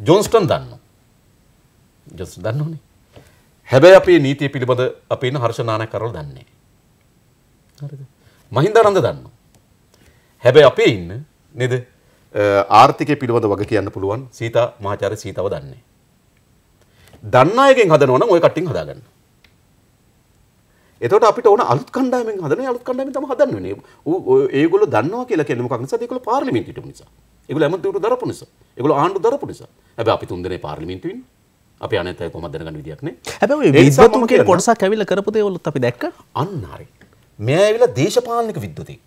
ජොන්ස්ටන් දන්න ජොස් දන්නනේ හැබැයි අපේ නීතිය පිළිබඳ අපේ හර්ෂනානය කරල දන්නේ මහින්දරන්ද දන්න හැබැයි අපේ ඉන්න නෙද ආර්ථිකය පිළිබඳ වග කියන්න පුළුවන් සීතා මහාචාර සීතව දන්නේ දන්න අයගෙන් හදනවන ඔය කට්ටින් හදාගන්න එතට අපිට ඕන අලුත් කණ්ඩායමෙන් හදන අලුත් කණ්ඩායම තම හදන්න ඒගොල්ලෝ දන්නවා කියලා කියන්නේ මොකක් නිසාද ඒගොල්ලෝ පාර්ලිමේන්තයට නිසා ඒගොල්ලෝ ඇමතිවරු දරපු නිසා. ඒගොල්ලෝ ආණ්ඩු දරපු නිසා. හැබැයි අපි තුන්දෙනේ පාර්ලිමේන්තුවේ ඉන්නේ. අපි අනේත කොහොමද දැනගන්න විදියක් නෑ. හැබැයි විද්වතුන් කියන කොටසක් ඇවිල්ලා කරපු දේවලුත් අපි දැක්ක. අන්න හරි. මෙයා ඇවිල්ලා දේශපාලනික විද්වතෙක්.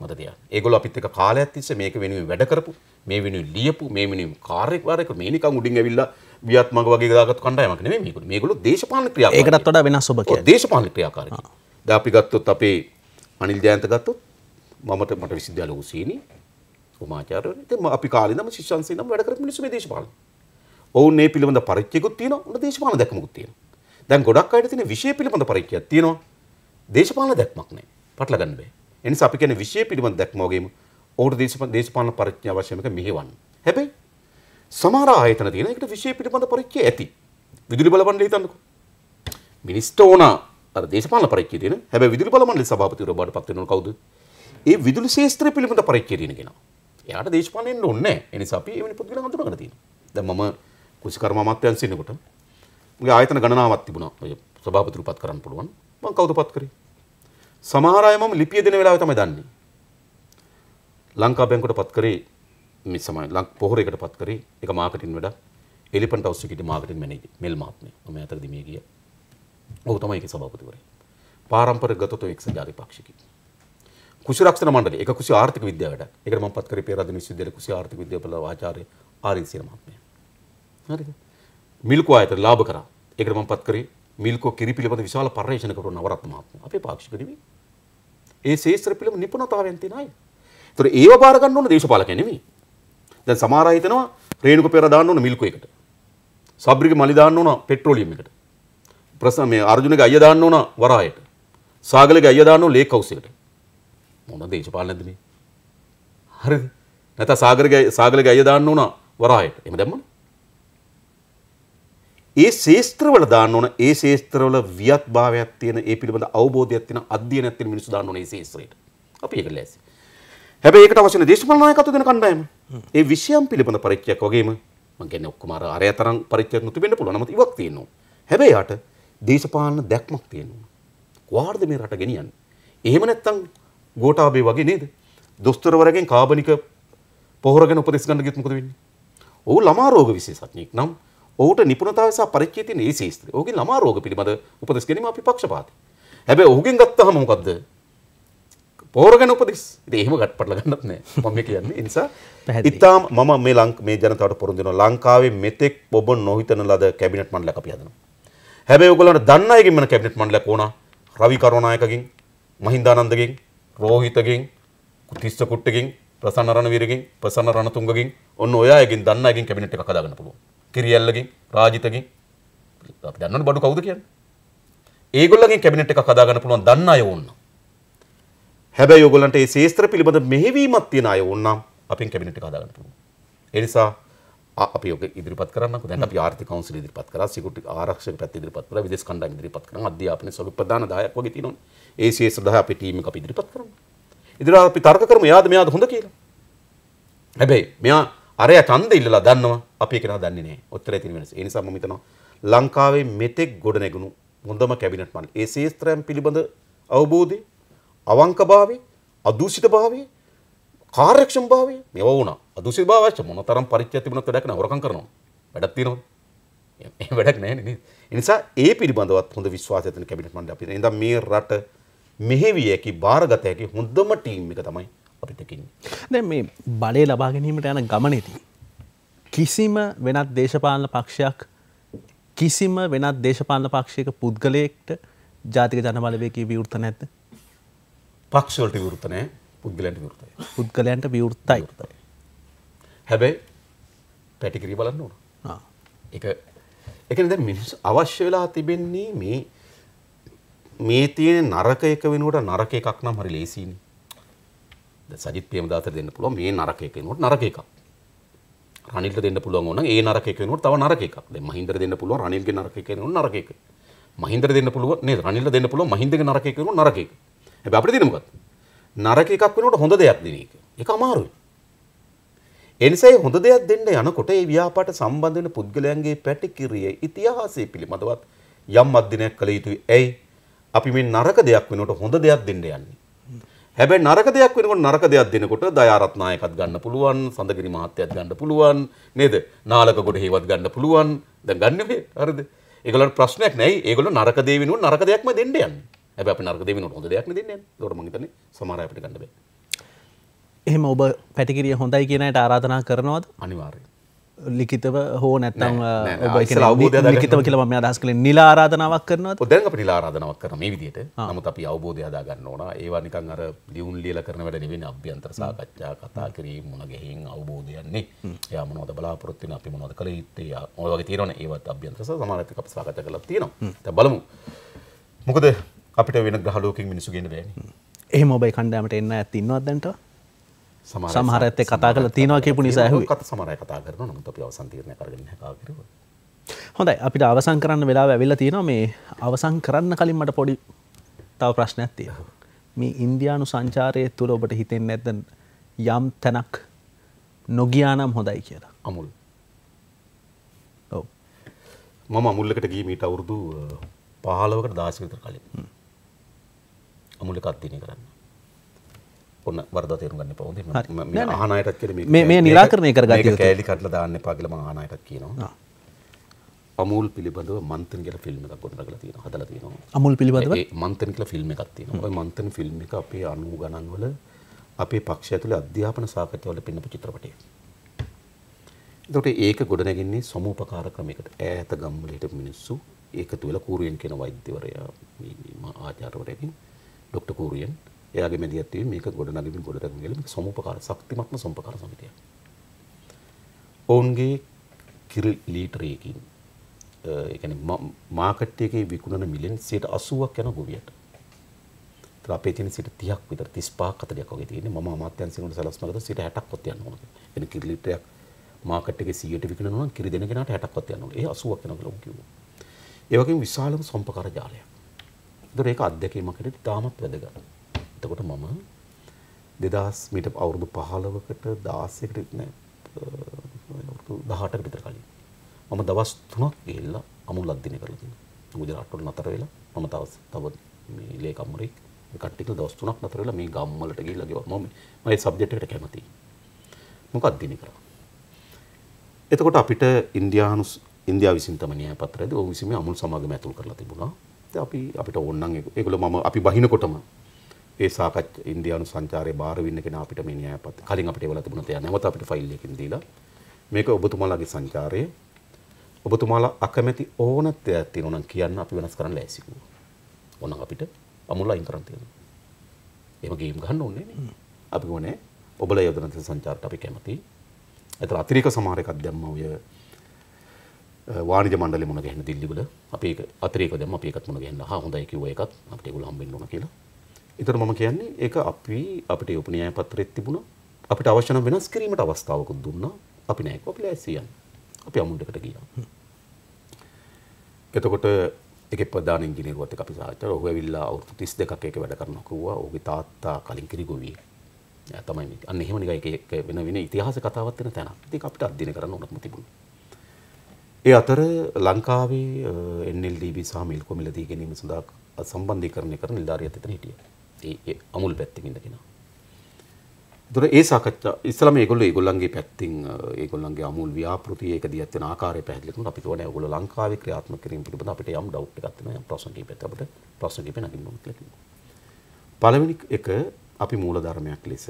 මත තියා. ඒගොල්ලෝ අපිත් එක්ක කාලයක් තිස්සේ මේක වෙනුවෙන් වැඩ කරපු, මේ වෙනුවෙන් ලියපු, මේ වෙනුවෙන් කාර්යකාරයක මේ නිකන් උඩින් ඇවිල්ලා වියත් මග වගේ දාගත් කණ්ඩායමක් නෙමෙයි මේගොල්ලෝ. මේගොල්ලෝ දේශපාලන ක්‍රියාකාරී. ඒකටත් වඩා වෙනස් ඔබ කියන්නේ. දේශපාලන ක්‍රියාකාරී. දැන් අපි ගත්තොත් අපේ අනිල් ජයන්ත ගත්තොත් මමට මට විශ්වවිද්‍යාල උසීනි උමාචාරය ඉතින් අපි කාලේ නම් ශිෂ්‍යන්සේ නම් වැඩ කරපු මිනිස්සු මේ දේශපාලන. ඔවුන් මේ පිළිබඳ පරිච්ඡේකුත් තියෙනවා උන දේශපාලන දැක්මකුත් තියෙනවා. දැන් ගොඩක් අයට තියෙන විෂය පිළිබඳ පරිච්ඡේදයක් තියෙනවා. දේශපාලන දැක්මක් නැහැ. පටල ගන්න බෑ. ඒ නිසා අපි කියන්නේ විෂය පිළිබඳ දැක්ම වගේම ඔහුට දේශපාලන පරිච්ඡේදය අවශ්‍යම එක මෙහෙවන්න. හැබැයි සමහර ආයතන තියෙන එකට විෂය පිළිබඳ පරිච්ඡේදය ඇති. විදුලි බල මණ්ඩලය හිතන්නකෝ. මිනිස්ට ඕන අර දේශපාලන පරිච්ඡේදය තියෙන. හැබැයි විදුලි බල මණ්ඩලයේ සභාපතිවරු බවට පත් වෙනවන කවුද? ඒ විදුලි ශාස්ත්‍රය පිළිබඳ පරිච්ඡේදය තියෙන කෙනා. එයාට දේශපාලනෙන්න ඕනේ එනිසා අපි එවැනි පුද්ගලයන් හඳුනාගෙන තියෙනවා දැන් මම කුසිකර්ම අමාත්‍යංශ ඉන්නකොට මගේ ආයතන ගණනාවක් තිබුණා ඔය සභාපතිරුපත් කරන්න පුළුවන් මම කවුදපත් කරේ සමහර අය මම ලිපිය දෙන වෙලාවේ තමයි දන්නේ ලංකා බැංකුවටපත් කරේ මේ සමහර ලංක පොහොරේකටපත් කරේ ඒක මාකටින් වැඩ එලිෆන්ට් හවුස් එකේ මාකටින් මැනේජර් මෙල් මාප්නේ මම අතරදි මේ ගියා ඔහු තමයි ඒකේ සභාපතිවරයා පාරම්පරික ගතොත එක්ස ජාතිපක්ෂිකී කුසිරක්ෂණ මණ්ඩලය ඒක කුසි ආර්ථික විද්‍යාවට. ඒකට මම පත් කරේ පේරාදෙණිය විශ්වවිද්‍යාලයේ කුසි ආර්ථික විද්‍යාව පළ ආචාර්ය ආරියසේන මහත්මයා. හරිද? මිල්කෝ ආයතන ලාභ කරා. ඒකට මම පත් කරේ මිල්කෝ කිරි පිළිබඳ විශාල පර්යේෂණ කරන නවරත්න මහත්මයා. අපේ පාක්ෂික නෙමෙයි. ඒ ශේෂ්ත්‍ර පිළිබඳ නිපුණතාවයන් තියෙන අය. ඒතර ඒව බාර ගන්න ඕන දේශපාලකයා නෙමෙයි. දැන් සමහර අය හිතනවා රේණුක පෙර දාන්න ඕන මිල්කෝ එකට. සබ්‍රික මලි දාන්න ඕන පෙට්‍රෝලියම් එකට. ප්‍රශ්න මේ අර්ජුනගේ අයියා දාන්න ඕන වරායට. සාගලගේ අයියා දාන්න ඕන ලේක් හවුස් එකට. මොන දේශපාලනද මේ? හරිද? නැත්නම් සාගරගේ සාගරගේ අය දාන්න ඕන වරායට. එහෙම දැම්මොත්. ඒ ශේස්ත්‍රවල දාන්න ඕන ඒ ශේස්ත්‍රවල වියත්භාවයක් තියෙන ඒ පිළිබඳ අවබෝධයක් තියෙන අධ්‍යයනයක් තියෙන මිනිස්සු දාන්න ඕන ඒ ශේස්ත්‍රයට. අපි ඒක ලෑස්ති. හැබැයි ඒකට අවශ්‍ය දේශපාලන නායකත්ව දෙන කණ්ඩායම. ඒ විෂයම් පිළිබඳ පරීක්ෂයක් වගේම මම කියන්නේ ඔක්කොම අර අරය තරම් පරීක්ෂයක් නොතිබෙන්න පුළුවන්. නමුත් ඉවක් තියෙනවා. හැබැයි යාට දේශපාලන දැක්මක් තියෙනවා. කොහාටද මේ රට ගෙනියන්නේ? එහෙම නැත්නම් ගෝටාබේ වගේ නේද? දොස්තරවරගෙන් කාබනික පොහොරගෙන උපදෙස් ගන්න ගියත් මොකද වෙන්නේ? ඔහු ළමා රෝග විශේෂඥයෙක් නම් ඔහුට නිපුණතාවය සහ පරිචය තියෙන ඒ ශාස්ත්‍රය. ඔහුගේ ළමා රෝග පිළිබඳ උපදෙස් ගැනීම අපි පක්ෂපාතී. හැබැයි ඔහුගෙන් ගත්තාම මොකද්ද? පෝරගෙන උපදෙස්. ඉතින් එහෙම ගැටපටල ගන්නත් නෑ. මම මේ කියන්නේ. ඒ නිසා ඉතාම මම මේ ලංක මේ ජනතාවට පොරොන්දු වෙනවා ලංකාවේ මෙතෙක් ඔබ නොහිතන ලද කැබිනට් මණ්ඩලයක් අපි හදනවා. හැබැයි ඔයගොල්ලන්ට දන්න අයගෙන් මම කැබිනට් මණ්ඩලයක් ඕනා. රවි කරුණායකගෙන්, මහින්දානන්දගෙන්, රෝහිතගෙන් තිස්ස කුට්ටගෙන් ප්‍රසන්න රණවීරගෙන් ප්‍රසන්න රණතුංගගෙන් ඔන්න ඔය අයගෙන් දන්න අයගෙන් කැබිනට් එකක් හදාගන්න පුළුවන්. කිරියල්ලගෙන් රාජිතගෙන් අපි දන්නවනේ බඩු කවුද කියන්නේ. ඒගොල්ලගෙන් කැබිනට් එකක් හදාගන්න පුළුවන් දන්න අය ඕන්න. හැබැයි ඔයගොල්ලන්ට මේ ශේස්ත්‍ර පිළිබඳ මෙහෙවීමක් තියෙන අය ඕන නම් අපින් කැබිනට් එක හදාගන්න පුළුවන්. ඒ නිසා අපි ඔක ඉදිරිපත් කරන්නකෝ දැන් අපි ආර්ථික කවුන්සිල් ඉදිරිපත් කරා සිකියුරිටි ආරක්ෂක පැත්ත ඉදිරිපත් කරා විදේශ කණ්ඩායම් ඉදිරිපත් කරා අධ්‍යාපනයේ සොබි ප්‍රධාන දායකයෙක් වගේ තියෙනවනේ. ඒ සිය සඳහා අපි ටීම් එක අපි ඉදිරිපත් කරමු. ඉදිරියට අපි තර්ක කරමු එයාද මෙයාද හොඳ කියලා. හැබැයි මෙයා අරය ඡන්ද ඉල්ලලා දන්නවා අපි ඒක නා දන්නේ නැහැ. ඔච්චරයි තියෙන වෙනස. ඒ නිසා මම හිතනවා ලංකාවේ මෙතෙක් ගොඩ නැගුණු හොඳම කැබිනට් මණ්ඩල. ඒ ශේස්ත්‍රයන් පිළිබඳ අවබෝධය, අවංකභාවය, අදූෂිතභාවය, කාර්යක්ෂමභාවය මේවා වුණා. අදූෂිතභාවය මොනතරම් පරිච්ඡය තිබුණත් වැඩක් නැහැ. හොරකම් කරනවා. වැඩක් තියෙනවා. එහෙම වැඩක් නැහැ නේද? ඒ නිසා ඒ පිළිබඳවත් හොඳ විශ්වාසය තියෙන කැබිනට් මණ්ඩලය අපි. එහෙනම් මේ රට මෙහෙවිය හැකි භාරගත හැකි හොඳම ටීම් එක තමයි අපිට කින්නේ. දැන් මේ බලය ලබා ගැනීමට යන ගමනේදී කිසිම වෙනත් දේශපාලන පක්ෂයක් කිසිම වෙනත් දේශපාලන පක්ෂයක පුද්ගලයෙක්ට ජාතික ජනබලවේගයේ විවෘත නැද්ද? පක්ෂවලට විවෘත නැහැ, පුද්ගලයන්ට විවෘතයි. පුද්ගලයන්ට විවෘතයි. හැබැයි පැටිකිරි බලන්න ඕන. ආ. ඒක ඒ කියන්නේ දැන් මිනිස්සු අවශ්‍ය වෙලා තිබෙන්නේ මේ මේ තියෙන නරක එක වෙනුවට නරක එකක් නම් හරි ලේසියිනේ. දැන් සජිත් ප්‍රේමදාසට දෙන්න පුළුවන් මේ නරක එක වෙනුවට නරක එකක්. රනිල්ට දෙන්න පුළුවන් ඕන ඒ නරක එක වෙනුවට තව නරක එකක්. දැන් මහින්දට දෙන්න පුළුවන් රනිල්ගේ නරක එක වෙනුවට නරක එක. මහින්දට දෙන්න පුළුවන් නේද රනිල්ට දෙන්න පුළුවන් මහින්දගේ නරක එක වෙනුවට නරක එක. හැබැයි අපිට දෙන්නේ මොකක්ද? නරක එකක් වෙනුවට හොඳ දෙයක් දෙන එක. ඒක අමාරුයි. එනිසයි හොඳ දෙයක් දෙන්න යනකොට ඒ ව්‍යාපාට සම්බන්ධ වෙන පුද්ගලයන්ගේ පැටිකිරිය ඉතිහාසය පිළිබඳවත් යම් අධ්‍යයනයක් කළ යුතුයි. ඇයි? අපි මේ නරක දෙයක් වෙනකොට හොඳ දෙයක් දෙන්න යන්නේ. හැබැයි නරක දෙයක් වෙනකොට නරක දෙයක් දෙනකොට දයාරත්නායකත් ගන්න පුළුවන්, සඳගිරි මහත්තයත් ගන්න පුළුවන් නේද? නාලක ගොඩ හේවත් ගන්න පුළුවන්. දැන් ගන්න මේ හරිද? ඒගොල්ලන්ට ප්‍රශ්නයක් නැහැ. ඒගොල්ලෝ නරක දේ වෙනුවට නරක දෙයක්ම දෙන්න යන්නේ. හැබැයි අපි නරක දේ වෙනුවට හොඳ දෙයක් නේ දෙන්නේ. ඒකට මම හිතන්නේ සමහර අය අපිට ගන්න බෑ. එහෙම ඔබ පැටිකිරිය හොඳයි කියන අයට ආරාධනා කරනවද? අනිවාර්යයෙන්. ලිකිතව හෝ නැත්තම් ලිකිතව කියලම අදහස් කළ නිලාරාධනාවක් කරනවා දැන් අප නිලාරාධනාවක් කරන මේ විදියට නමුත් අපි අවබෝධය හදාගන්න ඕන ඒවා නිකන් අර ලියුන් ලියල කරන වැඩ නෙවෙයි අභ්‍යන්තර සාකච්ඡා කතා කිරීම මොන ගෙහින් අවබෝධයන්නේ එයා මොනවද බලාපොරොත්තු වෙන අපි මොනවද කළ යුත්තේ ඔය වගේ තියෙනවනේ ඒවත් අභ්‍යන්තර සමානත්වයක් අපි සාකච්ඡා කරලා තියෙනවා දැන් බලමු මොකද අපිට වෙන ග්‍රහ ලෝකෙකින් මිනිස්සු ගේන්න බෑනේ එහෙම ඔබයි කණ්ඩායමට එන්න ඇත්තින්නවත් දැන්ට සමහරඇත කතා කල තියනවා කියපු නිසා කත සමරය කතා කරන නමුත් අපි අවසන් තීරණ කරගන්න කාකිරව හොඳයි අපිට අවසන් කරන්න වෙලා ඇවිල්ල තියෙනවා මේ අවසන් කරන්න කලින් මට පොඩි තව ප්‍රශ්නයක් තිය මේ ඉන්දයානු සංචාරය තුළ ඔබට හිතෙන් නැද්ද යම් තැනක් නොගියානම් හොඳයි කියලා අමුල් ඔව මම අමුල්ලකට ගීමීට අවුරුදු පහලවකට දාශවිතර කලින් අමුලි කත්තිනය කරන්න ඔන්න වරද තේරුගන්න පවද ආනායටත් කර මේ නිලාකරණය කරග කෑලි කටල දාන්න පාගලම ආනායටත් කියනවා අමුල් පිළිබඳව මන්තන් කියල ෆිල්ම් එකක් ගොඩ කරලා තියෙනවා හදලා තියෙනවා අමුල් පිළිබඳව මන්තන් කියලා ෆිල්ම් එකක් තියෙනවා ওই මන්තන් ෆිල්ම් එක අපේ 90 ගණන් වල අපේ පක්ෂය තුළ අධ්‍යාපන සාකච්ඡාවල පෙන්වපු චිත්‍රපටය එතකොට ඒක ගොඩනැගින්නේ සමූපකාර ක්‍රමයකට ඈත ගම්වලට මිනිස්සු ඒකතු වෙලා කූරියන් කියන වෛද්‍යවරයා ආචාර්යවරයෙක් ඩොක්ටර් කූරියන් එයාගේ මැදිහත්වීම මේක ගොඩනගමින් ගොඩනගමින් කියලා මේක සමුපකාර ශක්තිමත්ම සම්පකාර සමිතියක්. ඔවුන්ගේ කිරි ලීටරයකින් ඒ කියන්නේ මාකට් එකේ විකුණන මිලෙන් 80ක් යන ගොවියට. ඒතර අපේ තියෙන 30ක් විතර 35ක් 40ක් වගේ තියෙන්නේ. මම අමාත්‍යාංශිකුන්ට සලස්මකට 60ක්වත් යන්න ඕනද. එන කිරි ලීටරයක් මාකට් එකේ 100ට විකුණනවා නම් කිරි දෙන කෙනාට 60ක්වත් යන්න ඕනේ. ඒ 80ක් යනවා කියලා උන් කිව්වා. ඒ වගේම විශාලම සම්පකාර ජාලයක්. ඒතර ඒක අධ්‍යක්ීමකට ඉතාමත් වැදගත්. එතකොට මම දෙදස් මීට අවුරුදු පහලවකට දාසකට දහට පිතර කලින් මම දවස් තුනක් ගේල්ලා අමුල් අධදින කරලතින ගුජරට්ටොට නතර වෙලා මම තවස තව ලේකම්මරෙක් කටික දවස් තුනක් නතරලා මේ ගම්මලට ගිල්ලා ගව මම මයි සබ්ජෙට්ට කැමති මොකක් අධදින කරා එතකොට අපිට ඉන්දයානු ඉන්දයා විසින් තමනය පතරද ඔ විසිම අමුල් සමාගම ඇතුල් කරලා තිබුණා අපි අපිට ඔන්නන් එකල මම අපි බහිනකොටම ඒ සාකච්ඡ ඉන්දියානු සංචාරයේ බාර වින්න කෙනා අපිට මේ න්‍යායපත් කලින් අපිට ඒවලා තිබුණා තියා නැවත අපිට ෆයිල් එකකින් දීලා මේක ඔබතුමාලාගේ සංචාරයේ ඔබතුමාලා අකමැති ඕනත් දෙයක් තියෙනවා නම් කියන්න අපි වෙනස් කරන්න ලෑසි කිව්වා. ඕනම් අපිට අමුල අයින් කරන්න තියෙනවා. එහෙම ගේම් ගහන්න ඕනේ නේ. අපි කොහොනේ ඔබලා යොදන සංචාරට අපි කැමති. ඒතර අතිරේක සමහර එකක් දැම්ම ඔය වාණිජ මණ්ඩලෙ මුණ ගැහෙන දිල්ලි වල අපි ඒක අතිරේක දැම්ම අපි ඒකත් මුණ ගැහෙන්න. හා හොඳයි කිව්ව එකත් අපිට ඒගොල්ලෝ හම්බෙන්න ඕන කියලා. එතකොට මම කියන්නේ ඒක අපි අපිට යොපුණියය පත්‍රෙත් තිබුණා. අපිට අවශ්‍ය නම් වෙනස් කිරීමට අවස්ථාවකුත් දුන්නා. අපි නෑ ඒක අපි ලෑස්තියන්. අපි අමුඩකට ගියා. එතකොට ඒකේ ප්‍රධාන ඉංජිනේරුවත් එක්ක අපි සාකච්ඡා කරා. ඔහු ඇවිල්ලා අවුරුදු 32ක් එක වැඩ කරනවා කිව්වා. ඔහුගේ තාත්තා කලින් කිරිගොවියෙක්. එයා තමයි මේ. අන්න එහෙම නිකන් ඒක වෙන වෙන ඉතිහාස කතාවක් වෙන තැනක්. ඒක අපිට අධ්‍යයනය කරන්න ඕනක්ම තිබුණා. ඒ අතර ලංකාවේ NLDB සහ මිල්කෝ මිලදී ගැනීම සඳහා සම්බන්ධීකරණය කරන නිලධාරියත් එතන හිටියා. ඒ අමුල් පැත්තින් ඉඳගෙන. දොර ඒ සාකච්ඡා ඉස්සලම ඒගොල්ලෝ ඒගොල්ලන්ගේ පැත්තින් ඒගොල්ලන්ගේ අමුල් ව්‍යාපෘති ඒක දිහත් වෙන ආකාරය පැහැදිලි කරනවා අපිට ඕනේ ඒගොල්ලෝ ලංකාවේ ක්‍රියාත්මක කිරීම පිළිබඳ අපිට යම් ඩවුට් එකක් තියෙනවා යම් ප්‍රශ්න කිහිපයක් අපිට ප්‍රශ්න කිහිපයක් නගින්න ඕන කියලා කිව්වා. පළවෙනි එක අපි මූලධර්මයක් ලෙස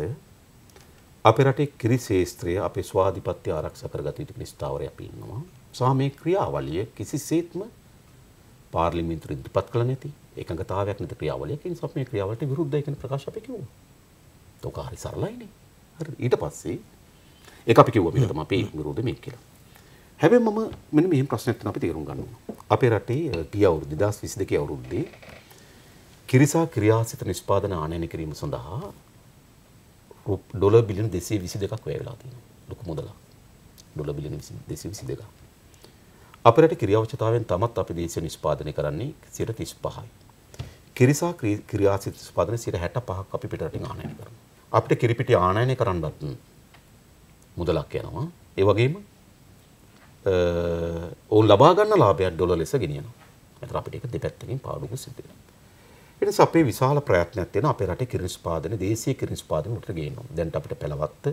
අපේ රටේ කිරි ශේස්ත්‍රය අපේ ස්වාධිපත්‍ය ආරක්ෂා කරගත යුතු නිස්ථාවරය අපි ඉන්නවා. සහ මේ ක්‍රියාවලිය කිසිසේත්ම පාර්ලිමේන්තුවේ ඉදිරිපත් කළ නැති එකඟතාවයක් නැති ක්‍රියාවලියක් ඒ නිසා මේ ක්‍රියාවලට විරුද්ධයි කියන ප්‍රකාශ අපි කිව්වා. ඒක හරි සරලයිනේ. හරි ඊට පස්සේ ඒක අපි කිව්වා පිළිතම අපි විරුද්ධ මේක කියලා. හැබැයි මම මෙන්න මෙහෙම ප්‍රශ්නයක් තියෙනවා අපි තේරුම් ගන්න ඕන. අපේ රටේ ගිය අවුරුදු 2022 අවුරුද්දේ කිරිසා ක්‍රියාසිත නිෂ්පාදන ආනයනය කිරීම සඳහා ඩොල බිලියන දෙසේ විසි දෙකක් වැය වෙලා තියෙනවා. ලොකු මුදලක්. ඩොල බිලියන 222ක්. අපරට ක්‍රියාවචතාවෙන් තමත් අපි දේශය නිෂ්පාදනය කරන්නේ 35යි. කිරිසා ක්‍රියාසිත උත්පාදනයේ 65ක් අපි පිටරටින් ආනයනය කරනවා. අපිට කිරිපිටි ආනයනය කරන්නවත් මුදලක් යනවා. ඒ වගේම ඔවුන් ලබා ගන්න ලාභයක් ඩොලර් ලෙස ගෙනියනවා. එතන අපිට ඒක දෙපැත්තකින් පාඩුවක් සිද්ධ වෙනවා. ඊට පස්සේ අපේ විශාල ප්‍රයත්නයක් තියෙනවා අපේ රටේ කිරි නිෂ්පාදන දේශීය කිරි නිෂ්පාදන උඩට ගේන්න ඕනේ. දැන් අපිට පළවත්ත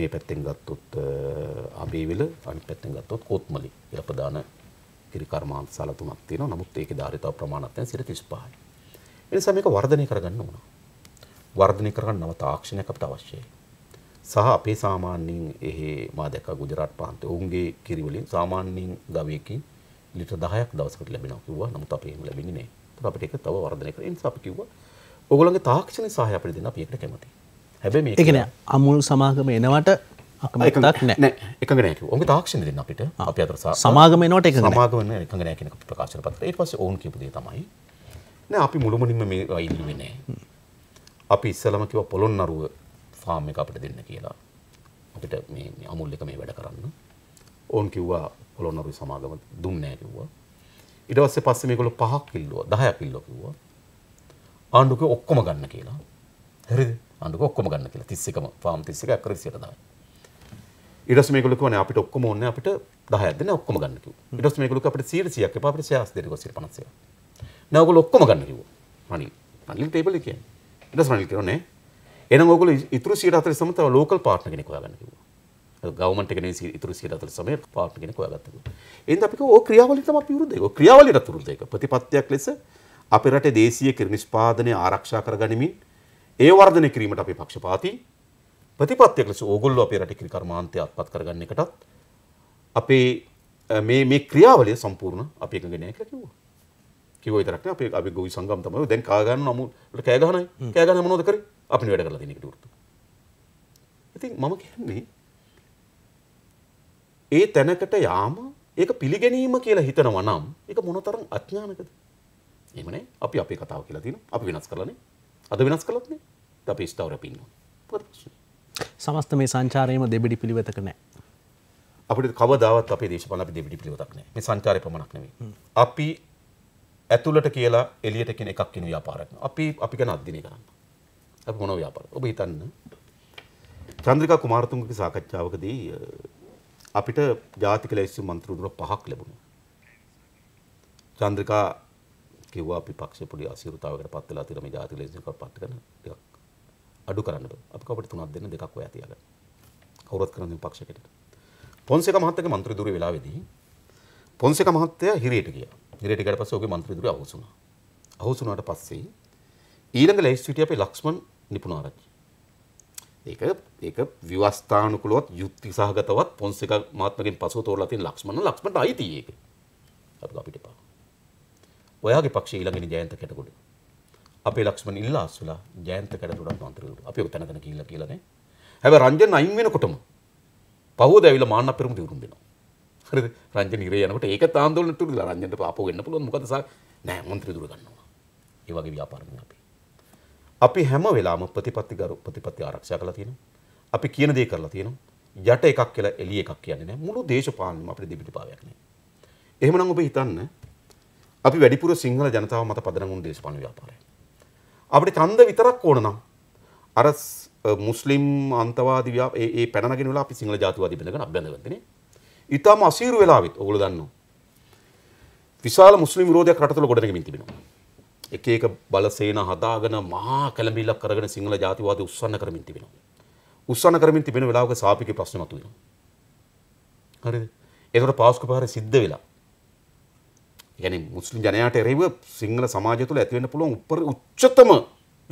මේ පැත්තෙන් ගත්තොත් අබේවිල අනිත් පැත්තෙන් ගත්තොත් කොත්මලි කියලා ප්‍රධාන කිරි කර්මාන්තශාලා තුනක් තියෙනවා. නමුත් ඒකේ ධාරිතාව ප්‍රමාණවත් නැහැ 35යි. එනිසා මේක වර්ධනය කරගන්න ඕන. වර්ධනය කරගන්න නව තාක්ෂණයක් අපිට අවශ්‍යයි. සහ අපේ සාමාන්‍යයෙන් එහි මා දැක්කා ගුජරාට් ප්‍රාන්තයේ ඔවුන්ගේ කිරි වලින් සාමාන්‍යයෙන් ගවයකින් ලිටර් 10ක් දවසකට ලැබෙනවා කිව්වා. නමුත් අපේ එහෙම ලැබෙන්නේ නැහැ. ඒත් අපිට ඒක තව වර්ධනය කරලා ඉන්ස අපි කිව්වා ඔයගොල්ලන්ගේ තාක්ෂණික සහාය අපිට දෙන්න අපි ඒකට කැමතියි. හැබැයි මේක ඒ කියන්නේ අමුල් සමාගම එනවට අකමැත්තක් නැහැ. එකඟ නැහැ කිව්වා. ඔවුන්ගේ තාක්ෂණය දෙන්න අපිට. අපි අතර සමාගම එනවට එකඟ නැහැ. සමාගම එනවට එකඟ නැහැ කියන ප්‍රකාශන පත්‍රය. ඊට පස්සේ ඔවුන් කියපු දේ තමයි නෑ අපි මුළුමනින්ම මේ ඉල්ලුවේ නෑ. අපි ඉස්සලම කිව්වා පොළොන්නරුව ෆාම් එක අපිට දෙන්න කියලා. අපිට මේ අමුල් එක මේ වැඩ කරන්න. ඕන් කිව්වා පොළොන්නරුවේ සමාගම දුන්නේ නෑ කිව්වා. ඊට පස්සේ පස්සේ මේගොල්ලෝ පහක් කිල්ලුවා 10ක් කිල්ලුවා කිව්වා. ආණ්ඩුක ඔක්කොම ගන්න කියලා. හරිද? ආණ්ඩුක ඔක්කොම ගන්න කියලා 31ම ෆාම් 31 අක්කර 110. ඊට පස්සේ මේගොල්ලෝ කිව්වනේ අපිට ඔක්කොම ඕනේ අපිට 10ක් දෙන්න ඔක්කොම ගන්න කිව්වා. ඊට පස්සේ මේගොල්ලෝ අපිට 100ක් එපා අපිට 100ක් දෙන්න කිව්වා 150ක්. දැන් ඔයගොල්ලෝ ඔක්කොම ගන්න කිව්වා මනින් මනින් ටේබල් එක කියන්නේ ඊට පස්සේ මනින් කියනවා නෑ එහෙනම් ඔයගොල්ලෝ ඉතුරු 140ම තව ලෝකල් පාර්ට්නර් කෙනෙක් හොයාගන්න කිව්වා ගවර්න්මන්ට් එක නෙවෙයි ඉතුරු 140ම පාර්ට්නර් කෙනෙක් හොයාගත්තා කිව්වා එහෙනම් අපි කිව්වා ඕ ක්‍රියාවලිය තමයි අපි විරුද්ධ ඒක ක්‍රියාවලියට විරුද්ධ ඒක ප්‍රතිපත්තියක් ලෙස අපේ රටේ දේශීය කිරි නිෂ්පාදනය ආරක්ෂා කරගනිමින් ඒ වර්ධනය කිරීමට අපි පක්ෂපාතී ප්‍රතිපත්තියක් ලෙස ඕගොල්ලෝ අපේ රටේ කිරි කර්මාන්තය අත්පත් කරගන්න එකටත් අපේ මේ මේ ක්‍රියාවලිය සම්පූර්ණ අපි එකගෙන කියලා කිව්වා කිව තරක් අප අපි ගොවි සංගම්තම දැන් කාගන්න නමුට කෑගහනයි කෑගන මොද කර අපි වැඩ කල දෙනෙට ුරතු. ඉතින් මම කියන්නේ ඒ තැනකට යාම ඒක පිළිගැනීම කියලා හිතනවා නම් ඒක මොනතරම් අඥානකද? එහෙමනේ අපි අපේ කතාව කියලා තියෙනවා. අපි වෙනස් කරලානේ. අද වෙනස් කළොත් නේ. අපි ස්ථවර පින්නවා. මොකද ප්‍රශ්නේ? සමස්ත මේ සංචාරයේම දෙබිඩි පිළිවෙතක නැහැ. අපිට කවදාවත් අපේ දේශපාලන අපි දෙබිඩි පිළිවෙතක් නැහැ. මේ සංචාරය පමණක් නෙවෙයි. අපි ඇතුළට කියලා එලියට කියන එකක් කියන ව්‍යාපාරයක්. අපි අපි ගැන අධ්‍යයනය කරන්න. අපි මොන ව්‍යාපාරද? ඔබ හිතන්න. චන්ද්‍රිකා කුමාරතුංගගේ සාකච්ඡාවකදී අපිට ජාතික ලැයිස්තු මන්ත්‍රීවරු පහක් ලැබුණා. චන්ද්‍රිකා කිව්වා අපි පක්ෂේ පොඩි අසීරුතාවයකට පත් වෙලා තියෙන මේ ජාතික ලැයිස්තු එකක් පත් කරන ටිකක් අඩු කරන්න බෑ. අපි කවපට තුනක් දෙන්න දෙකක් ඔයා තියාගන්න. කවුරුත් කරන්නේ පක්ෂයකට. පොන්සේක මහත්තයාගේ මන්ත්‍රීවරු වෙලාවේදී පොන්සේක මහත්තයා හිරියට ගියා. ගෙරේට ගියාට පස්සේ ඔහුගේ മന്ത്രിදුර අවුස් වුණා. අවුස් වුණාට පස්සේ ඊළඟ ලයිස්ට් සිටිය අපේ ලක්ෂ්මන් නිපුණාරච්චි. ඒක ඒක විවස්ථානුකූලවත් යුක්ති සහගතවත් පොන්සේක මහත්මගෙන් පසුව තෝරලා තියෙන ලක්ෂ්මන් ලක්ෂ්මන්ට අයිති ඒක. අපිට අපිට පා. ඔයාගේ පක්ෂයේ ඊළඟින ජයන්ත කැටගොඩ. අපේ ලක්ෂ්මන් ඉල්ලාස් වෙලා ජයන්ත කැටගොඩක් මන්ත්‍රීවරු. අපි ඔතන තන කියලා කියලානේ. හැබැයි රංජන් අයින් වෙනකොටම පහුවද ඇවිල්ලා මාන්න පෙරමුණ දිරුම් වෙනවා. හරිද රංජන ඉරේ යනකොට ඒක තාන්දෝලනට උරුදලා රංජනට පාපෝ වෙන්න පුළුවන් මොකද සා නෑ මන්ත්‍රී දුර ගන්නවා ඒ වගේ ව්‍යාපාරකින් අපි අපි හැම වෙලාවම ප්‍රතිපත්ති ගරු ප්‍රතිපත්ති ආරක්ෂා කරලා තියෙනවා අපි කියන දේ කරලා තියෙනවා යට එකක් කියලා එළිය එකක් කියන්නේ නෑ මුළු දේශපාලනම අපිට දෙපිඩුපාවයක් නෑ එහෙමනම් ඔබ හිතන්න අපි වැඩිපුර සිංහල ජනතාව මත පදනම් වුණු දේශපාලන ව්‍යාපාරය අපිට ඡන්ද විතරක් ඕන නම් අර මුස්ලිම් අන්තවාදී ඒ පැනනගෙන වෙලා අපි සිංහල ජාතිවාදී බඳගෙන අභ්‍යන්තරවදනේ ඉතාම අසීරු වෙලාවෙත් ඔගොල්ලෝ දන්නවා. විශාල මුස්ලිම් විරෝධයක් රටතුල ගොඩනැගෙමින් තිබෙනවා. එක එක බලසේන හදාගෙන මහා කැළඹිල්ලක් කරගෙන සිංහල ජාතිවාදය උස්සන්න කරමින් තිබෙනවා. උස්සන්න කරමින් තිබෙන වෙලාවක සාපිකේ ප්‍රශ්න මතුවෙනවා. හරිද? ඒකට පාස්කු පාරේ සිද්ධ වෙලා. يعني මුස්ලිම් ජනයාට එරෙහිව සිංහල සමාජය තුළ ඇති වෙන්න පුළුවන් උප්පර උච්චතම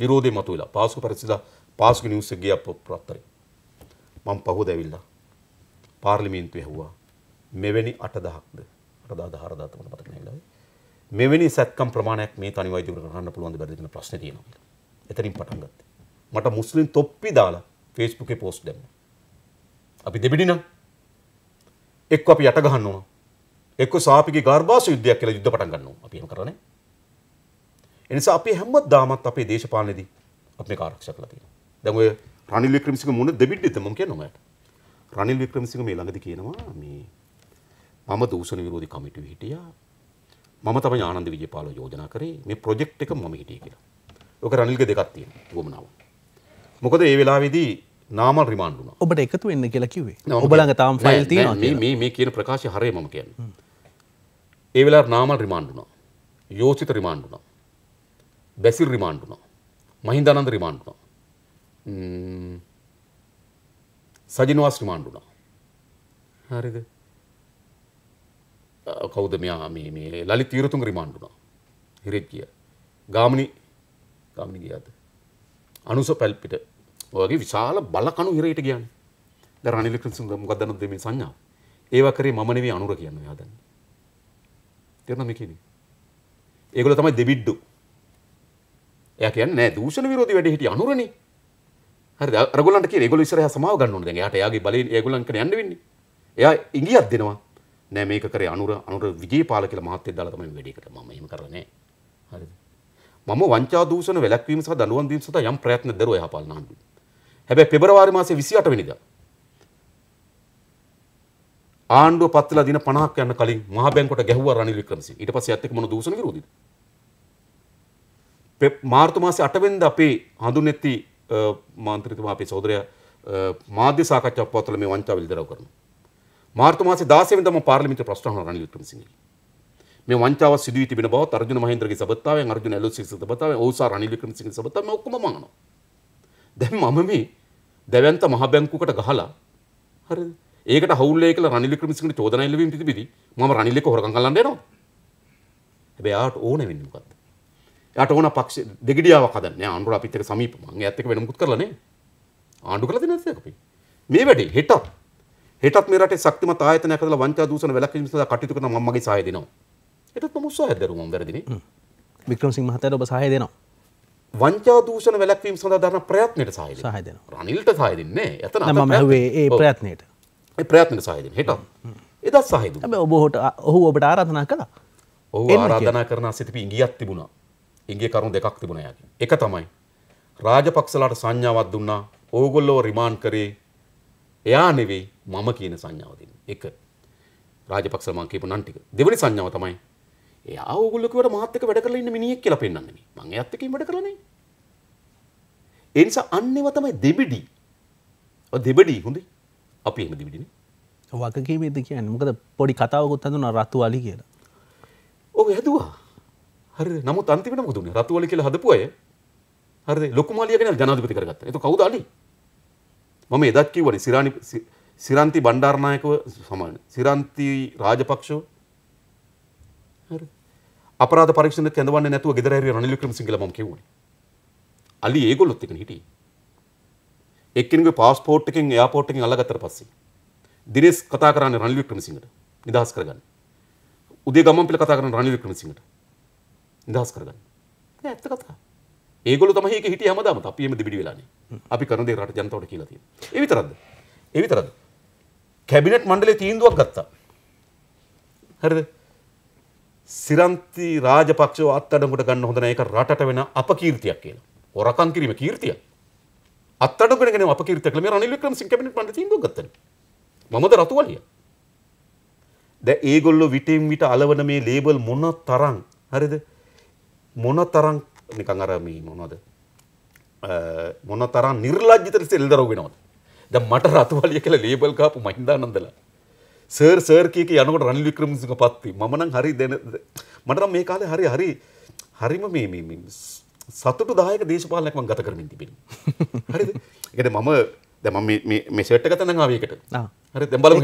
විරෝධය මතුවෙලා. පාස්කු පරිසිදා පාස්කු නිවුස් එක ගියා පොත්තරේ. මම පහුවද ඇවිල්ලා පාර්ලිමේන්තුවේ ඇහුවා මෙවැනි අටදහක්ද අටදා ධාරධාතමට පතන වෙලාවේ මෙවැනි සැත්කම් ප්‍රමාණයක් මේ තනි වෛද්‍යවරු කරන්න පුළුවන් බැරිද කියන ප්‍රශ්නේ තියෙනවා. එතනින් පටන් ගත්තා. මට මුස්ලිම් තොප්පි දාලා ෆේස්බුකේ පෝස්ට් දැම්ම. අපි දෙබිඩි නම් එක්ක අපි යට ගහන්න ඕන. එක්ක සාපිගේ ගර්භාෂ යුද්ධයක් කියලා යුද්ධ පටන් ගන්න ඕන. අපි එහෙම කරන්නේ. ඒ නිසා අපි හැමදාමත් අපේ දේශපාලනයේදී අපි මේක ආරක්ෂා කරලා තියෙනවා. දැන් ඔය රනිල් වික්‍රමසිංහ මුණ දෙබිඩිද මම කියනවා ඔයාලට. රනිල් වික්‍රමසිංහ මේ ළඟදී කියනවා මේ මම දූෂණ විරෝධී කමිටුවේ හිටියා. මම තමයි ආනන්ද විජේපාලව යෝජනා කරේ මේ ප්‍රොජෙක්ට් එක මම හිටියේ කියලා. ඔක රනිල්ගේ දෙකක් තියෙනවා. වමනාව. මොකද ඒ වෙලාවේදී නාමල් රිමාන්ඩ් වුණා. ඔබට එකතු වෙන්න කියලා කිව්වේ. ඔබ ළඟ තාම ෆයිල් තියෙනවා කියලා. මේ මේ කියන ප්‍රකාශය හරිය මම කියන්නේ. ඒ වෙලාවට නාමල් රිමාන්ඩ් වුණා. යෝසිත රිමාන්ඩ් වුණා. බැසිල් රිමාන්ඩ් වුණා. මහින්දානන්ද රිමාන්ඩ් වුණා. සජිනවාස් රිමාන්ඩ් වුණා. හරිද? කෞද මෙයා මේ ලි තීරතුන් රිමාණ්ඩුනා හිරෙක් කිය ගාමනි ගාමනි ගියාද අනුස පැල්පිට ඔගේ විශාල බලකනු හිරයට ගියන් ද රනිලිකසු මොකදන්න දෙම සංඥා ඒවකරේ මනවේ අනුර කියන්න යාදන්න තෙරනමකින ඒගොල තමයි දෙබිඩ්ඩු එය කියන්න දූෂණ විරෝධ වැඩ හිට අනුරණ හරි රගලට ගොල සර සමාව ගන්නු යාට යාගේ බල ගොලන්ක යන්න වෙන්නේ එයා ඉගියත් දෙනවා නෑ මේක කරේ අනුර අනුර විජේපාල කියලා මහත්තයෙක් දාලා තමයි වැඩේ කරේ මම එහෙම කරලා නෑ හරිද මම වංචා දූෂණ වැළැක්වීම සහ දඬුවම් දීම සඳහා යම් ප්‍රයත්න දරුවා යහපාල නාන්දු හැබැයි පෙබරවාරි මාසේ 28 වෙනිදා ආණ්ඩුව පත්ලා දින 50ක් යන කලින් මහ බැංකුවට ගැහුවා රනිල් වික්‍රමසිංහ ඊට පස්සේ ඇත්ත එක්ක මොන දූෂණ විරෝධීද මාර්තු මාසේ 8 වෙනිදා අපේ හඳුනෙත්ති මාන්ත්‍රීතුමා අපේ සහෝදරයා මාධ්‍ය සාකච්ඡාවක් පවත්වලා මේ වංචාව විලදරව් කරනවා මාර්තු මාසේ 16 වෙනිදාම පාර්ලිමේන්තු ප්‍රශ්න අහන රනිල් වික්‍රමසිංහ. මේ වංචාව සිදු වී තිබෙන බවත් අර්ජුන මහේන්ද්‍රගේ සබත්තාවෙන් අර්ජුන ඇලෝසිස් සබත්තාවෙන් ඕසා රනිල් වික්‍රමසිංහ සබත්තාවෙන් ඔක්කොම මම අහනවා. දැන් මම මේ දැවැන්ත මහ බැංකුවකට ගහලා හරිද? ඒකට හවුල්ලේ කියලා රනිල් වික්‍රමසිංහට චෝදනා එල්ලවීම පිටිපිටි මම රනිල් එක හොරකම් කරන්න යනවා. හැබැයි ආට ඕනේ වෙන්නේ මොකද්ද? යාට ඕන පක්ෂ දෙගිඩියාවක් හදන්න. යා අනුර අපිත් එක්ක සමීප මම එයාත් එක්ක වෙන මුකුත් කරලා නේ. ආණ්ඩු කරලා දෙන්නේ නැත්නම් අපි. මේ වැඩේ හෙටක් හෙටත් මේ රටේ ශක්තිමත් ආයතනයක් හදලා වංචා දූෂණ වැළැක්වීම සඳහා කටයුතු කරන මම මගේ සහාය දෙනවා. හෙටත් මම උත්සාහයක් දරුවා මම වැරදිනේ. වික්‍රමසිංහ මහතාට ඔබ සහාය දෙනවා. වංචා දූෂණ වැළැක්වීම සඳහා දරන ප්‍රයත්නයට සහාය දෙනවා. සහාය දෙනවා. රනිල්ට සහාය දෙන්නේ නැහැ. එතන මම ඇහුවේ ඒ ප්‍රයත්නයට. ඒ ප්‍රයත්නයට සහාය දෙන්නේ හෙටත්. එදත් සහාය දුන්නා. හැබැයි ඔබ ඔහුට ඔහු ඔබට ආරාධනා කළා. ඔහු ආරාධනා කරන සිතපි ඉංගියක් තිබුණා. ඉංගිය කරුණු දෙකක් තිබුණා යාගේ. එක තමයි රාජපක්ෂලාට සංඥාවක් දුන්නා. ඕගොල්ලෝ රිමාන්ඩ් කරේ එයා නෙවෙයි මම කියන සංඥාව දෙන්නේ. එක. රාජපක්ෂ මං කියපු නම් ටික. දෙවෙනි සංඥාව තමයි එයා ඕගොල්ලෝ කිව්වට මාත් එක්ක වැඩ කරලා ඉන්න මිනිහෙක් කියලා පෙන්වන්නේ නේ. මං එයාත් එක්ක වැඩ කරලා නැහැ. ඒ නිසා අන්නේව තමයි දෙබිඩි. ඔය දෙබිඩි හොඳයි. අපි එහෙම දෙබිඩිනේ. වගකීමේද කියන්නේ මොකද පොඩි කතාවකුත් හඳුනා රතු අලි කියලා. ඔව් හැදුවා. හරිද? නමුත් අන්තිමට මොකද උනේ? රතු අලි කියලා හදපු අය හරිද? ලොකු මාලියා ගැන ජනාධිපති කරගත්තා. ඒක කවුද අලි? මම එදත් කිව්වනේ සිරානි සිරන්ති බණ්ඩාරනායකව සමාන සිරන්ති රාජපක්ෂව හරි අපරාධ පරීක්ෂණ කැඳවන්නේ නැතුව ගෙදර හැරිය රනිල් වික්‍රමසිංහල මම කිව්වනේ අලි ඒගොල්ලොත් එක්කනේ හිටියේ එක්කෙනෙකුගේ පාස්පෝර්ට් එකෙන් එයාපෝට් එකෙන් අල්ලගත්තට පස්සේ දිනේෂ් කතා කරන්නේ රනිල් වික්‍රමසිංහට නිදහස් කරගන්න උදේ ගමන් පිළ කතා කරන රනිල් වික්‍රමසිංහට නිදහස් කරගන්න නෑ ඇත්ත කතාව ඒගොල්ලෝ තමයි ඒකේ හිටියේ හැමදාම අපි එහෙම දෙබිඩි වෙලානේ අපි කරන දේ රට ජනතාවට කියලා තියෙනවා ඒ විතරක්ද ඒ විතරක්ද කැබිනට් මණ්ඩලේ තීන්දුවක් ගත්තා හරිද සිරන්ති රාජපක්ෂව අත්අඩංගුවට ගන්න හොඳ නැහැ ඒක රටට වෙන අපකීර්තියක් කියලා. හොරකම් කිරීම කීර්තියක්. අත්අඩංගුවට ගෙන අපකීර්තියක් කියලා මේ රනිල් වික්‍රමසිංහ කැබිනට් මණ්ඩලය තීන්දුවක් ගත්තනේ. මමද රතුවලිය. දැන් ඒගොල්ලෝ විටින් විට අලවන මේ ලේබල් මොන තරම් හරිද? මොන තරම් නිකං අරමී මොනොද මොන තරම් නිර්ලජ්ජිත ලෙස එල්දරව් වෙනවද දැන් මට රතුවලිය කියලා ලේබල් කාපු මහින්දානන්දලා සර් සර් කීක යනකොට රනිල් වික්‍රමසිංහ පත්ති මම නම් හරි දෙන මට නම් මේ කාලේ හරි හරි හරිම මේ මේ සතුටු දායක දේශපාලනයක් මම ගත කරමින් තිබෙනවා හරිද ඒ කියන්නේ මම දැන් මම මේ මේ සෙට් එක ගන්න ආවේ එකට දෙබල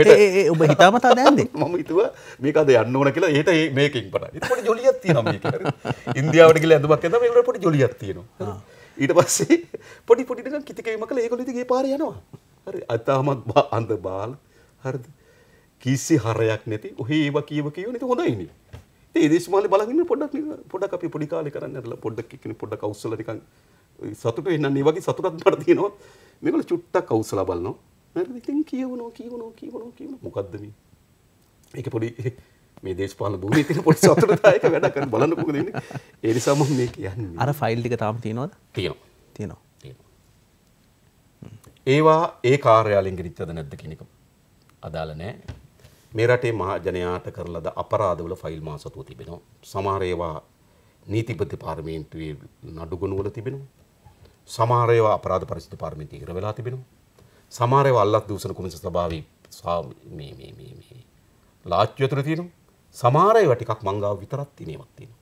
ඔබ හිතාමතා දැන්ද ම හිතුව මේකද යන්න ඕන කියලා ඒට මේකින් පට පට ජොලියත් තියන ඉන්දියාවට කියල ඇඳමක් ඇත ට පොට ජොලියත් තියෙනවා ඊට පස්සේ පොඩි පොඩිට කිතිකීම කළ ඒකොලිතිගේ පාර යනවා හරි අතාමත් බා අන්ද බාල හරිද කිසි හරයක් නැති ඔහේ ඒවා කියව කියව නති හොඳයිනි ඒ දේශමාල බලගන්න පොඩක් පොඩක් අපි පොඩි කාලි කරන්නල පොඩ්ඩක් එකන පොඩ කවස්සලටිකන් සතුට එන්න ඒ වගේ සතුටත් පරතියනවා මෙකල චුට්ටක් කවසලා බලන්නවා ඉතින් කියවනෝ කියවනෝ කියවනෝ කියවන මොකක්ද මේ ඒක පොඩි මේ දේශපාලන භූමියේ තියෙන පොඩි සතුටුදායක වැඩක් අර බලන්න මොකද වෙන්නේ ඒ නිසා මම මේ කියන්නේ අර ෆයිල් ටික තාම තියෙනවද තියෙනවා තියෙනවා ඒවා ඒ කාර්යාලෙන් ගෙනිච්චද නැද්ද කියන එක අදාළ නැහැ මේ රටේ මහජනයාට කරන ලද අපරාධවල ෆයිල් මා සතුව තිබෙනවා සමහර ඒවා නීති දෙපාර්තමේන්තුවේ නඩුගුණවල තිබෙනවා සමහර ඒවා අපරාධ පරිශීලන දෙපාර්තමේන්තුවේ ඉර වෙලා තිබෙනවා සමාරයව අල්ලත් දූසන කුමිස ස්වභාවී මේ මේ මේ මේ ලාච්චු ඇතුළේ තියෙනවා සමාරයව ටිකක් මංගාව විතරක් තියෙනවක් තියෙනවා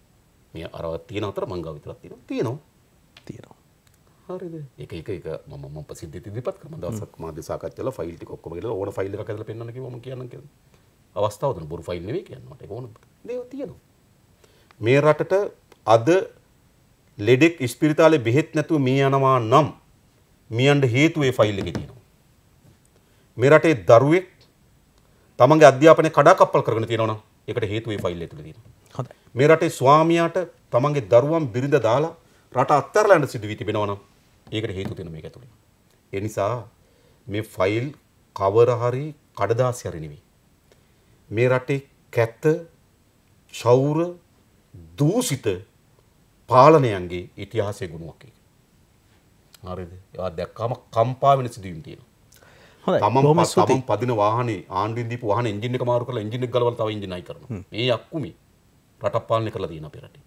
මේ අරව තියෙන අතර මංගාව විතරක් තියෙනවා තියෙනවා තියෙනවා හරිද ඒක ඒක ඒක මම මම ප්‍රසිද්ධ ඉදිරිපත් කරන දවසක් මම දෙසාකච්ඡා කළා ෆයිල් ටික ඔක්කොම ගිහලා ඕන ෆයිල් එකක් ඇදලා පෙන්නන්න කිව්වම කියන්න කියලා අවස්ථාව දෙන බොරු ෆයිල් නෙවෙයි කියනවා ඒක ඕන දේව තියෙනවා මේ රටට අද ලෙඩෙක් ඉස්පිරිතාලේ බෙහෙත් නැතුව මිය යනවා නම් මියන්ට හේතුව ඒ ෆයිල් එකේ තියෙනවා මේ රටේ දරුවෙක් තමන්ගේ අධ්‍යාපනය කඩාකප්පල් කරගෙන තියෙනවා නම් ඒකට හේතුව මේ ෆයිල් එක තුල තියෙනවා. හොඳයි. මේ රටේ ස්වාමියාට තමන්ගේ දරුවන් බිරිඳ දාලා රට අත්හැරලා යන සිදුවී තිබෙනවා නම් ඒකට හේතුව තියෙන මේක ඇතුලේ. ඒ නිසා මේ ෆයිල් කවර හරි කඩදාසි හරි නෙවෙයි. මේ රටේ කැත, ශෞර, දූෂිත පාලනයන්ගේ ඉතිහාසයේ ගුණයක් ඒක. හරිද? ඒවා දැක්කම කම්පා වෙන සිදුවීම් තියෙනවා. තමම් තමම් පදින වාහනේ ආණ්ඩුවෙන් දීපු වාහන එන්ජින් එක මාරු කරලා එන්ජින් එක ගලවලා තව එන්ජින් අයි කරනවා. මේ යක්කුමි රටක් පාලනය කරලා තියෙන අපේ රටේ.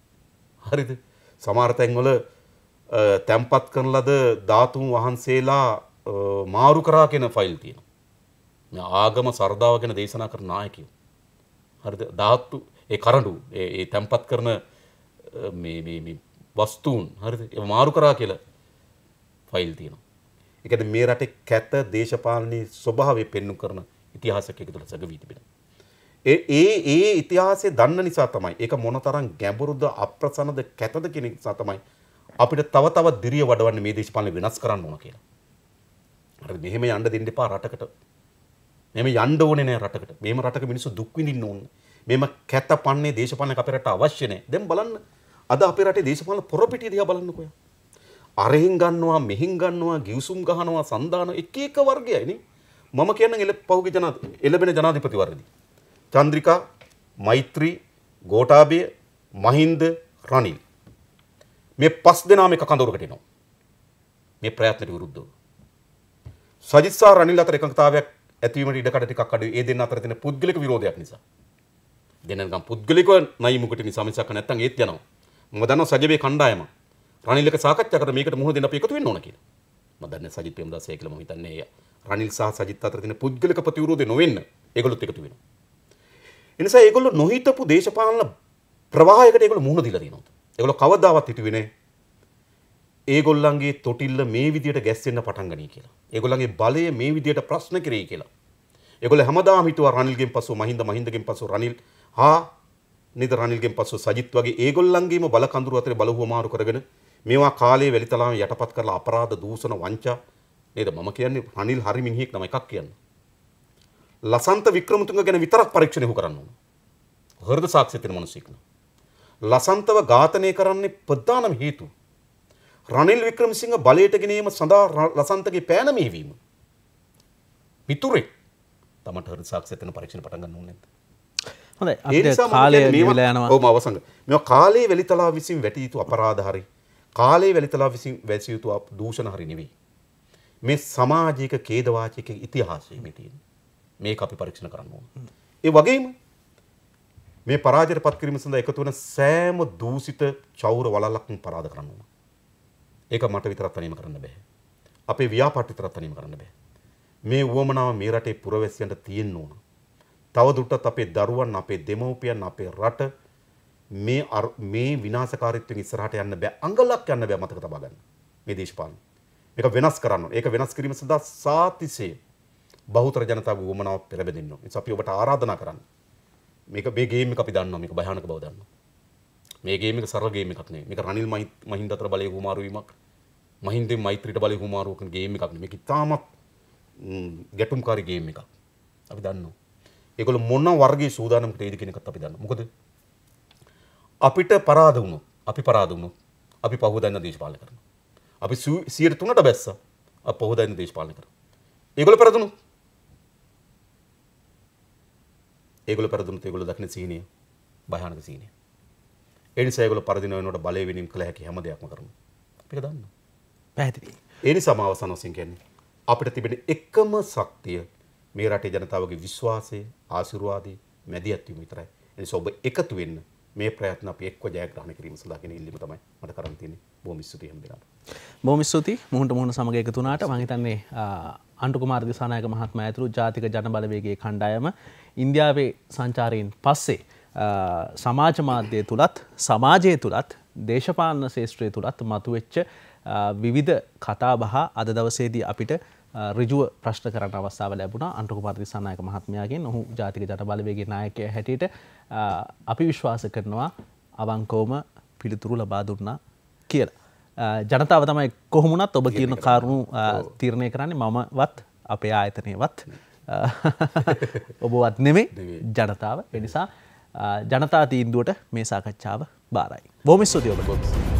හරිද? සමහර තැන්වල තැම්පත් කරන ලද ධාතුන් වහන්සේලා මාරු කරා කියන ෆයිල් තියෙනවා. මේ ආගම සරදාව ගැන දේශනා කරන නායකයෝ. හරිද? ධාතු ඒ කරඬු ඒ තැම්පත් කරන මේ මේ වස්තුන් හරිද? ඒ මාරු කරා කියලා ෆයිල් තියෙනවා. ඒ කියන්නේ මේ රටේ කැත දේශපාලනයේ ස්වභාවය පෙන්වු කරන ඉතිහාසකයෙකු තුළ සැඟවී තිබෙනවා. ඒ ඒ ඒ ඉතිහාසය දන්න නිසා තමයි ඒක මොනතරම් ගැඹුරුද අප්‍රසන්නද කැතද කියන නිසා තමයි අපිට තව තවත් දිරිය වඩවන්න මේ දේශපාලනය වෙනස් කරන්න ඕන කියලා. හරිද? මෙහෙම යන්න දෙන්න එපා රටකට. මෙහෙම යන්න ඕනේ නෑ රටකට. මේම රටක මිනිස්සු දුක් විඳින්න ඕනේ. මෙම කැතපන්නේ දේශපාලනයක් අපේ රට අවශ්‍ය නෑ. දැන් බලන්න අද අපේ රටේ දේශපාලන පොරපිටිය දිහා බලන්නකෝ. අරහින් ගන්නවා මෙහින් ගන්නවා ගිවිසුම් ගහනවා සන්දාන එක එක වර්ගයයිනේ මම කියන්නේ එළ පහුගිය ජනා එළබෙන ජනාධිපතිවරයේදී චන්ද්‍රිකා මෛත්‍රී ගෝඨාභය මහින්ද රනිල් මේ පස් දෙනාම එක කඳවුරකට එනවා මේ ප්‍රයත්නට විරුද්ධව සජිත් සහ රනිල් අතර එකඟතාවයක් ඇතිවීමට ඉඩ කඩ ටිකක් අඩුයි ඒ දෙන්න අතර තියෙන පුද්ගලික විරෝධයක් නිසා දෙන්නනම් පුද්ගලිකව නයිමුකට නිසා මිසක් නැත්තම් ඒත් යනවා මම දන්නවා සජිබේ කණ්ඩායමක් රනිල් එක සාකච්ඡා කරලා මේකට මුහුණ දෙන්න අපි එකතු වෙන්න ඕන කියලා. මම දන්නේ සජිත් ප්‍රේමදාස ඒ කියලා මම හිතන්නේ රනිල් සහ සජිත් අතර තියෙන පුද්ගලික ප්‍රතිවිරෝධය නොවෙන්න ඒගොල්ලොත් එකතු වෙනවා. ඒ නිසා ඒගොල්ලෝ නොහිතපු දේශපාලන ප්‍රවාහයකට ඒගොල්ලෝ මුහුණ දීලා තියෙනවා. ඒගොල්ලෝ කවදාවත් හිතුවේ නැහැ ඒගොල්ලන්ගේ තොටිල්ල මේ විදියට ගැස්සෙන්න පටන් ගනී කියලා. ඒගොල්ලන්ගේ බලය මේ විදියට ප්‍රශ්න කරේ කියලා. ඒගොල්ල හැමදාම හිතුවා රනිල්ගෙන් පසු මහින්ද මහින්දගෙන් පසු රනිල් හා නේද රනිල්ගෙන් පසු සජිත් වගේ ඒගොල්ලන්ගේම බලකඳුරු අතරේ බලහුව මාරු කරගෙන මේවා කාලේ වැලිතලාම යටපත් කරලා අපරාධ දූෂණ වංචා නේද මම කියන්නේ රනිල් හරි මිනිහෙක් නම් එකක් කියන්න. ලසන්ත වික්‍රමතුංග ගැන විතරක් පරීක්ෂණය කරන්න ඕන. හෘද සාක්ෂිය තියෙන මිනිසෙක් න ะ. ලසන්තව ඝාතනය කරන්නේ ප්‍රධානම හේතුව රනිල් වික්‍රමසිංහ බලයට ගෙනීම සඳහා ලසන්තගේ පෑන මෙහෙවීම. මිතුරෙක් තමට හෘද සාක්ෂිය තියෙන පරීක්ෂණ පටන් ගන්න ඕනේ නැද්ද? හොඳයි අපිට කාලය මෙව අවසන්. මේ කාලේ වෙලිතලාව විසින් වැටිය යුතු අපරාධ හරි කාලේ වැලිතලා විසින් වැසිය යුතු දූෂණ හරි නෙවෙයි. මේ සමාජික ඛේදවාචික ඉතිහාසය මේ තියෙන. මේක අපි පරීක්ෂණ කරන්න ඕන. ඒ වගේම මේ පරාජයට පත් කිරීම සඳහා එකතු වෙන සෑම දූෂිත චෞර වලලක්ම පරාද කරන්න ඕන. ඒක මට විතරක් තනීම කරන්න බෑ. අපේ ව්‍යාපාර විතරක් තනීම කරන්න බෑ. මේ වුවමනාව මේ රටේ පුරවැසියන්ට තියෙන්න ඕන. තවදුරටත් අපේ දරුවන්, අපේ දෙමව්පියන්, අපේ රට මේ මේ විනාශකාරීත්වයෙන් ඉස්සරහට යන්න බෑ අඟලක් යන්න බෑ මතක තබා ගන්න මේ දේශපාලනය. මේක වෙනස් කරන්න ඕනේ. ඒක වෙනස් කිරීම සඳහා සාතිසේ බහුතර ජනතාවගේ වමනාවක් පෙරබෙදෙන්න ඕනේ. අපි ඔබට ආරාධනා කරන්න. මේක මේ ගේම් එක අපි දන්නවා. මේක භයානක බව දන්නවා. මේ ගේම් එක සරල ගේම් එකක් නෙවෙයි. මේක රනිල් මහින්ද අතර බලයේ හුමාරු වීමක්. මහින්දෙන් මෛත්‍රීට බලයේ හුමාරු කරන ගේම් එකක් නෙවෙයි. මේක ඉතාමත් ගැටුම්කාරී ගේම් එකක්. අපි දන්නවා. ඒගොල්ලෝ මොන වර්ගයේ සූදානමකට එයිද කියන එකත් අපි දන්නවා. මොකද අපිට පරාද වුණු අපි පරාද වුණු අපි පහුදන්න දේශපාලන කරන. අපි සියට තුනට බැස්ස පොහොදන්න දේශපාලන කර. ඒගොල පැරදුණු ඒගොල පැරදුන ඒගොල දක්න සිහිනය භයානක සිහිනය. එනිසේගොල පරදිනවනට බලයවිනිම් කළ හැකි හැම දෙයක්ම කරන පික දන්න පැහැතිී. එනි සමාවසන වසින් කියන්නේ අපිට තිබෙන එකම ශක්තිය මේ රටේ ජනතාවගේ විශ්වාසය ආශිර්වාදය මැදි ඇත්වීම විතරයි. එනිසා ඔබ එකතු වෙන්න මේ ප්‍රයත්න අපි එක්ව ජයග්‍රහණය කිරීම සඳහා කෙන ඉල්ලීම තමයි මට කරන් තියෙන්නේ. බොහොම ස්තුතියි හැම දිනකට. බොහොම ස්තුතියි මුහුණට මුහුණ සමග එකතු වුණාට මම හිතන්නේ අන්ටු කුමාර දිසානායක මහත්මයා ඇතුළු ජාතික ජනබලවේගයේ කණ්ඩායම ඉන්දියාවේ සංචාරයෙන් පස්සේ සමාජ මාධ්‍ය තුලත් සමාජය තුලත් දේශපාලන ශේෂත්‍රය තුලත් මතුවෙච්ච විවිධ කතා බහ අද දවසේදී අපිට රිජුව ප්‍රශ්න කරන්න අවස්ථාව ලැබුණා අන්ටකු පත්‍රිසානායක මහත්මයාගෙන් ඔහු ජාතික ජටබලවේගේ නායකය හැටියට අපි විශ්වාස කරනවා අවංකෝම පිළිතුරු ලබා දුන්නා කියලා. ජනතාව තමයි කොහොමුණත් ඔබ කියන කාරුණු තීරණය කරන්නේ මමවත් අපේ ආයතනයවත් ඔබවත් නෙමේ ජනතාව එනිසා ජනතා තීන්දුවට මේ සාකච්ඡාව බාරයි. බොමිස්සෝතියෝට බොමිස්සේ.